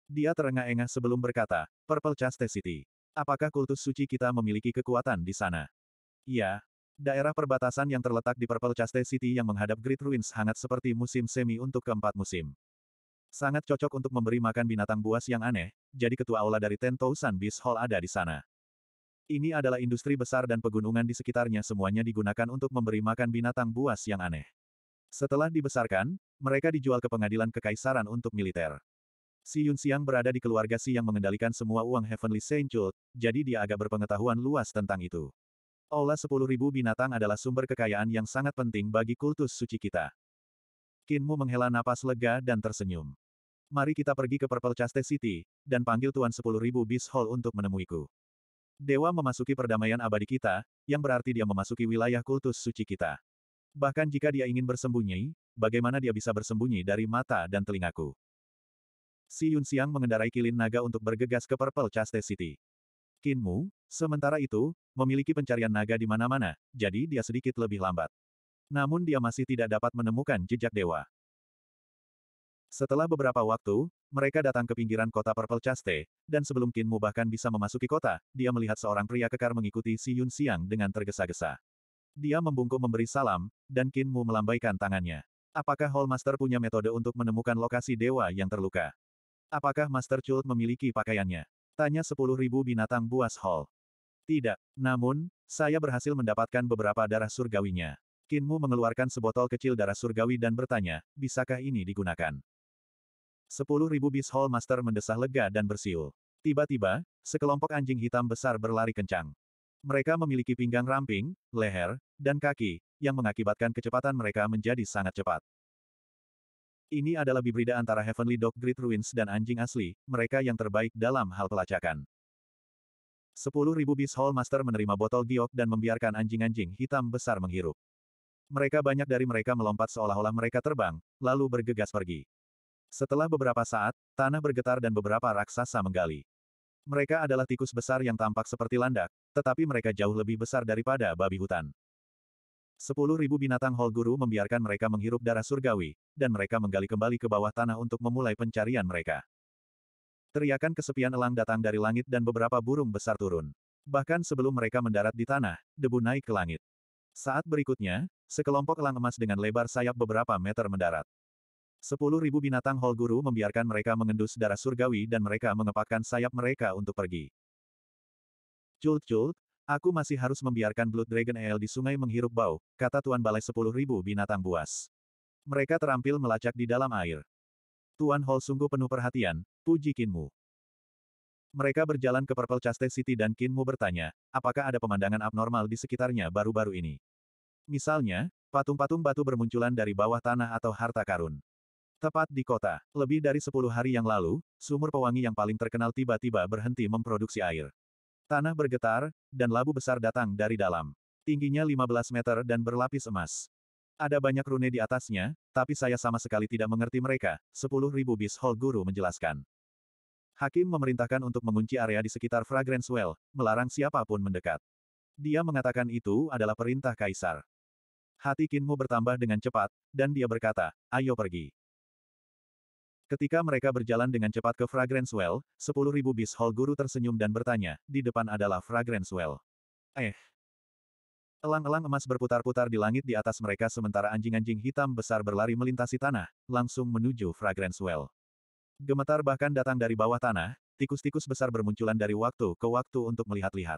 Dia terengah-engah sebelum berkata, Purple City. Apakah kultus suci kita memiliki kekuatan di sana? Ya. Daerah perbatasan yang terletak di Purple City yang menghadap Great Ruins hangat seperti musim semi untuk keempat musim. Sangat cocok untuk memberi makan binatang buas yang aneh, jadi ketua aula dari Ten Thousand Beast Hall ada di sana. Ini adalah industri besar dan pegunungan di sekitarnya semuanya digunakan untuk memberi makan binatang buas yang aneh. Setelah dibesarkan, mereka dijual ke pengadilan kekaisaran untuk militer. Si Yun Xiang berada di keluarga Si yang mengendalikan semua uang Heavenly Saint Cult, jadi dia agak berpengetahuan luas tentang itu. Aula 10.000 binatang adalah sumber kekayaan yang sangat penting bagi kultus suci kita. Kinmu menghela napas lega dan tersenyum. Mari kita pergi ke Purple Chaste City, dan panggil Tuan 10.000 Beast Hall untuk menemuiku. Dewa memasuki perdamaian abadi kita, yang berarti dia memasuki wilayah kultus suci kita. Bahkan jika dia ingin bersembunyi, bagaimana dia bisa bersembunyi dari mata dan telingaku? Si Yun Xiang mengendarai kilin naga untuk bergegas ke Purple Chaste City. Qin Mu, sementara itu, memiliki pencarian naga di mana-mana, jadi dia sedikit lebih lambat. Namun dia masih tidak dapat menemukan jejak dewa. Setelah beberapa waktu, mereka datang ke pinggiran kota Purple Chaste, dan sebelum Qin Mu bahkan bisa memasuki kota, dia melihat seorang pria kekar mengikuti Si Yun Xiang dengan tergesa-gesa. Dia membungkuk memberi salam, dan Qin Mu melambaikan tangannya. Apakah Hallmaster punya metode untuk menemukan lokasi dewa yang terluka? Apakah Master Chult memiliki pakaiannya? Tanya 10.000 binatang buas Hall. Tidak. Namun, saya berhasil mendapatkan beberapa darah surgawinya. Kinmu mengeluarkan sebotol kecil darah surgawi dan bertanya, bisakah ini digunakan? Sepuluh ribu bis Hall Master mendesah lega dan bersiul. Tiba-tiba, sekelompok anjing hitam besar berlari kencang. Mereka memiliki pinggang ramping, leher, dan kaki, yang mengakibatkan kecepatan mereka menjadi sangat cepat. Ini adalah bibrida antara Heavenly Dog Great Ruins dan anjing asli, mereka yang terbaik dalam hal pelacakan. 10.000 bis Hall Master menerima botol giok dan membiarkan anjing-anjing hitam besar menghirup. Mereka banyak dari mereka melompat seolah-olah mereka terbang, lalu bergegas pergi. Setelah beberapa saat, tanah bergetar dan beberapa raksasa menggali. Mereka adalah tikus besar yang tampak seperti landak, tetapi mereka jauh lebih besar daripada babi hutan. Sepuluh ribu binatang Holguru membiarkan mereka menghirup darah surgawi, dan mereka menggali kembali ke bawah tanah untuk memulai pencarian mereka. Teriakan kesepian elang datang dari langit dan beberapa burung besar turun. Bahkan sebelum mereka mendarat di tanah, debu naik ke langit. Saat berikutnya, sekelompok elang emas dengan lebar sayap beberapa meter mendarat. Sepuluh ribu binatang Holguru membiarkan mereka mengendus darah surgawi dan mereka mengepakkan sayap mereka untuk pergi. Cult-cult, Aku masih harus membiarkan Blood Dragon El di sungai menghirup bau, kata Tuan Balai sepuluh ribu binatang buas. Mereka terampil melacak di dalam air. Tuan Hall sungguh penuh perhatian, puji Kinmu. Mereka berjalan ke Purple Chaste City dan Kinmu bertanya, apakah ada pemandangan abnormal di sekitarnya baru-baru ini. Misalnya, patung-patung batu bermunculan dari bawah tanah atau harta karun. Tepat di kota, lebih dari sepuluh hari yang lalu, sumur pewangi yang paling terkenal tiba-tiba berhenti memproduksi air. Tanah bergetar, dan labu besar datang dari dalam. Tingginya 15 meter dan berlapis emas. Ada banyak rune di atasnya, tapi saya sama sekali tidak mengerti mereka, 10.000 bis Hall Guru menjelaskan. Hakim memerintahkan untuk mengunci area di sekitar Fragrance Well, melarang siapapun mendekat. Dia mengatakan itu adalah perintah kaisar. Hati Kinmu bertambah dengan cepat, dan dia berkata, ayo pergi. Ketika mereka berjalan dengan cepat ke Fragrance Well, sepuluh ribu bis Hall Guru tersenyum dan bertanya, di depan adalah Fragrance Well. Eh. Elang-elang emas berputar-putar di langit di atas mereka sementara anjing-anjing hitam besar berlari melintasi tanah, langsung menuju Fragrance Well. Gemetar bahkan datang dari bawah tanah, tikus-tikus besar bermunculan dari waktu ke waktu untuk melihat-lihat.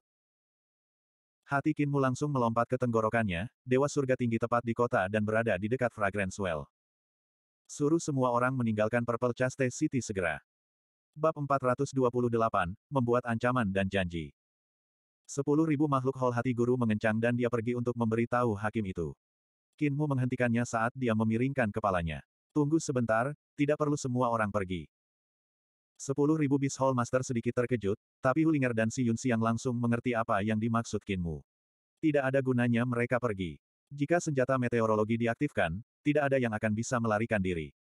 Hati Kinmu langsung melompat ke tenggorokannya, dewa surga tinggi tepat di kota dan berada di dekat Fragrance Well. Suruh semua orang meninggalkan Purple Chaste City segera. Bab 428, Membuat Ancaman dan Janji. 10.000 makhluk hol hati guru mengencang dan dia pergi untuk memberitahu hakim itu. Kinmu menghentikannya saat dia memiringkan kepalanya. Tunggu sebentar, tidak perlu semua orang pergi. 10.000 bis hall master sedikit terkejut, tapi Hulinger dan si Yun Siang langsung mengerti apa yang dimaksud Kinmu. Tidak ada gunanya mereka pergi. Jika senjata meteorologi diaktifkan, tidak ada yang akan bisa melarikan diri.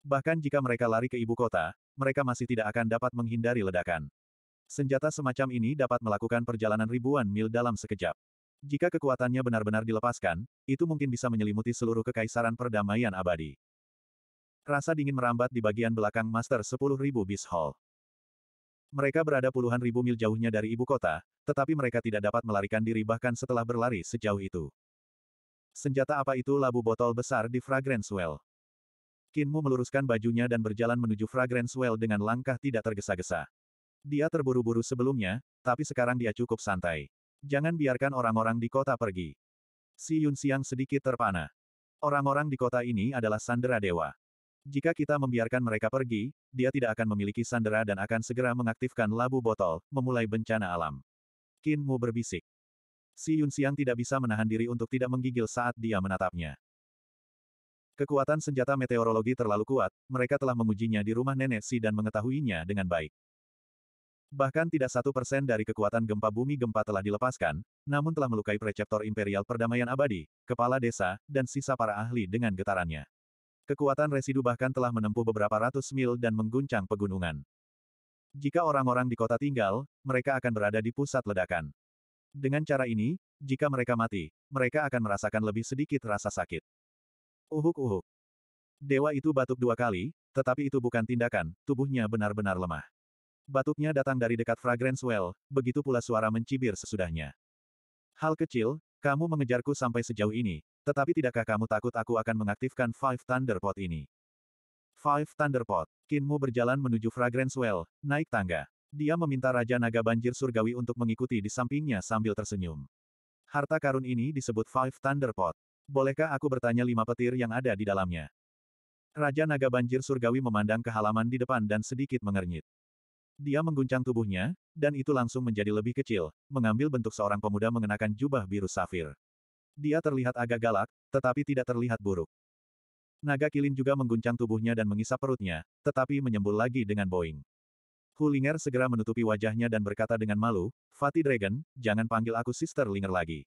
Bahkan jika mereka lari ke ibu kota, mereka masih tidak akan dapat menghindari ledakan. Senjata semacam ini dapat melakukan perjalanan ribuan mil dalam sekejap. Jika kekuatannya benar-benar dilepaskan, itu mungkin bisa menyelimuti seluruh kekaisaran perdamaian abadi. Rasa dingin merambat di bagian belakang Master 10.000 Beast Hall. Mereka berada puluhan ribu mil jauhnya dari ibu kota, tetapi mereka tidak dapat melarikan diri bahkan setelah berlari sejauh itu. Senjata apa itu labu botol besar di Fragrance Well? Kinmu meluruskan bajunya dan berjalan menuju Fragrance Well dengan langkah tidak tergesa-gesa. Dia terburu-buru sebelumnya, tapi sekarang dia cukup santai. Jangan biarkan orang-orang di kota pergi. Si Yun Siang sedikit terpana. Orang-orang di kota ini adalah sandera dewa. Jika kita membiarkan mereka pergi, dia tidak akan memiliki sandera dan akan segera mengaktifkan labu botol, memulai bencana alam. Kinmu berbisik. Si Yun Xiang tidak bisa menahan diri untuk tidak menggigil saat dia menatapnya. Kekuatan senjata meteorologi terlalu kuat, mereka telah mengujinya di rumah nenek Si dan mengetahuinya dengan baik. Bahkan tidak satu persen dari kekuatan gempa bumi gempa telah dilepaskan, namun telah melukai preceptor imperial perdamaian abadi, kepala desa, dan sisa para ahli dengan getarannya. Kekuatan residu bahkan telah menempuh beberapa ratus mil dan mengguncang pegunungan. Jika orang-orang di kota tinggal, mereka akan berada di pusat ledakan. Dengan cara ini, jika mereka mati, mereka akan merasakan lebih sedikit rasa sakit. Uhuk-uhuk. Dewa itu batuk dua kali, tetapi itu bukan tindakan, tubuhnya benar-benar lemah. Batuknya datang dari dekat fragrance well, begitu pula suara mencibir sesudahnya. Hal kecil, kamu mengejarku sampai sejauh ini, tetapi tidakkah kamu takut aku akan mengaktifkan Five Thunder Pot ini? Five Thunder Pot, Kinmu berjalan menuju fragrance well, naik tangga. Dia meminta Raja Naga Banjir Surgawi untuk mengikuti di sampingnya sambil tersenyum. Harta karun ini disebut Five Thunder Pot. Bolehkah aku bertanya lima petir yang ada di dalamnya? Raja Naga Banjir Surgawi memandang ke halaman di depan dan sedikit mengernyit. Dia mengguncang tubuhnya, dan itu langsung menjadi lebih kecil, mengambil bentuk seorang pemuda mengenakan jubah biru safir. Dia terlihat agak galak, tetapi tidak terlihat buruk. Naga Kilin juga mengguncang tubuhnya dan mengisap perutnya, tetapi menyembul lagi dengan Boeing. Hu Linger segera menutupi wajahnya dan berkata dengan malu, Fatih Dragon, jangan panggil aku Sister Linger lagi.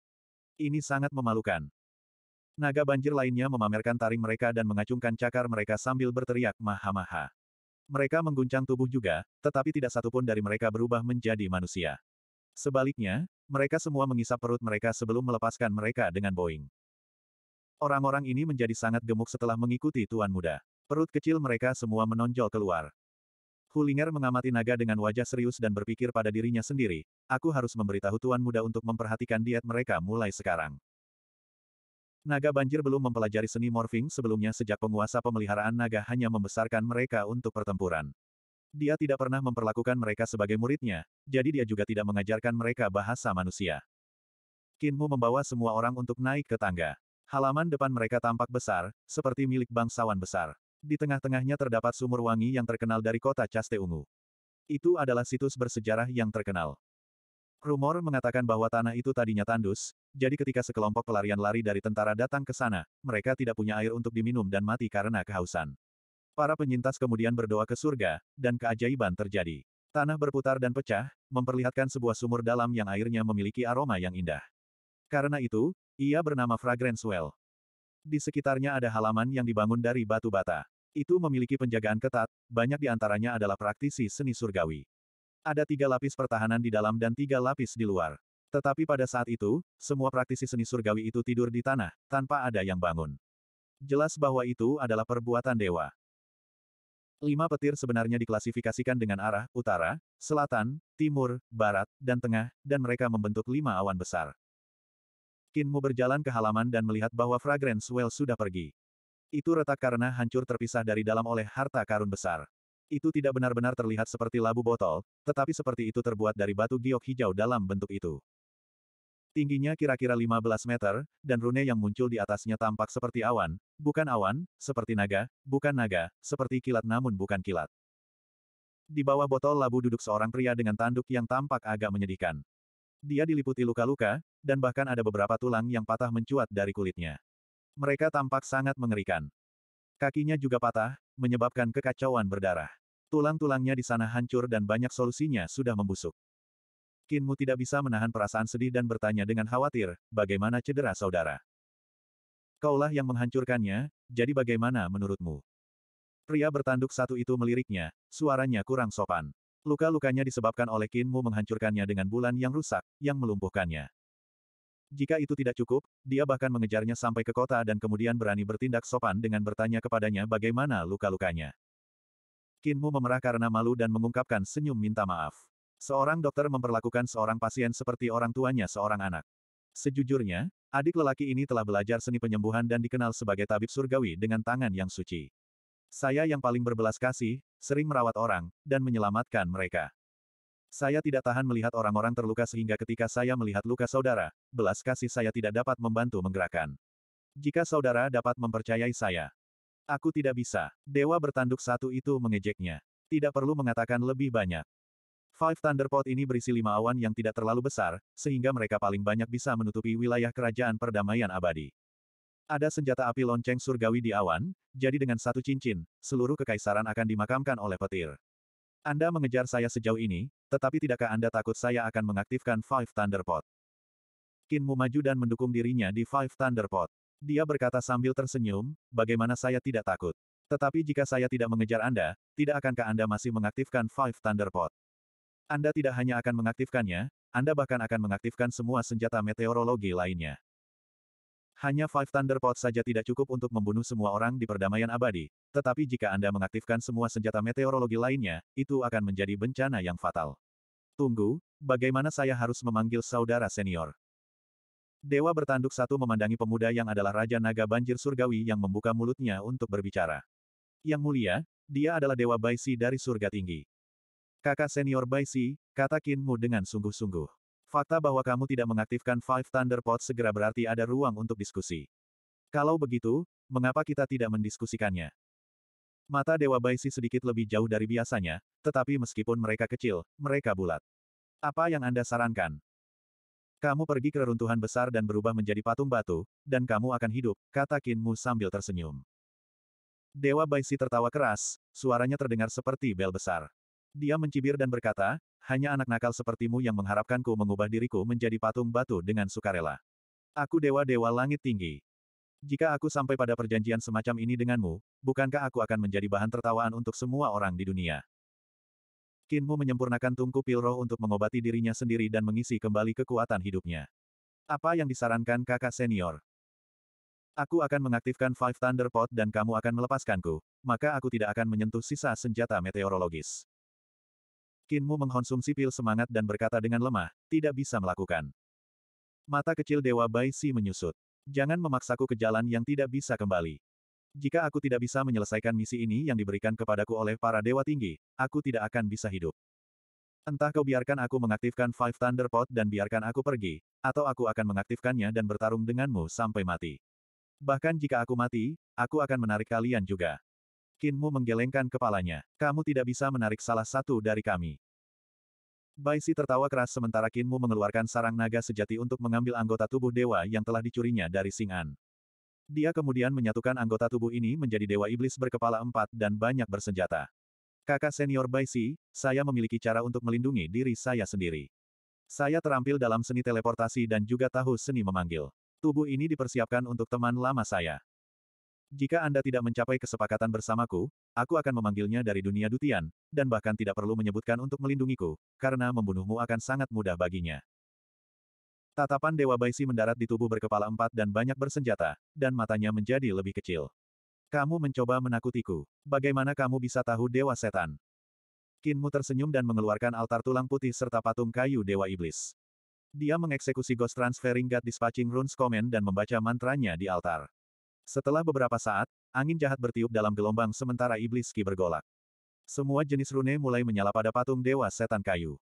Ini sangat memalukan. Naga banjir lainnya memamerkan taring mereka dan mengacungkan cakar mereka sambil berteriak maha-maha. Mereka mengguncang tubuh juga, tetapi tidak satupun dari mereka berubah menjadi manusia. Sebaliknya, mereka semua mengisap perut mereka sebelum melepaskan mereka dengan Boeing. Orang-orang ini menjadi sangat gemuk setelah mengikuti Tuan Muda. Perut kecil mereka semua menonjol keluar. Hulinger mengamati naga dengan wajah serius dan berpikir pada dirinya sendiri, aku harus memberitahu tuan muda untuk memperhatikan diet mereka mulai sekarang. Naga banjir belum mempelajari seni morphing sebelumnya sejak penguasa pemeliharaan naga hanya membesarkan mereka untuk pertempuran. Dia tidak pernah memperlakukan mereka sebagai muridnya, jadi dia juga tidak mengajarkan mereka bahasa manusia. Kinmu membawa semua orang untuk naik ke tangga. Halaman depan mereka tampak besar, seperti milik bangsawan besar. Di tengah-tengahnya terdapat sumur wangi yang terkenal dari kota Caste Ungu. Itu adalah situs bersejarah yang terkenal. Rumor mengatakan bahwa tanah itu tadinya tandus, jadi ketika sekelompok pelarian lari dari tentara datang ke sana, mereka tidak punya air untuk diminum dan mati karena kehausan. Para penyintas kemudian berdoa ke surga, dan keajaiban terjadi. Tanah berputar dan pecah, memperlihatkan sebuah sumur dalam yang airnya memiliki aroma yang indah. Karena itu, ia bernama Fragrance Well. Di sekitarnya ada halaman yang dibangun dari batu bata. Itu memiliki penjagaan ketat, banyak di antaranya adalah praktisi seni surgawi. Ada tiga lapis pertahanan di dalam dan tiga lapis di luar. Tetapi pada saat itu, semua praktisi seni surgawi itu tidur di tanah, tanpa ada yang bangun. Jelas bahwa itu adalah perbuatan dewa. Lima petir sebenarnya diklasifikasikan dengan arah, utara, selatan, timur, barat, dan tengah, dan mereka membentuk lima awan besar. Kinmu berjalan ke halaman dan melihat bahwa Fragrance Well sudah pergi. Itu retak karena hancur terpisah dari dalam oleh harta karun besar. Itu tidak benar-benar terlihat seperti labu botol, tetapi seperti itu terbuat dari batu giok hijau dalam bentuk itu. Tingginya kira-kira 15 meter, dan rune yang muncul di atasnya tampak seperti awan, bukan awan, seperti naga, bukan naga, seperti kilat namun bukan kilat. Di bawah botol labu duduk seorang pria dengan tanduk yang tampak agak menyedihkan. Dia diliputi luka-luka, dan bahkan ada beberapa tulang yang patah mencuat dari kulitnya. Mereka tampak sangat mengerikan. Kakinya juga patah, menyebabkan kekacauan berdarah. Tulang-tulangnya di sana hancur dan banyak solusinya sudah membusuk. Kinmu tidak bisa menahan perasaan sedih dan bertanya dengan khawatir, bagaimana cedera saudara? Kaulah yang menghancurkannya, jadi bagaimana menurutmu? Pria bertanduk satu itu meliriknya, suaranya kurang sopan. Luka-lukanya disebabkan oleh Kinmu menghancurkannya dengan bulan yang rusak, yang melumpuhkannya. Jika itu tidak cukup, dia bahkan mengejarnya sampai ke kota dan kemudian berani bertindak sopan dengan bertanya kepadanya bagaimana luka-lukanya. Kinmu memerah karena malu dan mengungkapkan senyum minta maaf. Seorang dokter memperlakukan seorang pasien seperti orang tuanya seorang anak. Sejujurnya, adik lelaki ini telah belajar seni penyembuhan dan dikenal sebagai tabib surgawi dengan tangan yang suci. Saya yang paling berbelas kasih, sering merawat orang, dan menyelamatkan mereka. Saya tidak tahan melihat orang-orang terluka sehingga ketika saya melihat luka saudara, belas kasih saya tidak dapat membantu menggerakkan. Jika saudara dapat mempercayai saya. Aku tidak bisa. Dewa bertanduk satu itu mengejeknya. Tidak perlu mengatakan lebih banyak. Five Thunderpot ini berisi lima awan yang tidak terlalu besar, sehingga mereka paling banyak bisa menutupi wilayah kerajaan perdamaian abadi. Ada senjata api lonceng surgawi di awan, jadi dengan satu cincin, seluruh kekaisaran akan dimakamkan oleh petir. Anda mengejar saya sejauh ini, tetapi tidakkah Anda takut saya akan mengaktifkan Five Thunder Pot? Kinmu maju dan mendukung dirinya di Five Thunder Pot. Dia berkata sambil tersenyum, bagaimana saya tidak takut. Tetapi jika saya tidak mengejar Anda, tidak akankah Anda masih mengaktifkan Five Thunder Pot? Anda tidak hanya akan mengaktifkannya, Anda bahkan akan mengaktifkan semua senjata meteorologi lainnya. Hanya Five Thunder Pot saja tidak cukup untuk membunuh semua orang di perdamaian abadi, tetapi jika Anda mengaktifkan semua senjata meteorologi lainnya, itu akan menjadi bencana yang fatal. Tunggu, bagaimana saya harus memanggil saudara senior? Dewa bertanduk satu memandangi pemuda yang adalah Raja Naga Banjir Surgawi yang membuka mulutnya untuk berbicara. Yang mulia, dia adalah Dewa Baisi dari surga tinggi. Kakak senior Baisi, kata Kinmu dengan sungguh-sungguh. Fakta bahwa kamu tidak mengaktifkan Five Thunder Pot segera berarti ada ruang untuk diskusi. Kalau begitu, mengapa kita tidak mendiskusikannya? Mata Dewa Baisi sedikit lebih jauh dari biasanya, tetapi meskipun mereka kecil, mereka bulat. Apa yang Anda sarankan? Kamu pergi ke reruntuhan besar dan berubah menjadi patung batu, dan kamu akan hidup, kata Kinmu sambil tersenyum. Dewa Baisi tertawa keras, suaranya terdengar seperti bel besar. Dia mencibir dan berkata, hanya anak nakal sepertimu yang mengharapkanku mengubah diriku menjadi patung batu dengan sukarela. Aku dewa-dewa langit tinggi. Jika aku sampai pada perjanjian semacam ini denganmu, bukankah aku akan menjadi bahan tertawaan untuk semua orang di dunia? Kinmu menyempurnakan tungku pil roh untuk mengobati dirinya sendiri dan mengisi kembali kekuatan hidupnya. Apa yang disarankan kakak senior? Aku akan mengaktifkan Five Thunder Pot dan kamu akan melepaskanku, maka aku tidak akan menyentuh sisa senjata meteorologis. Kinmu mengkonsumsi pil semangat dan berkata dengan lemah, tidak bisa melakukan. Mata kecil Dewa Bai Si menyusut. Jangan memaksaku ke jalan yang tidak bisa kembali. Jika aku tidak bisa menyelesaikan misi ini yang diberikan kepadaku oleh para dewa tinggi, aku tidak akan bisa hidup. Entah kau biarkan aku mengaktifkan Five Thunder Pot dan biarkan aku pergi, atau aku akan mengaktifkannya dan bertarung denganmu sampai mati. Bahkan jika aku mati, aku akan menarik kalian juga. Kinmu menggelengkan kepalanya. Kamu tidak bisa menarik salah satu dari kami. Bai Si tertawa keras sementara Kinmu mengeluarkan sarang naga sejati untuk mengambil anggota tubuh dewa yang telah dicurinya dari Sing An. Dia kemudian menyatukan anggota tubuh ini menjadi dewa iblis berkepala empat dan banyak bersenjata. Kakak senior Bai Si, saya memiliki cara untuk melindungi diri saya sendiri. Saya terampil dalam seni teleportasi dan juga tahu seni memanggil. Tubuh ini dipersiapkan untuk teman lama saya. Jika Anda tidak mencapai kesepakatan bersamaku, aku akan memanggilnya dari dunia dutian, dan bahkan tidak perlu menyebutkan untuk melindungiku, karena membunuhmu akan sangat mudah baginya. Tatapan Dewa Baisi mendarat di tubuh berkepala empat dan banyak bersenjata, dan matanya menjadi lebih kecil. Kamu mencoba menakutiku. Bagaimana kamu bisa tahu Dewa Setan? Kinmu tersenyum dan mengeluarkan altar tulang putih serta patung kayu Dewa Iblis. Dia mengeksekusi Ghost Transferring God Dispatching Runes Command dan membaca mantranya di altar. Setelah beberapa saat, angin jahat bertiup dalam gelombang sementara iblis Ki bergolak. Semua jenis rune mulai menyala pada patung dewa setan kayu.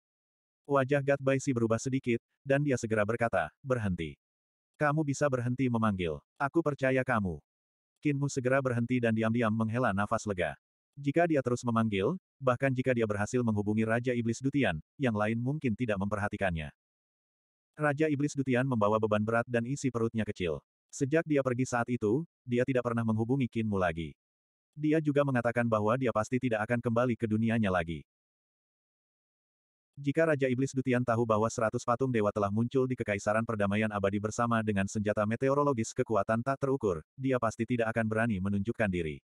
Wajah Gat Baisi berubah sedikit, dan dia segera berkata, berhenti. Kamu bisa berhenti memanggil. Aku percaya kamu. Kinmu segera berhenti dan diam-diam menghela nafas lega. Jika dia terus memanggil, bahkan jika dia berhasil menghubungi Raja Iblis Dutian, yang lain mungkin tidak memperhatikannya. Raja Iblis Dutian membawa beban berat dan isi perutnya kecil. Sejak dia pergi saat itu, dia tidak pernah menghubungi Kinmu lagi. Dia juga mengatakan bahwa dia pasti tidak akan kembali ke dunianya lagi. Jika Raja Iblis Dutian tahu bahwa seratus patung dewa telah muncul di Kekaisaran Perdamaian Abadi bersama dengan senjata meteorologis kekuatan tak terukur, dia pasti tidak akan berani menunjukkan diri.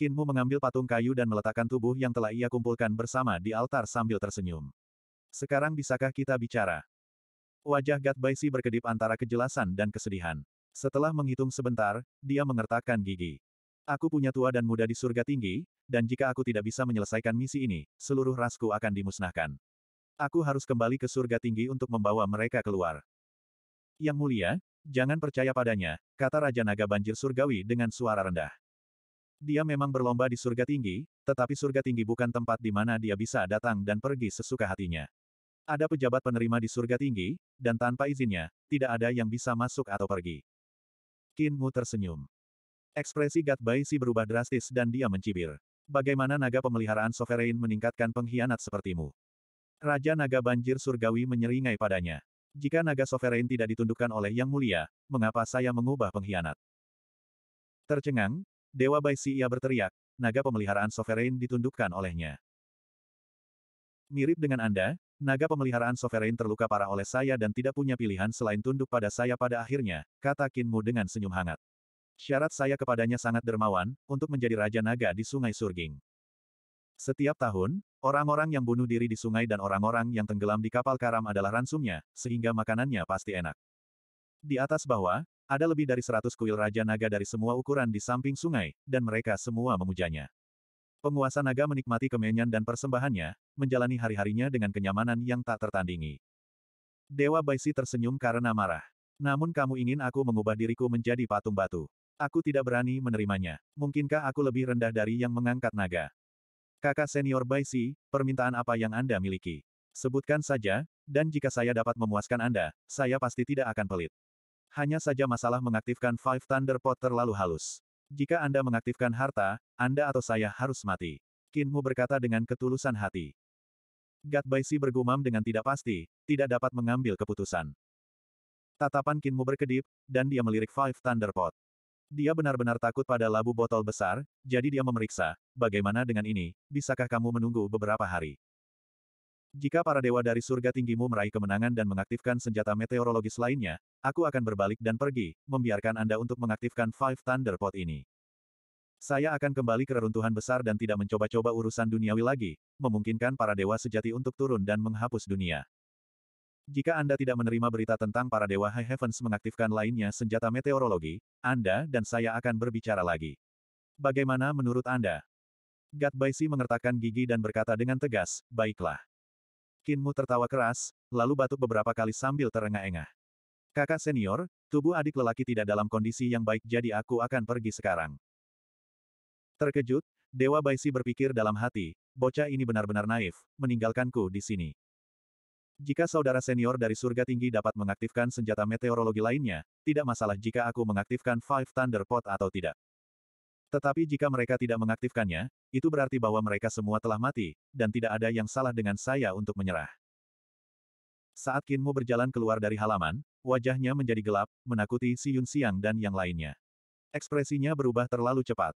Kinmu mengambil patung kayu dan meletakkan tubuh yang telah ia kumpulkan bersama di altar sambil tersenyum. Sekarang bisakah kita bicara? Wajah Gat Baisi berkedip antara kejelasan dan kesedihan. Setelah menghitung sebentar, dia mengertakkan gigi. Aku punya tua dan muda di surga tinggi, dan jika aku tidak bisa menyelesaikan misi ini, seluruh rasku akan dimusnahkan. Aku harus kembali ke surga tinggi untuk membawa mereka keluar. Yang mulia, jangan percaya padanya, kata Raja Naga Banjir Surgawi dengan suara rendah. Dia memang berlomba di surga tinggi, tetapi surga tinggi bukan tempat di mana dia bisa datang dan pergi sesuka hatinya. Ada pejabat penerima di surga tinggi, dan tanpa izinnya, tidak ada yang bisa masuk atau pergi. Kinmu tersenyum. Ekspresi Gat Si berubah drastis dan dia mencibir. Bagaimana naga pemeliharaan sovereign meningkatkan pengkhianat sepertimu? Raja naga banjir surgawi menyeringai padanya. Jika naga sovereign tidak ditundukkan oleh Yang Mulia, mengapa saya mengubah pengkhianat? Tercengang, Dewa Si ia berteriak, naga pemeliharaan sovereign ditundukkan olehnya. Mirip dengan Anda, Naga pemeliharaan Sovereign terluka parah oleh saya dan tidak punya pilihan selain tunduk pada saya pada akhirnya, kata Kinmu dengan senyum hangat. Syarat saya kepadanya sangat dermawan, untuk menjadi Raja Naga di Sungai Surging. Setiap tahun, orang-orang yang bunuh diri di sungai dan orang-orang yang tenggelam di kapal karam adalah ransumnya, sehingga makanannya pasti enak. Di atas bawah, ada lebih dari seratus kuil Raja Naga dari semua ukuran di samping sungai, dan mereka semua memujanya. Penguasa naga menikmati kemenyan dan persembahannya, menjalani hari-harinya dengan kenyamanan yang tak tertandingi. Dewa Baisi tersenyum karena marah. Namun kamu ingin aku mengubah diriku menjadi patung batu. Aku tidak berani menerimanya. Mungkinkah aku lebih rendah dari yang mengangkat naga? Kakak senior Baisi, permintaan apa yang Anda miliki? Sebutkan saja, dan jika saya dapat memuaskan Anda, saya pasti tidak akan pelit. Hanya saja masalah mengaktifkan Five Thunder Pot terlalu halus. Jika Anda mengaktifkan harta, Anda atau saya harus mati. Kinmu berkata dengan ketulusan hati. Gat Baisi bergumam dengan tidak pasti, tidak dapat mengambil keputusan. Tatapan Kinmu berkedip, dan dia melirik Five Thunderpot. Dia benar-benar takut pada labu botol besar, jadi dia memeriksa, bagaimana dengan ini, bisakah kamu menunggu beberapa hari? Jika para dewa dari surga tinggimu meraih kemenangan dan mengaktifkan senjata meteorologis lainnya, aku akan berbalik dan pergi, membiarkan Anda untuk mengaktifkan Five Thunder Pot ini. Saya akan kembali ke reruntuhan besar dan tidak mencoba-coba urusan duniawi lagi, memungkinkan para dewa sejati untuk turun dan menghapus dunia. Jika Anda tidak menerima berita tentang para dewa High Heavens mengaktifkan lainnya senjata meteorologi, Anda dan saya akan berbicara lagi. Bagaimana menurut Anda? Gat Baisi mengertakkan gigi dan berkata dengan tegas, baiklah. Kinmu tertawa keras, lalu batuk beberapa kali sambil terengah-engah. Kakak senior, tubuh adik lelaki tidak dalam kondisi yang baik jadi aku akan pergi sekarang. Terkejut, Dewa Baisi berpikir dalam hati, bocah ini benar-benar naif, meninggalkanku di sini. Jika saudara senior dari surga tinggi dapat mengaktifkan senjata meteorologi lainnya, tidak masalah jika aku mengaktifkan Five Thunder Pot atau tidak. Tetapi jika mereka tidak mengaktifkannya, itu berarti bahwa mereka semua telah mati, dan tidak ada yang salah dengan saya untuk menyerah. Saat Kinmu berjalan keluar dari halaman, wajahnya menjadi gelap, menakuti Si Yun Siang dan yang lainnya. Ekspresinya berubah terlalu cepat.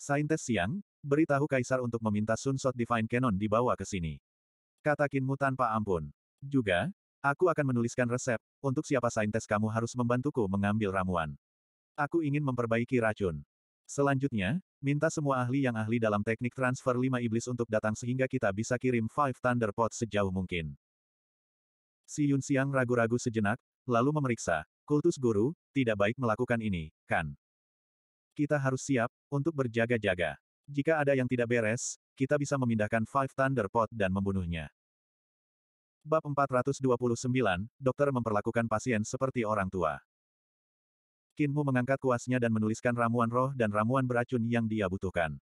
Saintes Siang, beritahu Kaisar untuk meminta Sunshot Divine Cannon dibawa ke sini. Kata Kinmu tanpa ampun. Juga, aku akan menuliskan resep, untuk siapa saintes kamu harus membantuku mengambil ramuan. Aku ingin memperbaiki racun. Selanjutnya, minta semua ahli yang ahli dalam teknik transfer lima iblis untuk datang sehingga kita bisa kirim Five Thunder Pot sejauh mungkin. Si Yun Xiang ragu-ragu sejenak, lalu memeriksa, kultus guru, tidak baik melakukan ini, kan? Kita harus siap, untuk berjaga-jaga. Jika ada yang tidak beres, kita bisa memindahkan Five Thunder Pot dan membunuhnya. Bab 429, dokter memperlakukan pasien seperti orang tua. Kinmu mengangkat kuasnya dan menuliskan ramuan roh dan ramuan beracun yang dia butuhkan.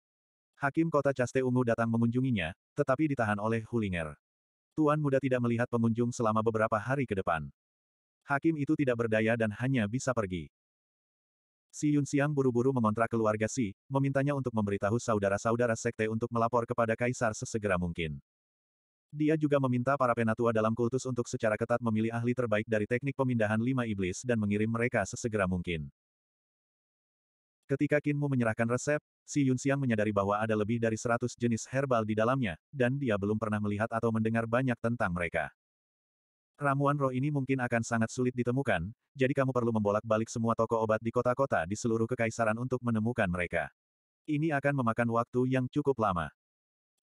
Hakim kota Caste Ungu datang mengunjunginya, tetapi ditahan oleh Hulinger. Tuan muda tidak melihat pengunjung selama beberapa hari ke depan. Hakim itu tidak berdaya dan hanya bisa pergi. Si Yun Siang buru-buru mengontrak keluarga Si, memintanya untuk memberitahu saudara-saudara sekte untuk melapor kepada Kaisar sesegera mungkin. Dia juga meminta para penatua dalam kultus untuk secara ketat memilih ahli terbaik dari teknik pemindahan lima iblis dan mengirim mereka sesegera mungkin. Ketika Kinmu menyerahkan resep, Si Yunxiang menyadari bahwa ada lebih dari seratus jenis herbal di dalamnya, dan dia belum pernah melihat atau mendengar banyak tentang mereka. Ramuan roh ini mungkin akan sangat sulit ditemukan, jadi kamu perlu membolak-balik semua toko obat di kota-kota di seluruh kekaisaran untuk menemukan mereka. Ini akan memakan waktu yang cukup lama.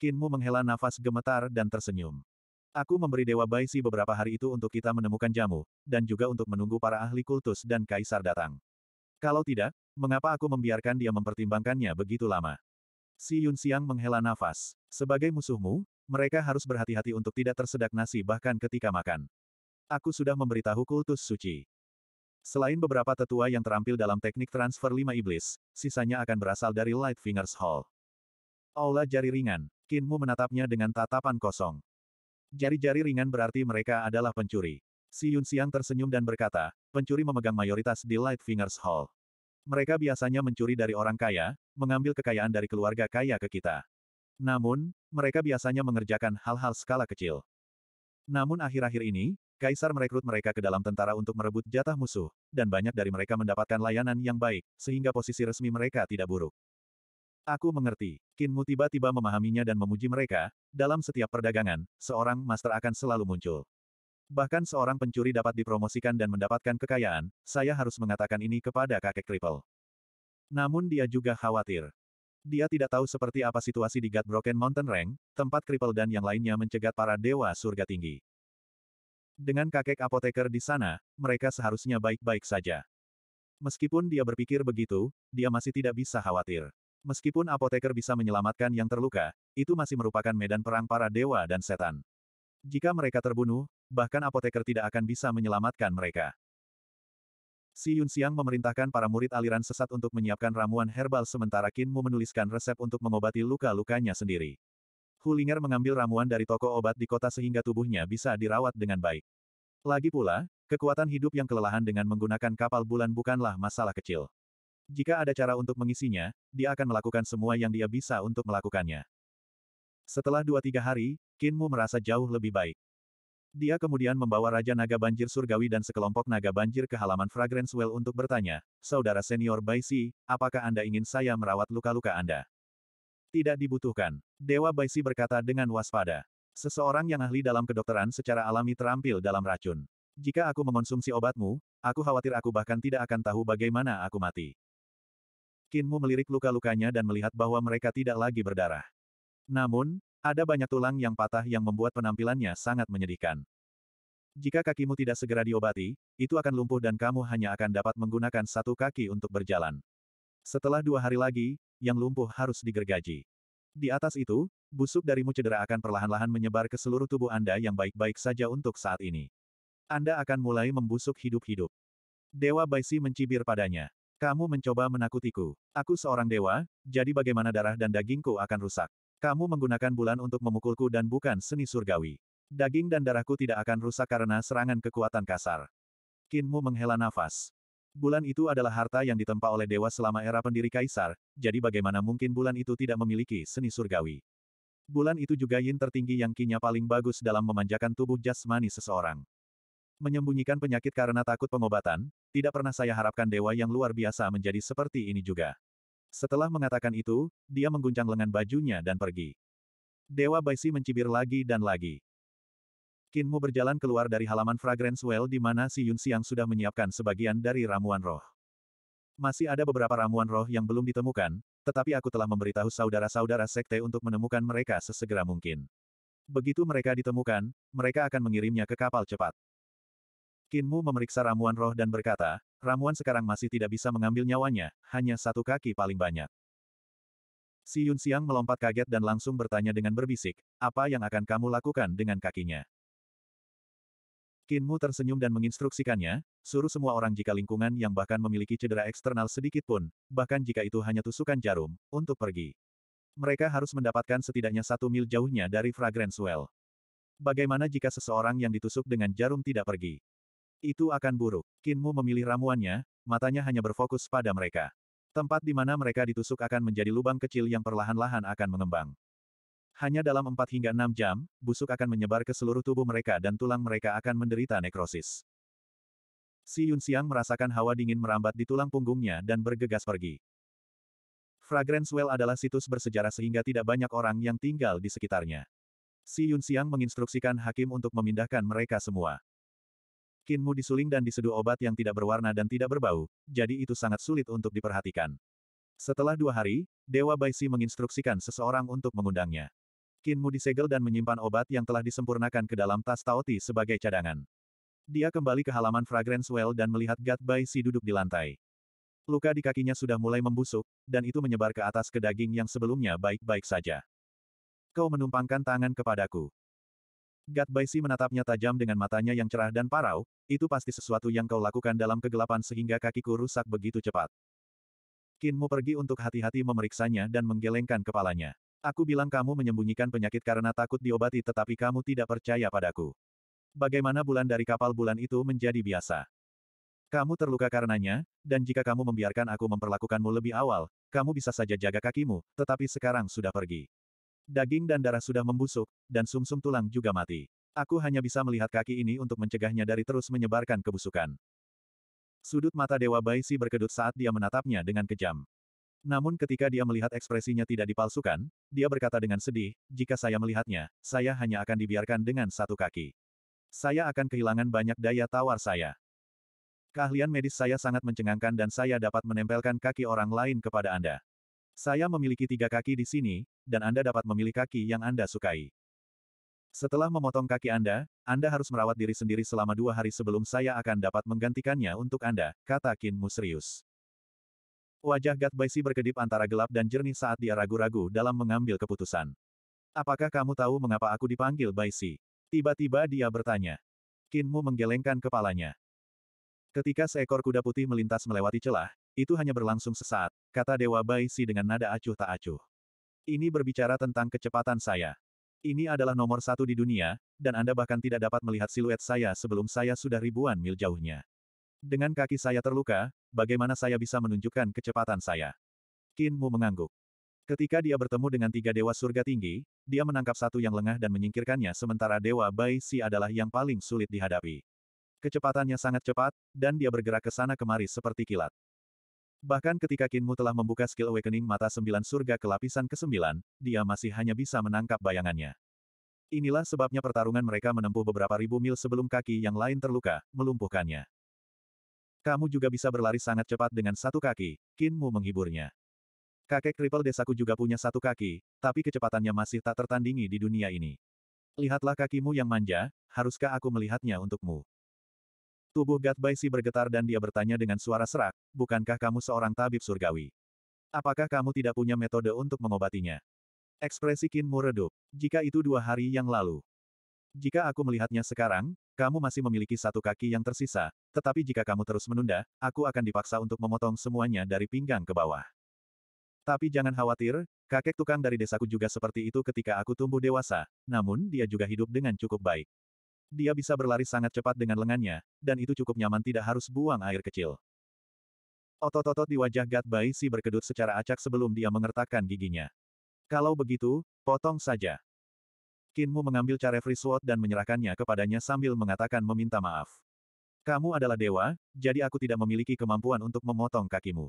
Kinmu menghela nafas gemetar dan tersenyum. Aku memberi Dewa Baisi beberapa hari itu untuk kita menemukan jamu, dan juga untuk menunggu para ahli kultus dan kaisar datang. Kalau tidak, mengapa aku membiarkan dia mempertimbangkannya begitu lama? Si Yun Siang menghela nafas. Sebagai musuhmu, mereka harus berhati-hati untuk tidak tersedak nasi bahkan ketika makan. Aku sudah memberitahu kultus suci. Selain beberapa tetua yang terampil dalam teknik transfer lima iblis, sisanya akan berasal dari Light Fingers Hall. Aula jari ringan, Kinmu menatapnya dengan tatapan kosong. Jari-jari ringan berarti mereka adalah pencuri. Si Yun Xiang tersenyum dan berkata, pencuri memegang mayoritas di Light Fingers Hall. Mereka biasanya mencuri dari orang kaya, mengambil kekayaan dari keluarga kaya ke kita. Namun, mereka biasanya mengerjakan hal-hal skala kecil. Namun akhir-akhir ini, Kaisar merekrut mereka ke dalam tentara untuk merebut jatah musuh, dan banyak dari mereka mendapatkan layanan yang baik, sehingga posisi resmi mereka tidak buruk. Aku mengerti. Kinmu tiba-tiba memahaminya dan memuji mereka, dalam setiap perdagangan, seorang master akan selalu muncul. Bahkan seorang pencuri dapat dipromosikan dan mendapatkan kekayaan, saya harus mengatakan ini kepada kakek Cripple. Namun dia juga khawatir. Dia tidak tahu seperti apa situasi di Broken Mountain Rank, tempat Cripple dan yang lainnya mencegat para dewa surga tinggi. Dengan kakek apoteker di sana, mereka seharusnya baik-baik saja. Meskipun dia berpikir begitu, dia masih tidak bisa khawatir. Meskipun apoteker bisa menyelamatkan yang terluka, itu masih merupakan medan perang para dewa dan setan. Jika mereka terbunuh, bahkan apoteker tidak akan bisa menyelamatkan mereka. Si Yun Xiang memerintahkan para murid aliran sesat untuk menyiapkan ramuan herbal sementara Qin Mu menuliskan resep untuk mengobati luka-lukanya sendiri. Hu Ling'er mengambil ramuan dari toko obat di kota sehingga tubuhnya bisa dirawat dengan baik. Lagi pula, kekuatan hidup yang kelelahan dengan menggunakan kapal bulan bukanlah masalah kecil. Jika ada cara untuk mengisinya, dia akan melakukan semua yang dia bisa untuk melakukannya. Setelah dua tiga hari, Kinmu merasa jauh lebih baik. Dia kemudian membawa Raja Naga Banjir Surgawi dan sekelompok Naga Banjir ke halaman Fragrance Well untuk bertanya, Saudara Senior Baisi, apakah Anda ingin saya merawat luka-luka Anda? Tidak dibutuhkan. Dewa Baisi berkata dengan waspada. Seseorang yang ahli dalam kedokteran secara alami terampil dalam racun. Jika aku mengonsumsi obatmu, aku khawatir aku bahkan tidak akan tahu bagaimana aku mati. Kinmu melirik luka-lukanya dan melihat bahwa mereka tidak lagi berdarah. Namun, ada banyak tulang yang patah yang membuat penampilannya sangat menyedihkan. Jika kakimu tidak segera diobati, itu akan lumpuh dan kamu hanya akan dapat menggunakan satu kaki untuk berjalan. Setelah dua hari lagi, yang lumpuh harus digergaji. Di atas itu, busuk darimu cedera akan perlahan-lahan menyebar ke seluruh tubuh Anda yang baik-baik saja untuk saat ini. Anda akan mulai membusuk hidup-hidup. Dewa Baisi mencibir padanya. Kamu mencoba menakutiku. Aku seorang dewa, jadi bagaimana darah dan dagingku akan rusak. Kamu menggunakan bulan untuk memukulku dan bukan seni surgawi. Daging dan darahku tidak akan rusak karena serangan kekuatan kasar. Kinmu menghela nafas. Bulan itu adalah harta yang ditempa oleh dewa selama era pendiri kaisar, jadi bagaimana mungkin bulan itu tidak memiliki seni surgawi. Bulan itu juga yin tertinggi yang kinya paling bagus dalam memanjakan tubuh jasmani seseorang. Menyembunyikan penyakit karena takut pengobatan, tidak pernah saya harapkan dewa yang luar biasa menjadi seperti ini juga. Setelah mengatakan itu, dia mengguncang lengan bajunya dan pergi. Dewa Baisi mencibir lagi dan lagi. Kinmu berjalan keluar dari halaman Fragrance Well di mana Si Yun Siang sudah menyiapkan sebagian dari ramuan roh. Masih ada beberapa ramuan roh yang belum ditemukan, tetapi aku telah memberitahu saudara-saudara sekte untuk menemukan mereka sesegera mungkin. Begitu mereka ditemukan, mereka akan mengirimnya ke kapal cepat. Kinmu memeriksa ramuan roh dan berkata, ramuan sekarang masih tidak bisa mengambil nyawanya, hanya satu kaki paling banyak. Si Yun Xiang melompat kaget dan langsung bertanya dengan berbisik, apa yang akan kamu lakukan dengan kakinya? Kinmu tersenyum dan menginstruksikannya, suruh semua orang jika lingkungan yang bahkan memiliki cedera eksternal sedikit pun, bahkan jika itu hanya tusukan jarum, untuk pergi. Mereka harus mendapatkan setidaknya satu mil jauhnya dari Fragrance Well. Bagaimana jika seseorang yang ditusuk dengan jarum tidak pergi? Itu akan buruk. Kinmu memilih ramuannya, matanya hanya berfokus pada mereka. Tempat di mana mereka ditusuk akan menjadi lubang kecil yang perlahan-lahan akan mengembang. Hanya dalam 4 hingga 6 jam, busuk akan menyebar ke seluruh tubuh mereka dan tulang mereka akan menderita nekrosis. Si Yun Xiang merasakan hawa dingin merambat di tulang punggungnya dan bergegas pergi. Fragrance Well adalah situs bersejarah sehingga tidak banyak orang yang tinggal di sekitarnya. Si Yun Xiang menginstruksikan hakim untuk memindahkan mereka semua. Kinmu disuling dan diseduh obat yang tidak berwarna dan tidak berbau, jadi itu sangat sulit untuk diperhatikan. Setelah dua hari, Dewa Baisi menginstruksikan seseorang untuk mengundangnya. Kinmu disegel dan menyimpan obat yang telah disempurnakan ke dalam tas Taoti sebagai cadangan. Dia kembali ke halaman Fragrance Well dan melihat Gat Baisi duduk di lantai. Luka di kakinya sudah mulai membusuk, dan itu menyebar ke atas ke daging yang sebelumnya baik-baik saja. Kau menumpangkan tangan kepadaku. Gat Baisi menatapnya tajam dengan matanya yang cerah dan parau, itu pasti sesuatu yang kau lakukan dalam kegelapan sehingga kakiku rusak begitu cepat. Kinmu pergi untuk hati-hati memeriksanya dan menggelengkan kepalanya. Aku bilang kamu menyembunyikan penyakit karena takut diobati tetapi kamu tidak percaya padaku. Bagaimana bulan dari kapal bulan itu menjadi biasa? Kamu terluka karenanya, dan jika kamu membiarkan aku memperlakukanmu lebih awal, kamu bisa saja jaga kakimu, tetapi sekarang sudah pergi. Daging dan darah sudah membusuk, dan sumsum -sum tulang juga mati. Aku hanya bisa melihat kaki ini untuk mencegahnya dari terus menyebarkan kebusukan. Sudut mata Dewa Baisi berkedut saat dia menatapnya dengan kejam. Namun ketika dia melihat ekspresinya tidak dipalsukan, dia berkata dengan sedih, jika saya melihatnya, saya hanya akan dibiarkan dengan satu kaki. Saya akan kehilangan banyak daya tawar saya. Keahlian medis saya sangat mencengangkan dan saya dapat menempelkan kaki orang lain kepada Anda. Saya memiliki tiga kaki di sini, dan Anda dapat memilih kaki yang Anda sukai. Setelah memotong kaki Anda, Anda harus merawat diri sendiri selama dua hari sebelum saya akan dapat menggantikannya untuk Anda, kata Kin Musrius. Wajah Gat Baisi berkedip antara gelap dan jernih saat dia ragu-ragu dalam mengambil keputusan. Apakah kamu tahu mengapa aku dipanggil Baisi? Tiba-tiba dia bertanya. Kinmu menggelengkan kepalanya. Ketika seekor kuda putih melintas melewati celah, itu hanya berlangsung sesaat, kata Dewa Bai Si dengan nada acuh tak acuh. Ini berbicara tentang kecepatan saya. Ini adalah nomor satu di dunia, dan Anda bahkan tidak dapat melihat siluet saya sebelum saya sudah ribuan mil jauhnya. Dengan kaki saya terluka, bagaimana saya bisa menunjukkan kecepatan saya? Qin Mu mengangguk. Ketika dia bertemu dengan tiga dewa surga tinggi, dia menangkap satu yang lengah dan menyingkirkannya sementara dewa Bai Si adalah yang paling sulit dihadapi. Kecepatannya sangat cepat, dan dia bergerak ke sana kemari seperti kilat. Bahkan ketika Kinmu telah membuka skill awakening mata sembilan surga ke lapisan ke-9, dia masih hanya bisa menangkap bayangannya. Inilah sebabnya pertarungan mereka menempuh beberapa ribu mil sebelum kaki yang lain terluka, melumpuhkannya. Kamu juga bisa berlari sangat cepat dengan satu kaki, Kinmu menghiburnya. Kakek kripel desaku juga punya satu kaki, tapi kecepatannya masih tak tertandingi di dunia ini. Lihatlah kakimu yang manja, haruskah aku melihatnya untukmu? Tubuh Gat Baisi bergetar dan dia bertanya dengan suara serak, bukankah kamu seorang tabib surgawi? Apakah kamu tidak punya metode untuk mengobatinya? Ekspresi Kinmu redup. Jika itu dua hari yang lalu. Jika aku melihatnya sekarang, kamu masih memiliki satu kaki yang tersisa, tetapi jika kamu terus menunda, aku akan dipaksa untuk memotong semuanya dari pinggang ke bawah. Tapi jangan khawatir, kakek tukang dari desaku juga seperti itu ketika aku tumbuh dewasa, namun dia juga hidup dengan cukup baik. Dia bisa berlari sangat cepat dengan lengannya, dan itu cukup nyaman tidak harus buang air kecil. Otot-otot di wajah Gat Bai Si berkedut secara acak sebelum dia mengertakkan giginya. Kalau begitu, potong saja. Kinmu mengambil Carefree Sword dan menyerahkannya kepadanya sambil mengatakan meminta maaf. Kamu adalah dewa, jadi aku tidak memiliki kemampuan untuk memotong kakimu.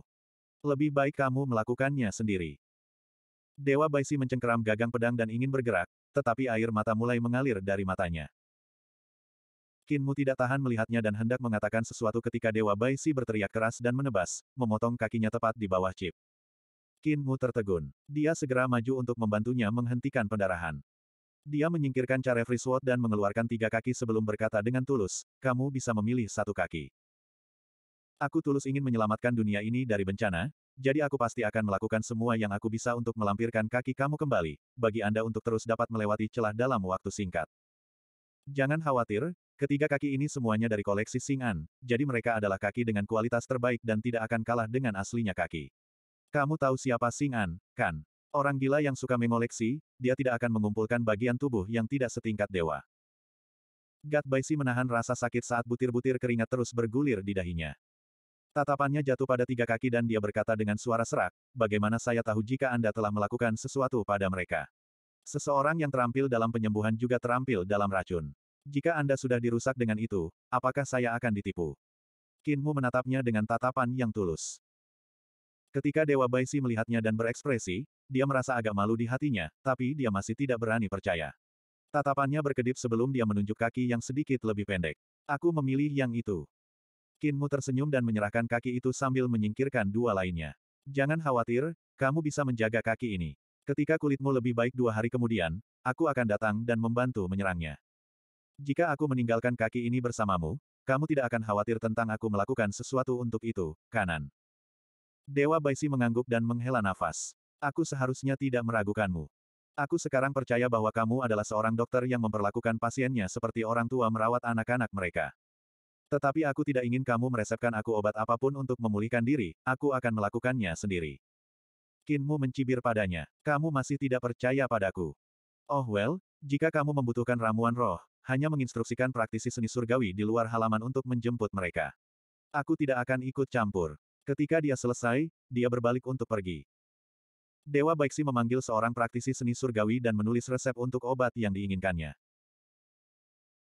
Lebih baik kamu melakukannya sendiri. Dewa Baisi mencengkeram gagang pedang dan ingin bergerak, tetapi air mata mulai mengalir dari matanya. Kinmu tidak tahan melihatnya dan hendak mengatakan sesuatu ketika Dewa Bai Si berteriak keras dan menebas, memotong kakinya tepat di bawah chip. Kinmu tertegun. Dia segera maju untuk membantunya menghentikan pendarahan. Dia menyingkirkan free Sword dan mengeluarkan tiga kaki sebelum berkata dengan tulus, kamu bisa memilih satu kaki. Aku tulus ingin menyelamatkan dunia ini dari bencana, jadi aku pasti akan melakukan semua yang aku bisa untuk melampirkan kaki kamu kembali, bagi Anda untuk terus dapat melewati celah dalam waktu singkat. Jangan khawatir, Ketiga kaki ini semuanya dari koleksi Sing'an, jadi mereka adalah kaki dengan kualitas terbaik dan tidak akan kalah dengan aslinya kaki. Kamu tahu siapa Sing'an, kan? Orang gila yang suka mengoleksi, dia tidak akan mengumpulkan bagian tubuh yang tidak setingkat dewa. Gat Baisi menahan rasa sakit saat butir-butir keringat terus bergulir di dahinya. Tatapannya jatuh pada tiga kaki dan dia berkata dengan suara serak, bagaimana saya tahu jika Anda telah melakukan sesuatu pada mereka. Seseorang yang terampil dalam penyembuhan juga terampil dalam racun. Jika Anda sudah dirusak dengan itu, apakah saya akan ditipu? Kinmu menatapnya dengan tatapan yang tulus. Ketika Dewa Baisi melihatnya dan berekspresi, dia merasa agak malu di hatinya, tapi dia masih tidak berani percaya. Tatapannya berkedip sebelum dia menunjuk kaki yang sedikit lebih pendek. Aku memilih yang itu. Kinmu tersenyum dan menyerahkan kaki itu sambil menyingkirkan dua lainnya. Jangan khawatir, kamu bisa menjaga kaki ini. Ketika kulitmu lebih baik dua hari kemudian, aku akan datang dan membantu menyerangnya. Jika aku meninggalkan kaki ini bersamamu, kamu tidak akan khawatir tentang aku melakukan sesuatu untuk itu, kanan. Dewa Baisi mengangguk dan menghela nafas. Aku seharusnya tidak meragukanmu. Aku sekarang percaya bahwa kamu adalah seorang dokter yang memperlakukan pasiennya seperti orang tua merawat anak-anak mereka. Tetapi aku tidak ingin kamu meresepkan aku obat apapun untuk memulihkan diri, aku akan melakukannya sendiri. Kinmu mencibir padanya. Kamu masih tidak percaya padaku. Oh well, jika kamu membutuhkan ramuan roh, hanya menginstruksikan praktisi seni surgawi di luar halaman untuk menjemput mereka. Aku tidak akan ikut campur. Ketika dia selesai, dia berbalik untuk pergi. Dewa Baiksi memanggil seorang praktisi seni surgawi dan menulis resep untuk obat yang diinginkannya.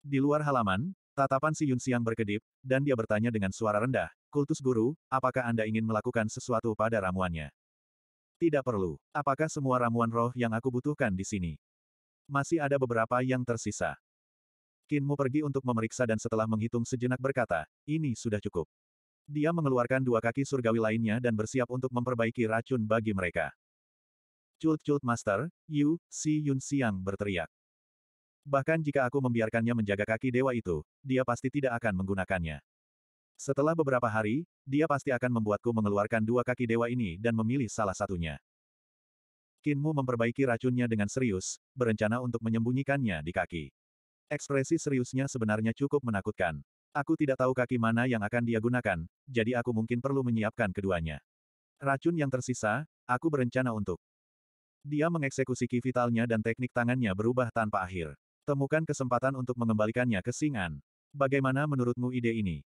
Di luar halaman, tatapan si Yun Siang berkedip, dan dia bertanya dengan suara rendah, Kultus Guru, apakah Anda ingin melakukan sesuatu pada ramuannya? Tidak perlu. Apakah semua ramuan roh yang aku butuhkan di sini? Masih ada beberapa yang tersisa. Kinmu pergi untuk memeriksa dan setelah menghitung sejenak berkata, ini sudah cukup. Dia mengeluarkan dua kaki surgawi lainnya dan bersiap untuk memperbaiki racun bagi mereka. Cult-cult master, Yu, Si Yun Siang berteriak. Bahkan jika aku membiarkannya menjaga kaki dewa itu, dia pasti tidak akan menggunakannya. Setelah beberapa hari, dia pasti akan membuatku mengeluarkan dua kaki dewa ini dan memilih salah satunya. Kinmu memperbaiki racunnya dengan serius, berencana untuk menyembunyikannya di kaki. Ekspresi seriusnya sebenarnya cukup menakutkan. Aku tidak tahu kaki mana yang akan dia gunakan, jadi aku mungkin perlu menyiapkan keduanya. Racun yang tersisa, aku berencana untuk. Dia mengeksekusi ki vitalnya dan teknik tangannya berubah tanpa akhir. Temukan kesempatan untuk mengembalikannya ke Singan. Bagaimana menurutmu ide ini?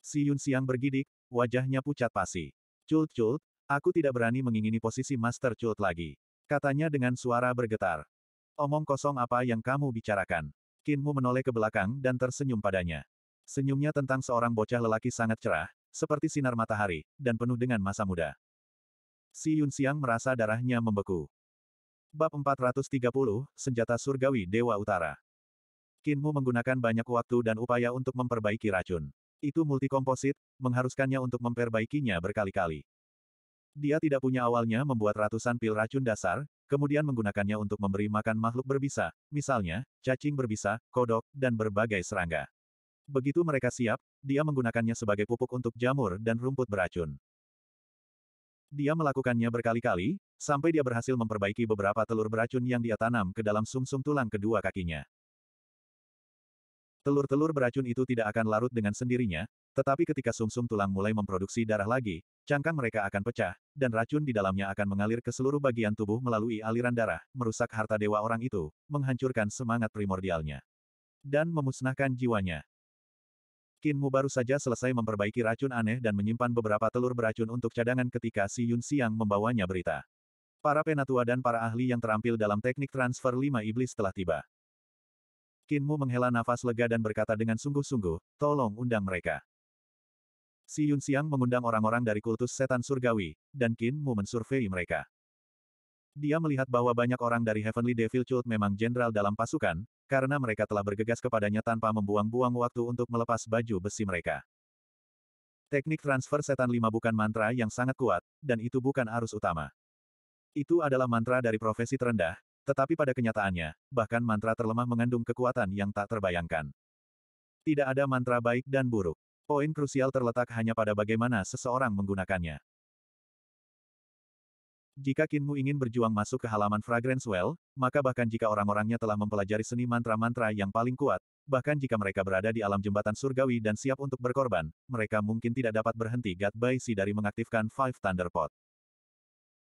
Si Yun Siang bergidik, wajahnya pucat pasi. Cult-cult, aku tidak berani mengingini posisi Master Cult lagi. Katanya dengan suara bergetar. Omong kosong apa yang kamu bicarakan? Kinmu menoleh ke belakang dan tersenyum padanya. Senyumnya tentang seorang bocah lelaki sangat cerah, seperti sinar matahari, dan penuh dengan masa muda. Si Yun Xiang merasa darahnya membeku. Bab 430, Senjata Surgawi Dewa Utara. Kinmu menggunakan banyak waktu dan upaya untuk memperbaiki racun. Itu multikomposit, mengharuskannya untuk memperbaikinya berkali-kali. Dia tidak punya awalnya membuat ratusan pil racun dasar, kemudian menggunakannya untuk memberi makan makhluk berbisa, misalnya, cacing berbisa, kodok, dan berbagai serangga. Begitu mereka siap, dia menggunakannya sebagai pupuk untuk jamur dan rumput beracun. Dia melakukannya berkali-kali, sampai dia berhasil memperbaiki beberapa telur beracun yang dia tanam ke dalam sumsum -sum tulang kedua kakinya. Telur-telur beracun itu tidak akan larut dengan sendirinya, tetapi ketika sumsum -sum tulang mulai memproduksi darah lagi, cangkang mereka akan pecah, dan racun di dalamnya akan mengalir ke seluruh bagian tubuh melalui aliran darah, merusak harta dewa orang itu, menghancurkan semangat primordialnya. Dan memusnahkan jiwanya. Kinmu baru saja selesai memperbaiki racun aneh dan menyimpan beberapa telur beracun untuk cadangan ketika Si Yun Siang membawanya berita. Para penatua dan para ahli yang terampil dalam teknik transfer lima iblis telah tiba. Kinmu menghela nafas lega dan berkata dengan sungguh-sungguh, tolong undang mereka. Si Yun Siang mengundang orang-orang dari kultus setan surgawi, dan Kinmu mensurvei mereka. Dia melihat bahwa banyak orang dari Heavenly Devil Cult memang jenderal dalam pasukan, karena mereka telah bergegas kepadanya tanpa membuang-buang waktu untuk melepas baju besi mereka. Teknik transfer setan lima bukan mantra yang sangat kuat, dan itu bukan arus utama. Itu adalah mantra dari profesi terendah, tetapi pada kenyataannya, bahkan mantra terlemah mengandung kekuatan yang tak terbayangkan. Tidak ada mantra baik dan buruk. Poin krusial terletak hanya pada bagaimana seseorang menggunakannya. Jika Kinmu ingin berjuang masuk ke halaman Fragrance Well, maka bahkan jika orang-orangnya telah mempelajari seni mantra-mantra yang paling kuat, bahkan jika mereka berada di alam jembatan surgawi dan siap untuk berkorban, mereka mungkin tidak dapat berhenti Gat Baisi Si dari mengaktifkan Five Thunder Pot.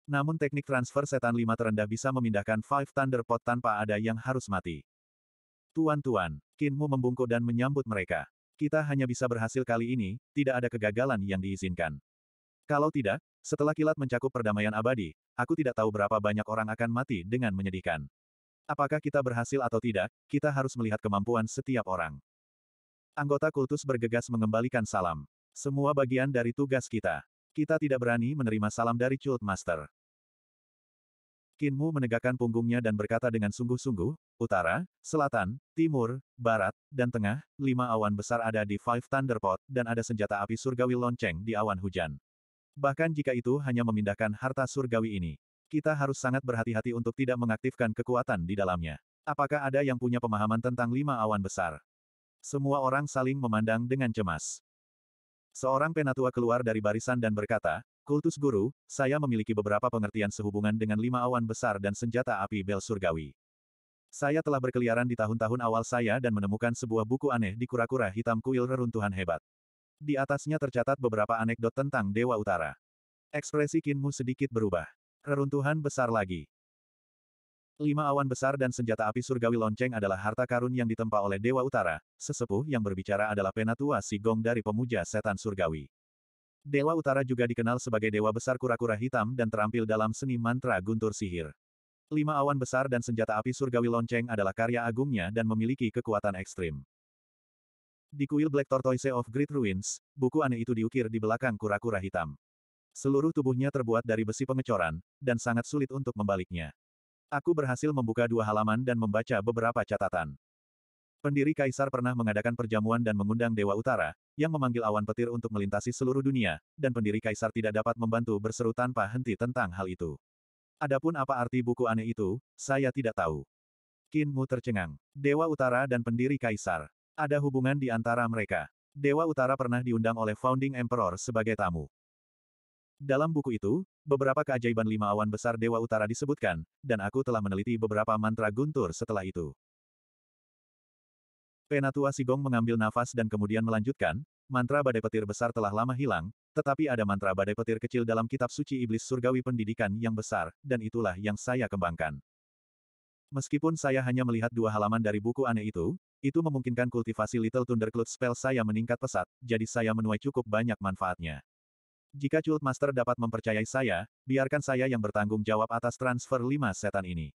Namun teknik transfer setan lima terendah bisa memindahkan Five Thunder Pot tanpa ada yang harus mati. Tuan-tuan, Kinmu membungkuk dan menyambut mereka. Kita hanya bisa berhasil kali ini, tidak ada kegagalan yang diizinkan. Kalau tidak, setelah kilat mencakup perdamaian abadi, aku tidak tahu berapa banyak orang akan mati dengan menyedihkan. Apakah kita berhasil atau tidak, kita harus melihat kemampuan setiap orang. Anggota kultus bergegas mengembalikan salam. Semua bagian dari tugas kita. Kita tidak berani menerima salam dari Cult Master. Kinmu menegakkan punggungnya dan berkata dengan sungguh-sungguh, utara, selatan, timur, barat, dan tengah, lima awan besar ada di Five Thunderpot, dan ada senjata api surgawi lonceng di awan hujan. Bahkan jika itu hanya memindahkan harta surgawi ini, kita harus sangat berhati-hati untuk tidak mengaktifkan kekuatan di dalamnya. Apakah ada yang punya pemahaman tentang lima awan besar? Semua orang saling memandang dengan cemas. Seorang penatua keluar dari barisan dan berkata, Kultus Guru, saya memiliki beberapa pengertian sehubungan dengan lima awan besar dan senjata api bel surgawi. Saya telah berkeliaran di tahun-tahun awal saya dan menemukan sebuah buku aneh di kura-kura hitam kuil reruntuhan hebat. Di atasnya tercatat beberapa anekdot tentang Dewa Utara. Ekspresi Kinmu sedikit berubah. Reruntuhan besar lagi. Lima awan besar dan senjata api surgawi lonceng adalah harta karun yang ditempa oleh Dewa Utara, sesepuh yang berbicara adalah penatua si Gong dari pemuja setan surgawi. Dewa Utara juga dikenal sebagai Dewa Besar Kura-Kura Hitam dan terampil dalam seni mantra guntur sihir. Lima awan besar dan senjata api surgawi lonceng adalah karya agungnya dan memiliki kekuatan ekstrim. Di kuil Black Tortoise of Great Ruins, buku aneh itu diukir di belakang kura-kura hitam. Seluruh tubuhnya terbuat dari besi pengecoran, dan sangat sulit untuk membaliknya. Aku berhasil membuka dua halaman dan membaca beberapa catatan. Pendiri Kaisar pernah mengadakan perjamuan dan mengundang Dewa Utara, yang memanggil awan petir untuk melintasi seluruh dunia, dan pendiri Kaisar tidak dapat membantu berseru tanpa henti tentang hal itu. Adapun apa arti buku aneh itu, saya tidak tahu. Qin Mu tercengang. Dewa Utara dan pendiri Kaisar. Ada hubungan di antara mereka. Dewa Utara pernah diundang oleh Founding Emperor sebagai tamu. Dalam buku itu, beberapa keajaiban lima awan besar Dewa Utara disebutkan, dan aku telah meneliti beberapa mantra guntur setelah itu. Penatua Sigong mengambil nafas dan kemudian melanjutkan, mantra badai petir besar telah lama hilang, tetapi ada mantra badai petir kecil dalam kitab suci iblis surgawi pendidikan yang besar, dan itulah yang saya kembangkan. Meskipun saya hanya melihat dua halaman dari buku aneh itu, itu memungkinkan kultivasi Little Thundercloud spell saya meningkat pesat, jadi saya menuai cukup banyak manfaatnya. Jika Cult Master dapat mempercayai saya, biarkan saya yang bertanggung jawab atas transfer lima setan ini.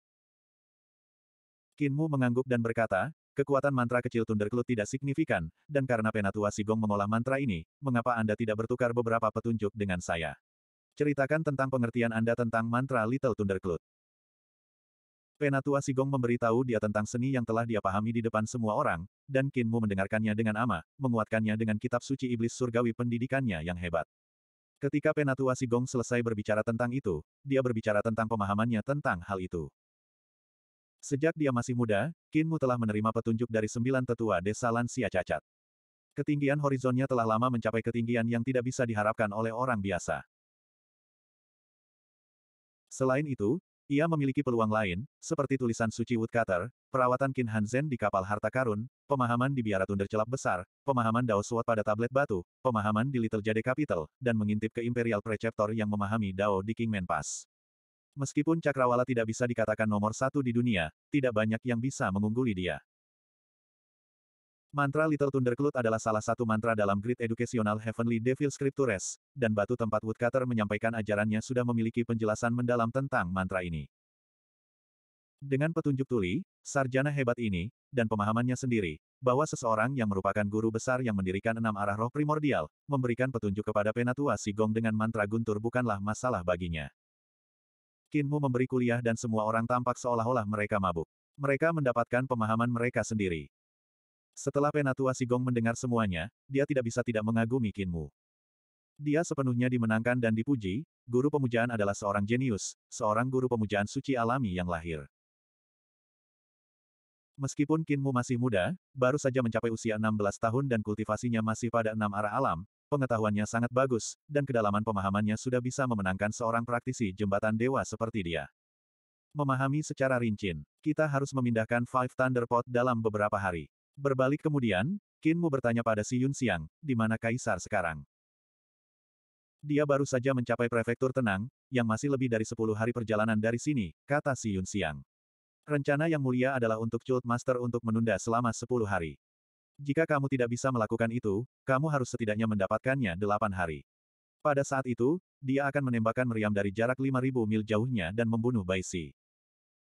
Kinmu mengangguk dan berkata, Kekuatan mantra kecil Thundercloud tidak signifikan, dan karena Penatua Sigong mengolah mantra ini, mengapa Anda tidak bertukar beberapa petunjuk dengan saya? Ceritakan tentang pengertian Anda tentang mantra Little Thundercloud. Penatua Sigong memberitahu dia tentang seni yang telah dia pahami di depan semua orang, dan Kinmu mendengarkannya dengan ama, menguatkannya dengan kitab suci iblis surgawi pendidikannya yang hebat. Ketika Penatua Sigong selesai berbicara tentang itu, dia berbicara tentang pemahamannya tentang hal itu. Sejak dia masih muda, Kinmu telah menerima petunjuk dari sembilan tetua desa lansia cacat. Ketinggian horizonnya telah lama mencapai ketinggian yang tidak bisa diharapkan oleh orang biasa. Selain itu, ia memiliki peluang lain, seperti tulisan suci Woodcutter, perawatan Kin Hanzen di kapal harta karun, pemahaman di biara tundar celap besar, pemahaman Dao Suot pada tablet batu, pemahaman di Little Jade Capital, dan mengintip ke Imperial Preceptor yang memahami Dao di Kingman Pass. Meskipun Cakrawala tidak bisa dikatakan nomor satu di dunia, tidak banyak yang bisa mengungguli dia. Mantra Little Thundercloud adalah salah satu mantra dalam Grid Educational Heavenly Devil Scriptures, dan batu tempat Woodcutter menyampaikan ajarannya sudah memiliki penjelasan mendalam tentang mantra ini. Dengan petunjuk tuli, sarjana hebat ini, dan pemahamannya sendiri, bahwa seseorang yang merupakan guru besar yang mendirikan enam arah roh primordial, memberikan petunjuk kepada penatua Sigong dengan mantra guntur bukanlah masalah baginya. Kinmu memberi kuliah dan semua orang tampak seolah-olah mereka mabuk. Mereka mendapatkan pemahaman mereka sendiri. Setelah Penatua Sigong mendengar semuanya, dia tidak bisa tidak mengagumi Kinmu. Dia sepenuhnya dimenangkan dan dipuji, guru pemujaan adalah seorang jenius, seorang guru pemujaan suci alami yang lahir. Meskipun Kinmu masih muda, baru saja mencapai usia 16 tahun dan kultivasinya masih pada enam arah alam, Pengetahuannya sangat bagus, dan kedalaman pemahamannya sudah bisa memenangkan seorang praktisi jembatan dewa seperti dia. Memahami secara rinci, kita harus memindahkan Five Thunder dalam beberapa hari. Berbalik kemudian, Kinmu bertanya pada Si Yun Siang, di mana Kaisar sekarang? Dia baru saja mencapai prefektur tenang, yang masih lebih dari 10 hari perjalanan dari sini, kata Si Yun Siang. Rencana yang mulia adalah untuk Cult Master untuk menunda selama 10 hari. Jika kamu tidak bisa melakukan itu, kamu harus setidaknya mendapatkannya delapan hari. Pada saat itu, dia akan menembakkan meriam dari jarak lima ribu mil jauhnya dan membunuh Baisi.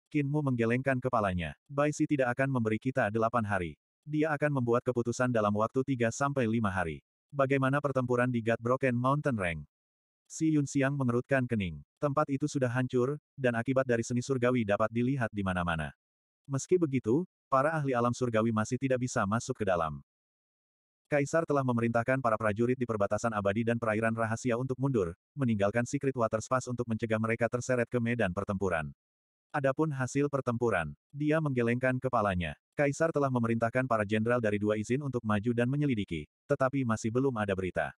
Kinmu menggelengkan kepalanya. Baisi tidak akan memberi kita delapan hari. Dia akan membuat keputusan dalam waktu tiga sampai lima hari. Bagaimana pertempuran di Broken Mountain Rank? Si Yun Siang mengerutkan kening. Tempat itu sudah hancur, dan akibat dari seni surgawi dapat dilihat di mana-mana. Meski begitu, para ahli alam surgawi masih tidak bisa masuk ke dalam. Kaisar telah memerintahkan para prajurit di perbatasan abadi dan perairan rahasia untuk mundur, meninggalkan Secret Water Spas untuk mencegah mereka terseret ke medan pertempuran. Adapun hasil pertempuran, dia menggelengkan kepalanya. Kaisar telah memerintahkan para jenderal dari dua izin untuk maju dan menyelidiki, tetapi masih belum ada berita.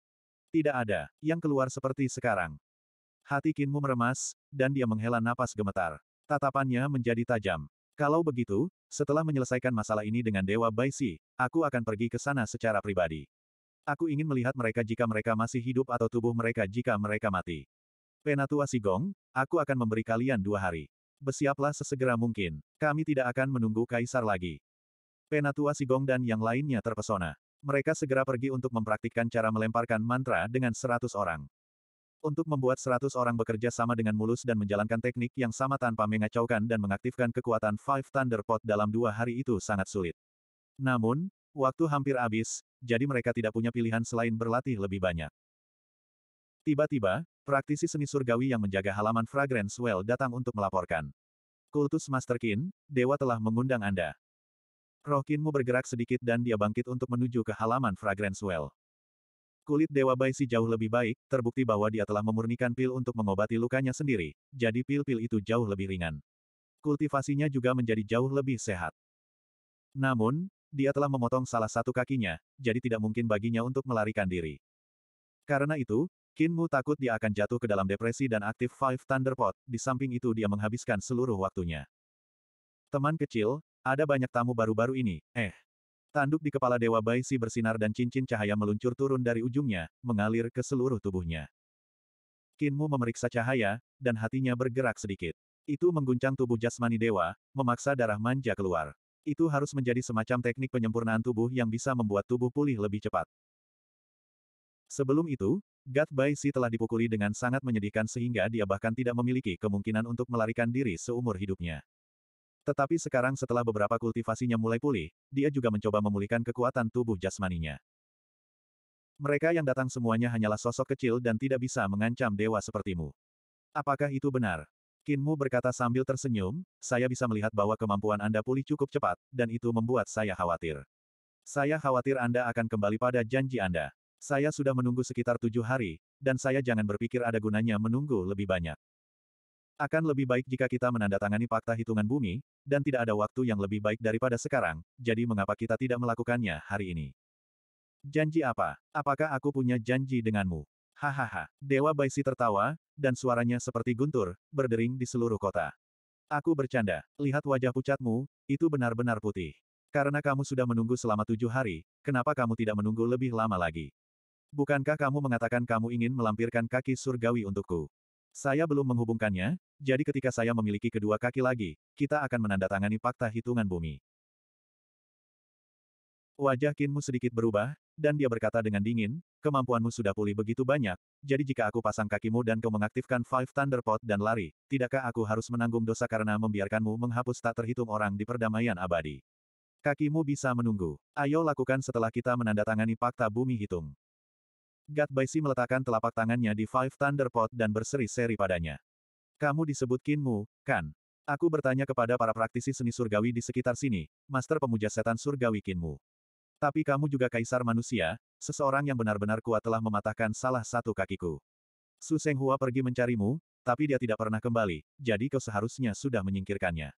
Tidak ada, yang keluar seperti sekarang. Hati Kinmu meremas, dan dia menghela napas gemetar. Tatapannya menjadi tajam. Kalau begitu, setelah menyelesaikan masalah ini dengan Dewa Bai Si, aku akan pergi ke sana secara pribadi. Aku ingin melihat mereka jika mereka masih hidup atau tubuh mereka jika mereka mati. Penatua Sigong, aku akan memberi kalian dua hari. Bersiaplah sesegera mungkin, kami tidak akan menunggu Kaisar lagi. Penatua Sigong dan yang lainnya terpesona. Mereka segera pergi untuk mempraktikkan cara melemparkan mantra dengan seratus orang. Untuk membuat 100 orang bekerja sama dengan mulus dan menjalankan teknik yang sama tanpa mengacaukan dan mengaktifkan kekuatan Five Thunder Pot dalam dua hari itu sangat sulit. Namun, waktu hampir habis, jadi mereka tidak punya pilihan selain berlatih lebih banyak. Tiba-tiba, praktisi seni surgawi yang menjaga halaman Fragrance Well datang untuk melaporkan. Kultus Master Kin, Dewa telah mengundang Anda. Rokinmu bergerak sedikit dan dia bangkit untuk menuju ke halaman Fragrance Well. Kulit Dewa Baisi jauh lebih baik, terbukti bahwa dia telah memurnikan pil untuk mengobati lukanya sendiri, jadi pil-pil itu jauh lebih ringan. Kultivasinya juga menjadi jauh lebih sehat. Namun, dia telah memotong salah satu kakinya, jadi tidak mungkin baginya untuk melarikan diri. Karena itu, Kinmu takut dia akan jatuh ke dalam depresi dan aktif Five Thunderpot, di samping itu dia menghabiskan seluruh waktunya. Teman kecil, ada banyak tamu baru-baru ini, eh, Tanduk di kepala Dewa Baisi bersinar dan cincin cahaya meluncur turun dari ujungnya, mengalir ke seluruh tubuhnya. Kinmu memeriksa cahaya, dan hatinya bergerak sedikit. Itu mengguncang tubuh jasmani dewa, memaksa darah manja keluar. Itu harus menjadi semacam teknik penyempurnaan tubuh yang bisa membuat tubuh pulih lebih cepat. Sebelum itu, Gat Baisi telah dipukuli dengan sangat menyedihkan sehingga dia bahkan tidak memiliki kemungkinan untuk melarikan diri seumur hidupnya. Tetapi sekarang setelah beberapa kultivasinya mulai pulih, dia juga mencoba memulihkan kekuatan tubuh jasmaninya. Mereka yang datang semuanya hanyalah sosok kecil dan tidak bisa mengancam dewa sepertimu. Apakah itu benar? Kinmu berkata sambil tersenyum, saya bisa melihat bahwa kemampuan Anda pulih cukup cepat, dan itu membuat saya khawatir. Saya khawatir Anda akan kembali pada janji Anda. Saya sudah menunggu sekitar tujuh hari, dan saya jangan berpikir ada gunanya menunggu lebih banyak. Akan lebih baik jika kita menandatangani fakta hitungan bumi, dan tidak ada waktu yang lebih baik daripada sekarang, jadi mengapa kita tidak melakukannya hari ini? Janji apa? Apakah aku punya janji denganmu? Hahaha. Dewa Baisi tertawa, dan suaranya seperti guntur, berdering di seluruh kota. Aku bercanda. Lihat wajah pucatmu, itu benar-benar putih. Karena kamu sudah menunggu selama tujuh hari, kenapa kamu tidak menunggu lebih lama lagi? Bukankah kamu mengatakan kamu ingin melampirkan kaki surgawi untukku? Saya belum menghubungkannya, jadi ketika saya memiliki kedua kaki lagi, kita akan menandatangani fakta hitungan bumi. Wajah Kinmu sedikit berubah, dan dia berkata dengan dingin, kemampuanmu sudah pulih begitu banyak, jadi jika aku pasang kakimu dan kau mengaktifkan Five Thunder Pot dan lari, tidakkah aku harus menanggung dosa karena membiarkanmu menghapus tak terhitung orang di perdamaian abadi? Kakimu bisa menunggu. Ayo lakukan setelah kita menandatangani fakta bumi hitung. Gat Baisi meletakkan telapak tangannya di Five Thunder Pot dan berseri-seri padanya. Kamu disebut Kinmu, kan? Aku bertanya kepada para praktisi seni surgawi di sekitar sini, Master Pemuja Setan Surgawi Kinmu. Tapi kamu juga kaisar manusia, seseorang yang benar-benar kuat telah mematahkan salah satu kakiku. Su Seng Hua pergi mencarimu, tapi dia tidak pernah kembali, jadi kau seharusnya sudah menyingkirkannya.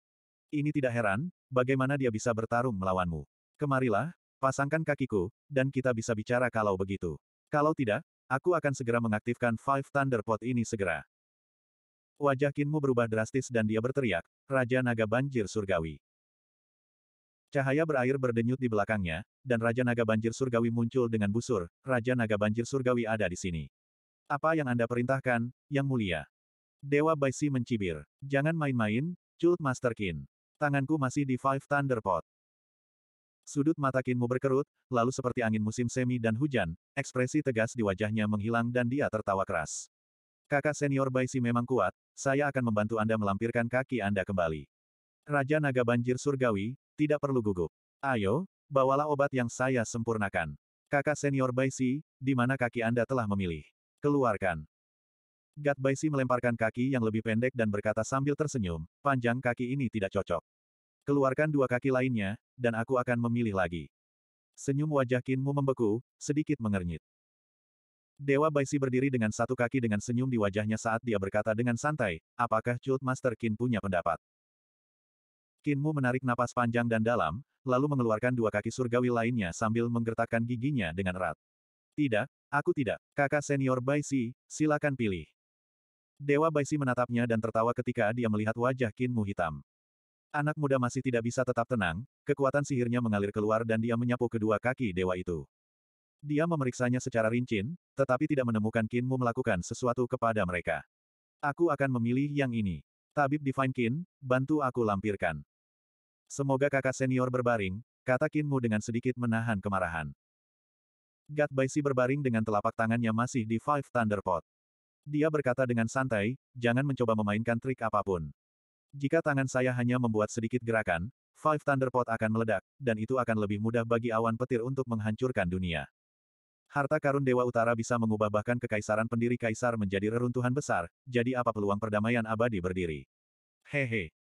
Ini tidak heran, bagaimana dia bisa bertarung melawanmu. Kemarilah, pasangkan kakiku, dan kita bisa bicara kalau begitu. Kalau tidak, aku akan segera mengaktifkan Five Thunder Pot ini segera. Wajah Kinmu berubah drastis dan dia berteriak, Raja Naga Banjir Surgawi. Cahaya berair berdenyut di belakangnya, dan Raja Naga Banjir Surgawi muncul dengan busur, Raja Naga Banjir Surgawi ada di sini. Apa yang Anda perintahkan, Yang Mulia? Dewa Baisi mencibir. Jangan main-main, Cult Master Kin. Tanganku masih di Five Thunder Pot. Sudut mata Kinmu berkerut, lalu seperti angin musim semi dan hujan, ekspresi tegas di wajahnya menghilang dan dia tertawa keras. Kakak senior Baisi memang kuat, saya akan membantu Anda melampirkan kaki Anda kembali. Raja Naga Banjir Surgawi, tidak perlu gugup. Ayo, bawalah obat yang saya sempurnakan. Kakak senior Baisi, di mana kaki Anda telah memilih. Keluarkan. Gat Baisi melemparkan kaki yang lebih pendek dan berkata sambil tersenyum, panjang kaki ini tidak cocok. Keluarkan dua kaki lainnya, dan aku akan memilih lagi. Senyum wajah Kinmu membeku, sedikit mengernyit. Dewa Baisi berdiri dengan satu kaki dengan senyum di wajahnya saat dia berkata dengan santai, apakah Cult Master Kin punya pendapat? Kinmu menarik napas panjang dan dalam, lalu mengeluarkan dua kaki surgawi lainnya sambil menggertakkan giginya dengan erat. Tidak, aku tidak. Kakak senior Baisi, silakan pilih. Dewa Baisi menatapnya dan tertawa ketika dia melihat wajah Kinmu hitam. Anak muda masih tidak bisa tetap tenang, kekuatan sihirnya mengalir keluar dan dia menyapu kedua kaki dewa itu. Dia memeriksanya secara rinci, tetapi tidak menemukan Kinmu melakukan sesuatu kepada mereka. Aku akan memilih yang ini. Tabib Divine Kin, bantu aku lampirkan. Semoga kakak senior berbaring, kata Kinmu dengan sedikit menahan kemarahan. Gat Baisi berbaring dengan telapak tangannya masih di Five Thunder Pot. Dia berkata dengan santai, jangan mencoba memainkan trik apapun. Jika tangan saya hanya membuat sedikit gerakan, Five Thunder akan meledak, dan itu akan lebih mudah bagi awan petir untuk menghancurkan dunia. Harta karun Dewa Utara bisa mengubah bahkan kekaisaran pendiri kaisar menjadi reruntuhan besar, jadi apa peluang perdamaian abadi berdiri? Hehe,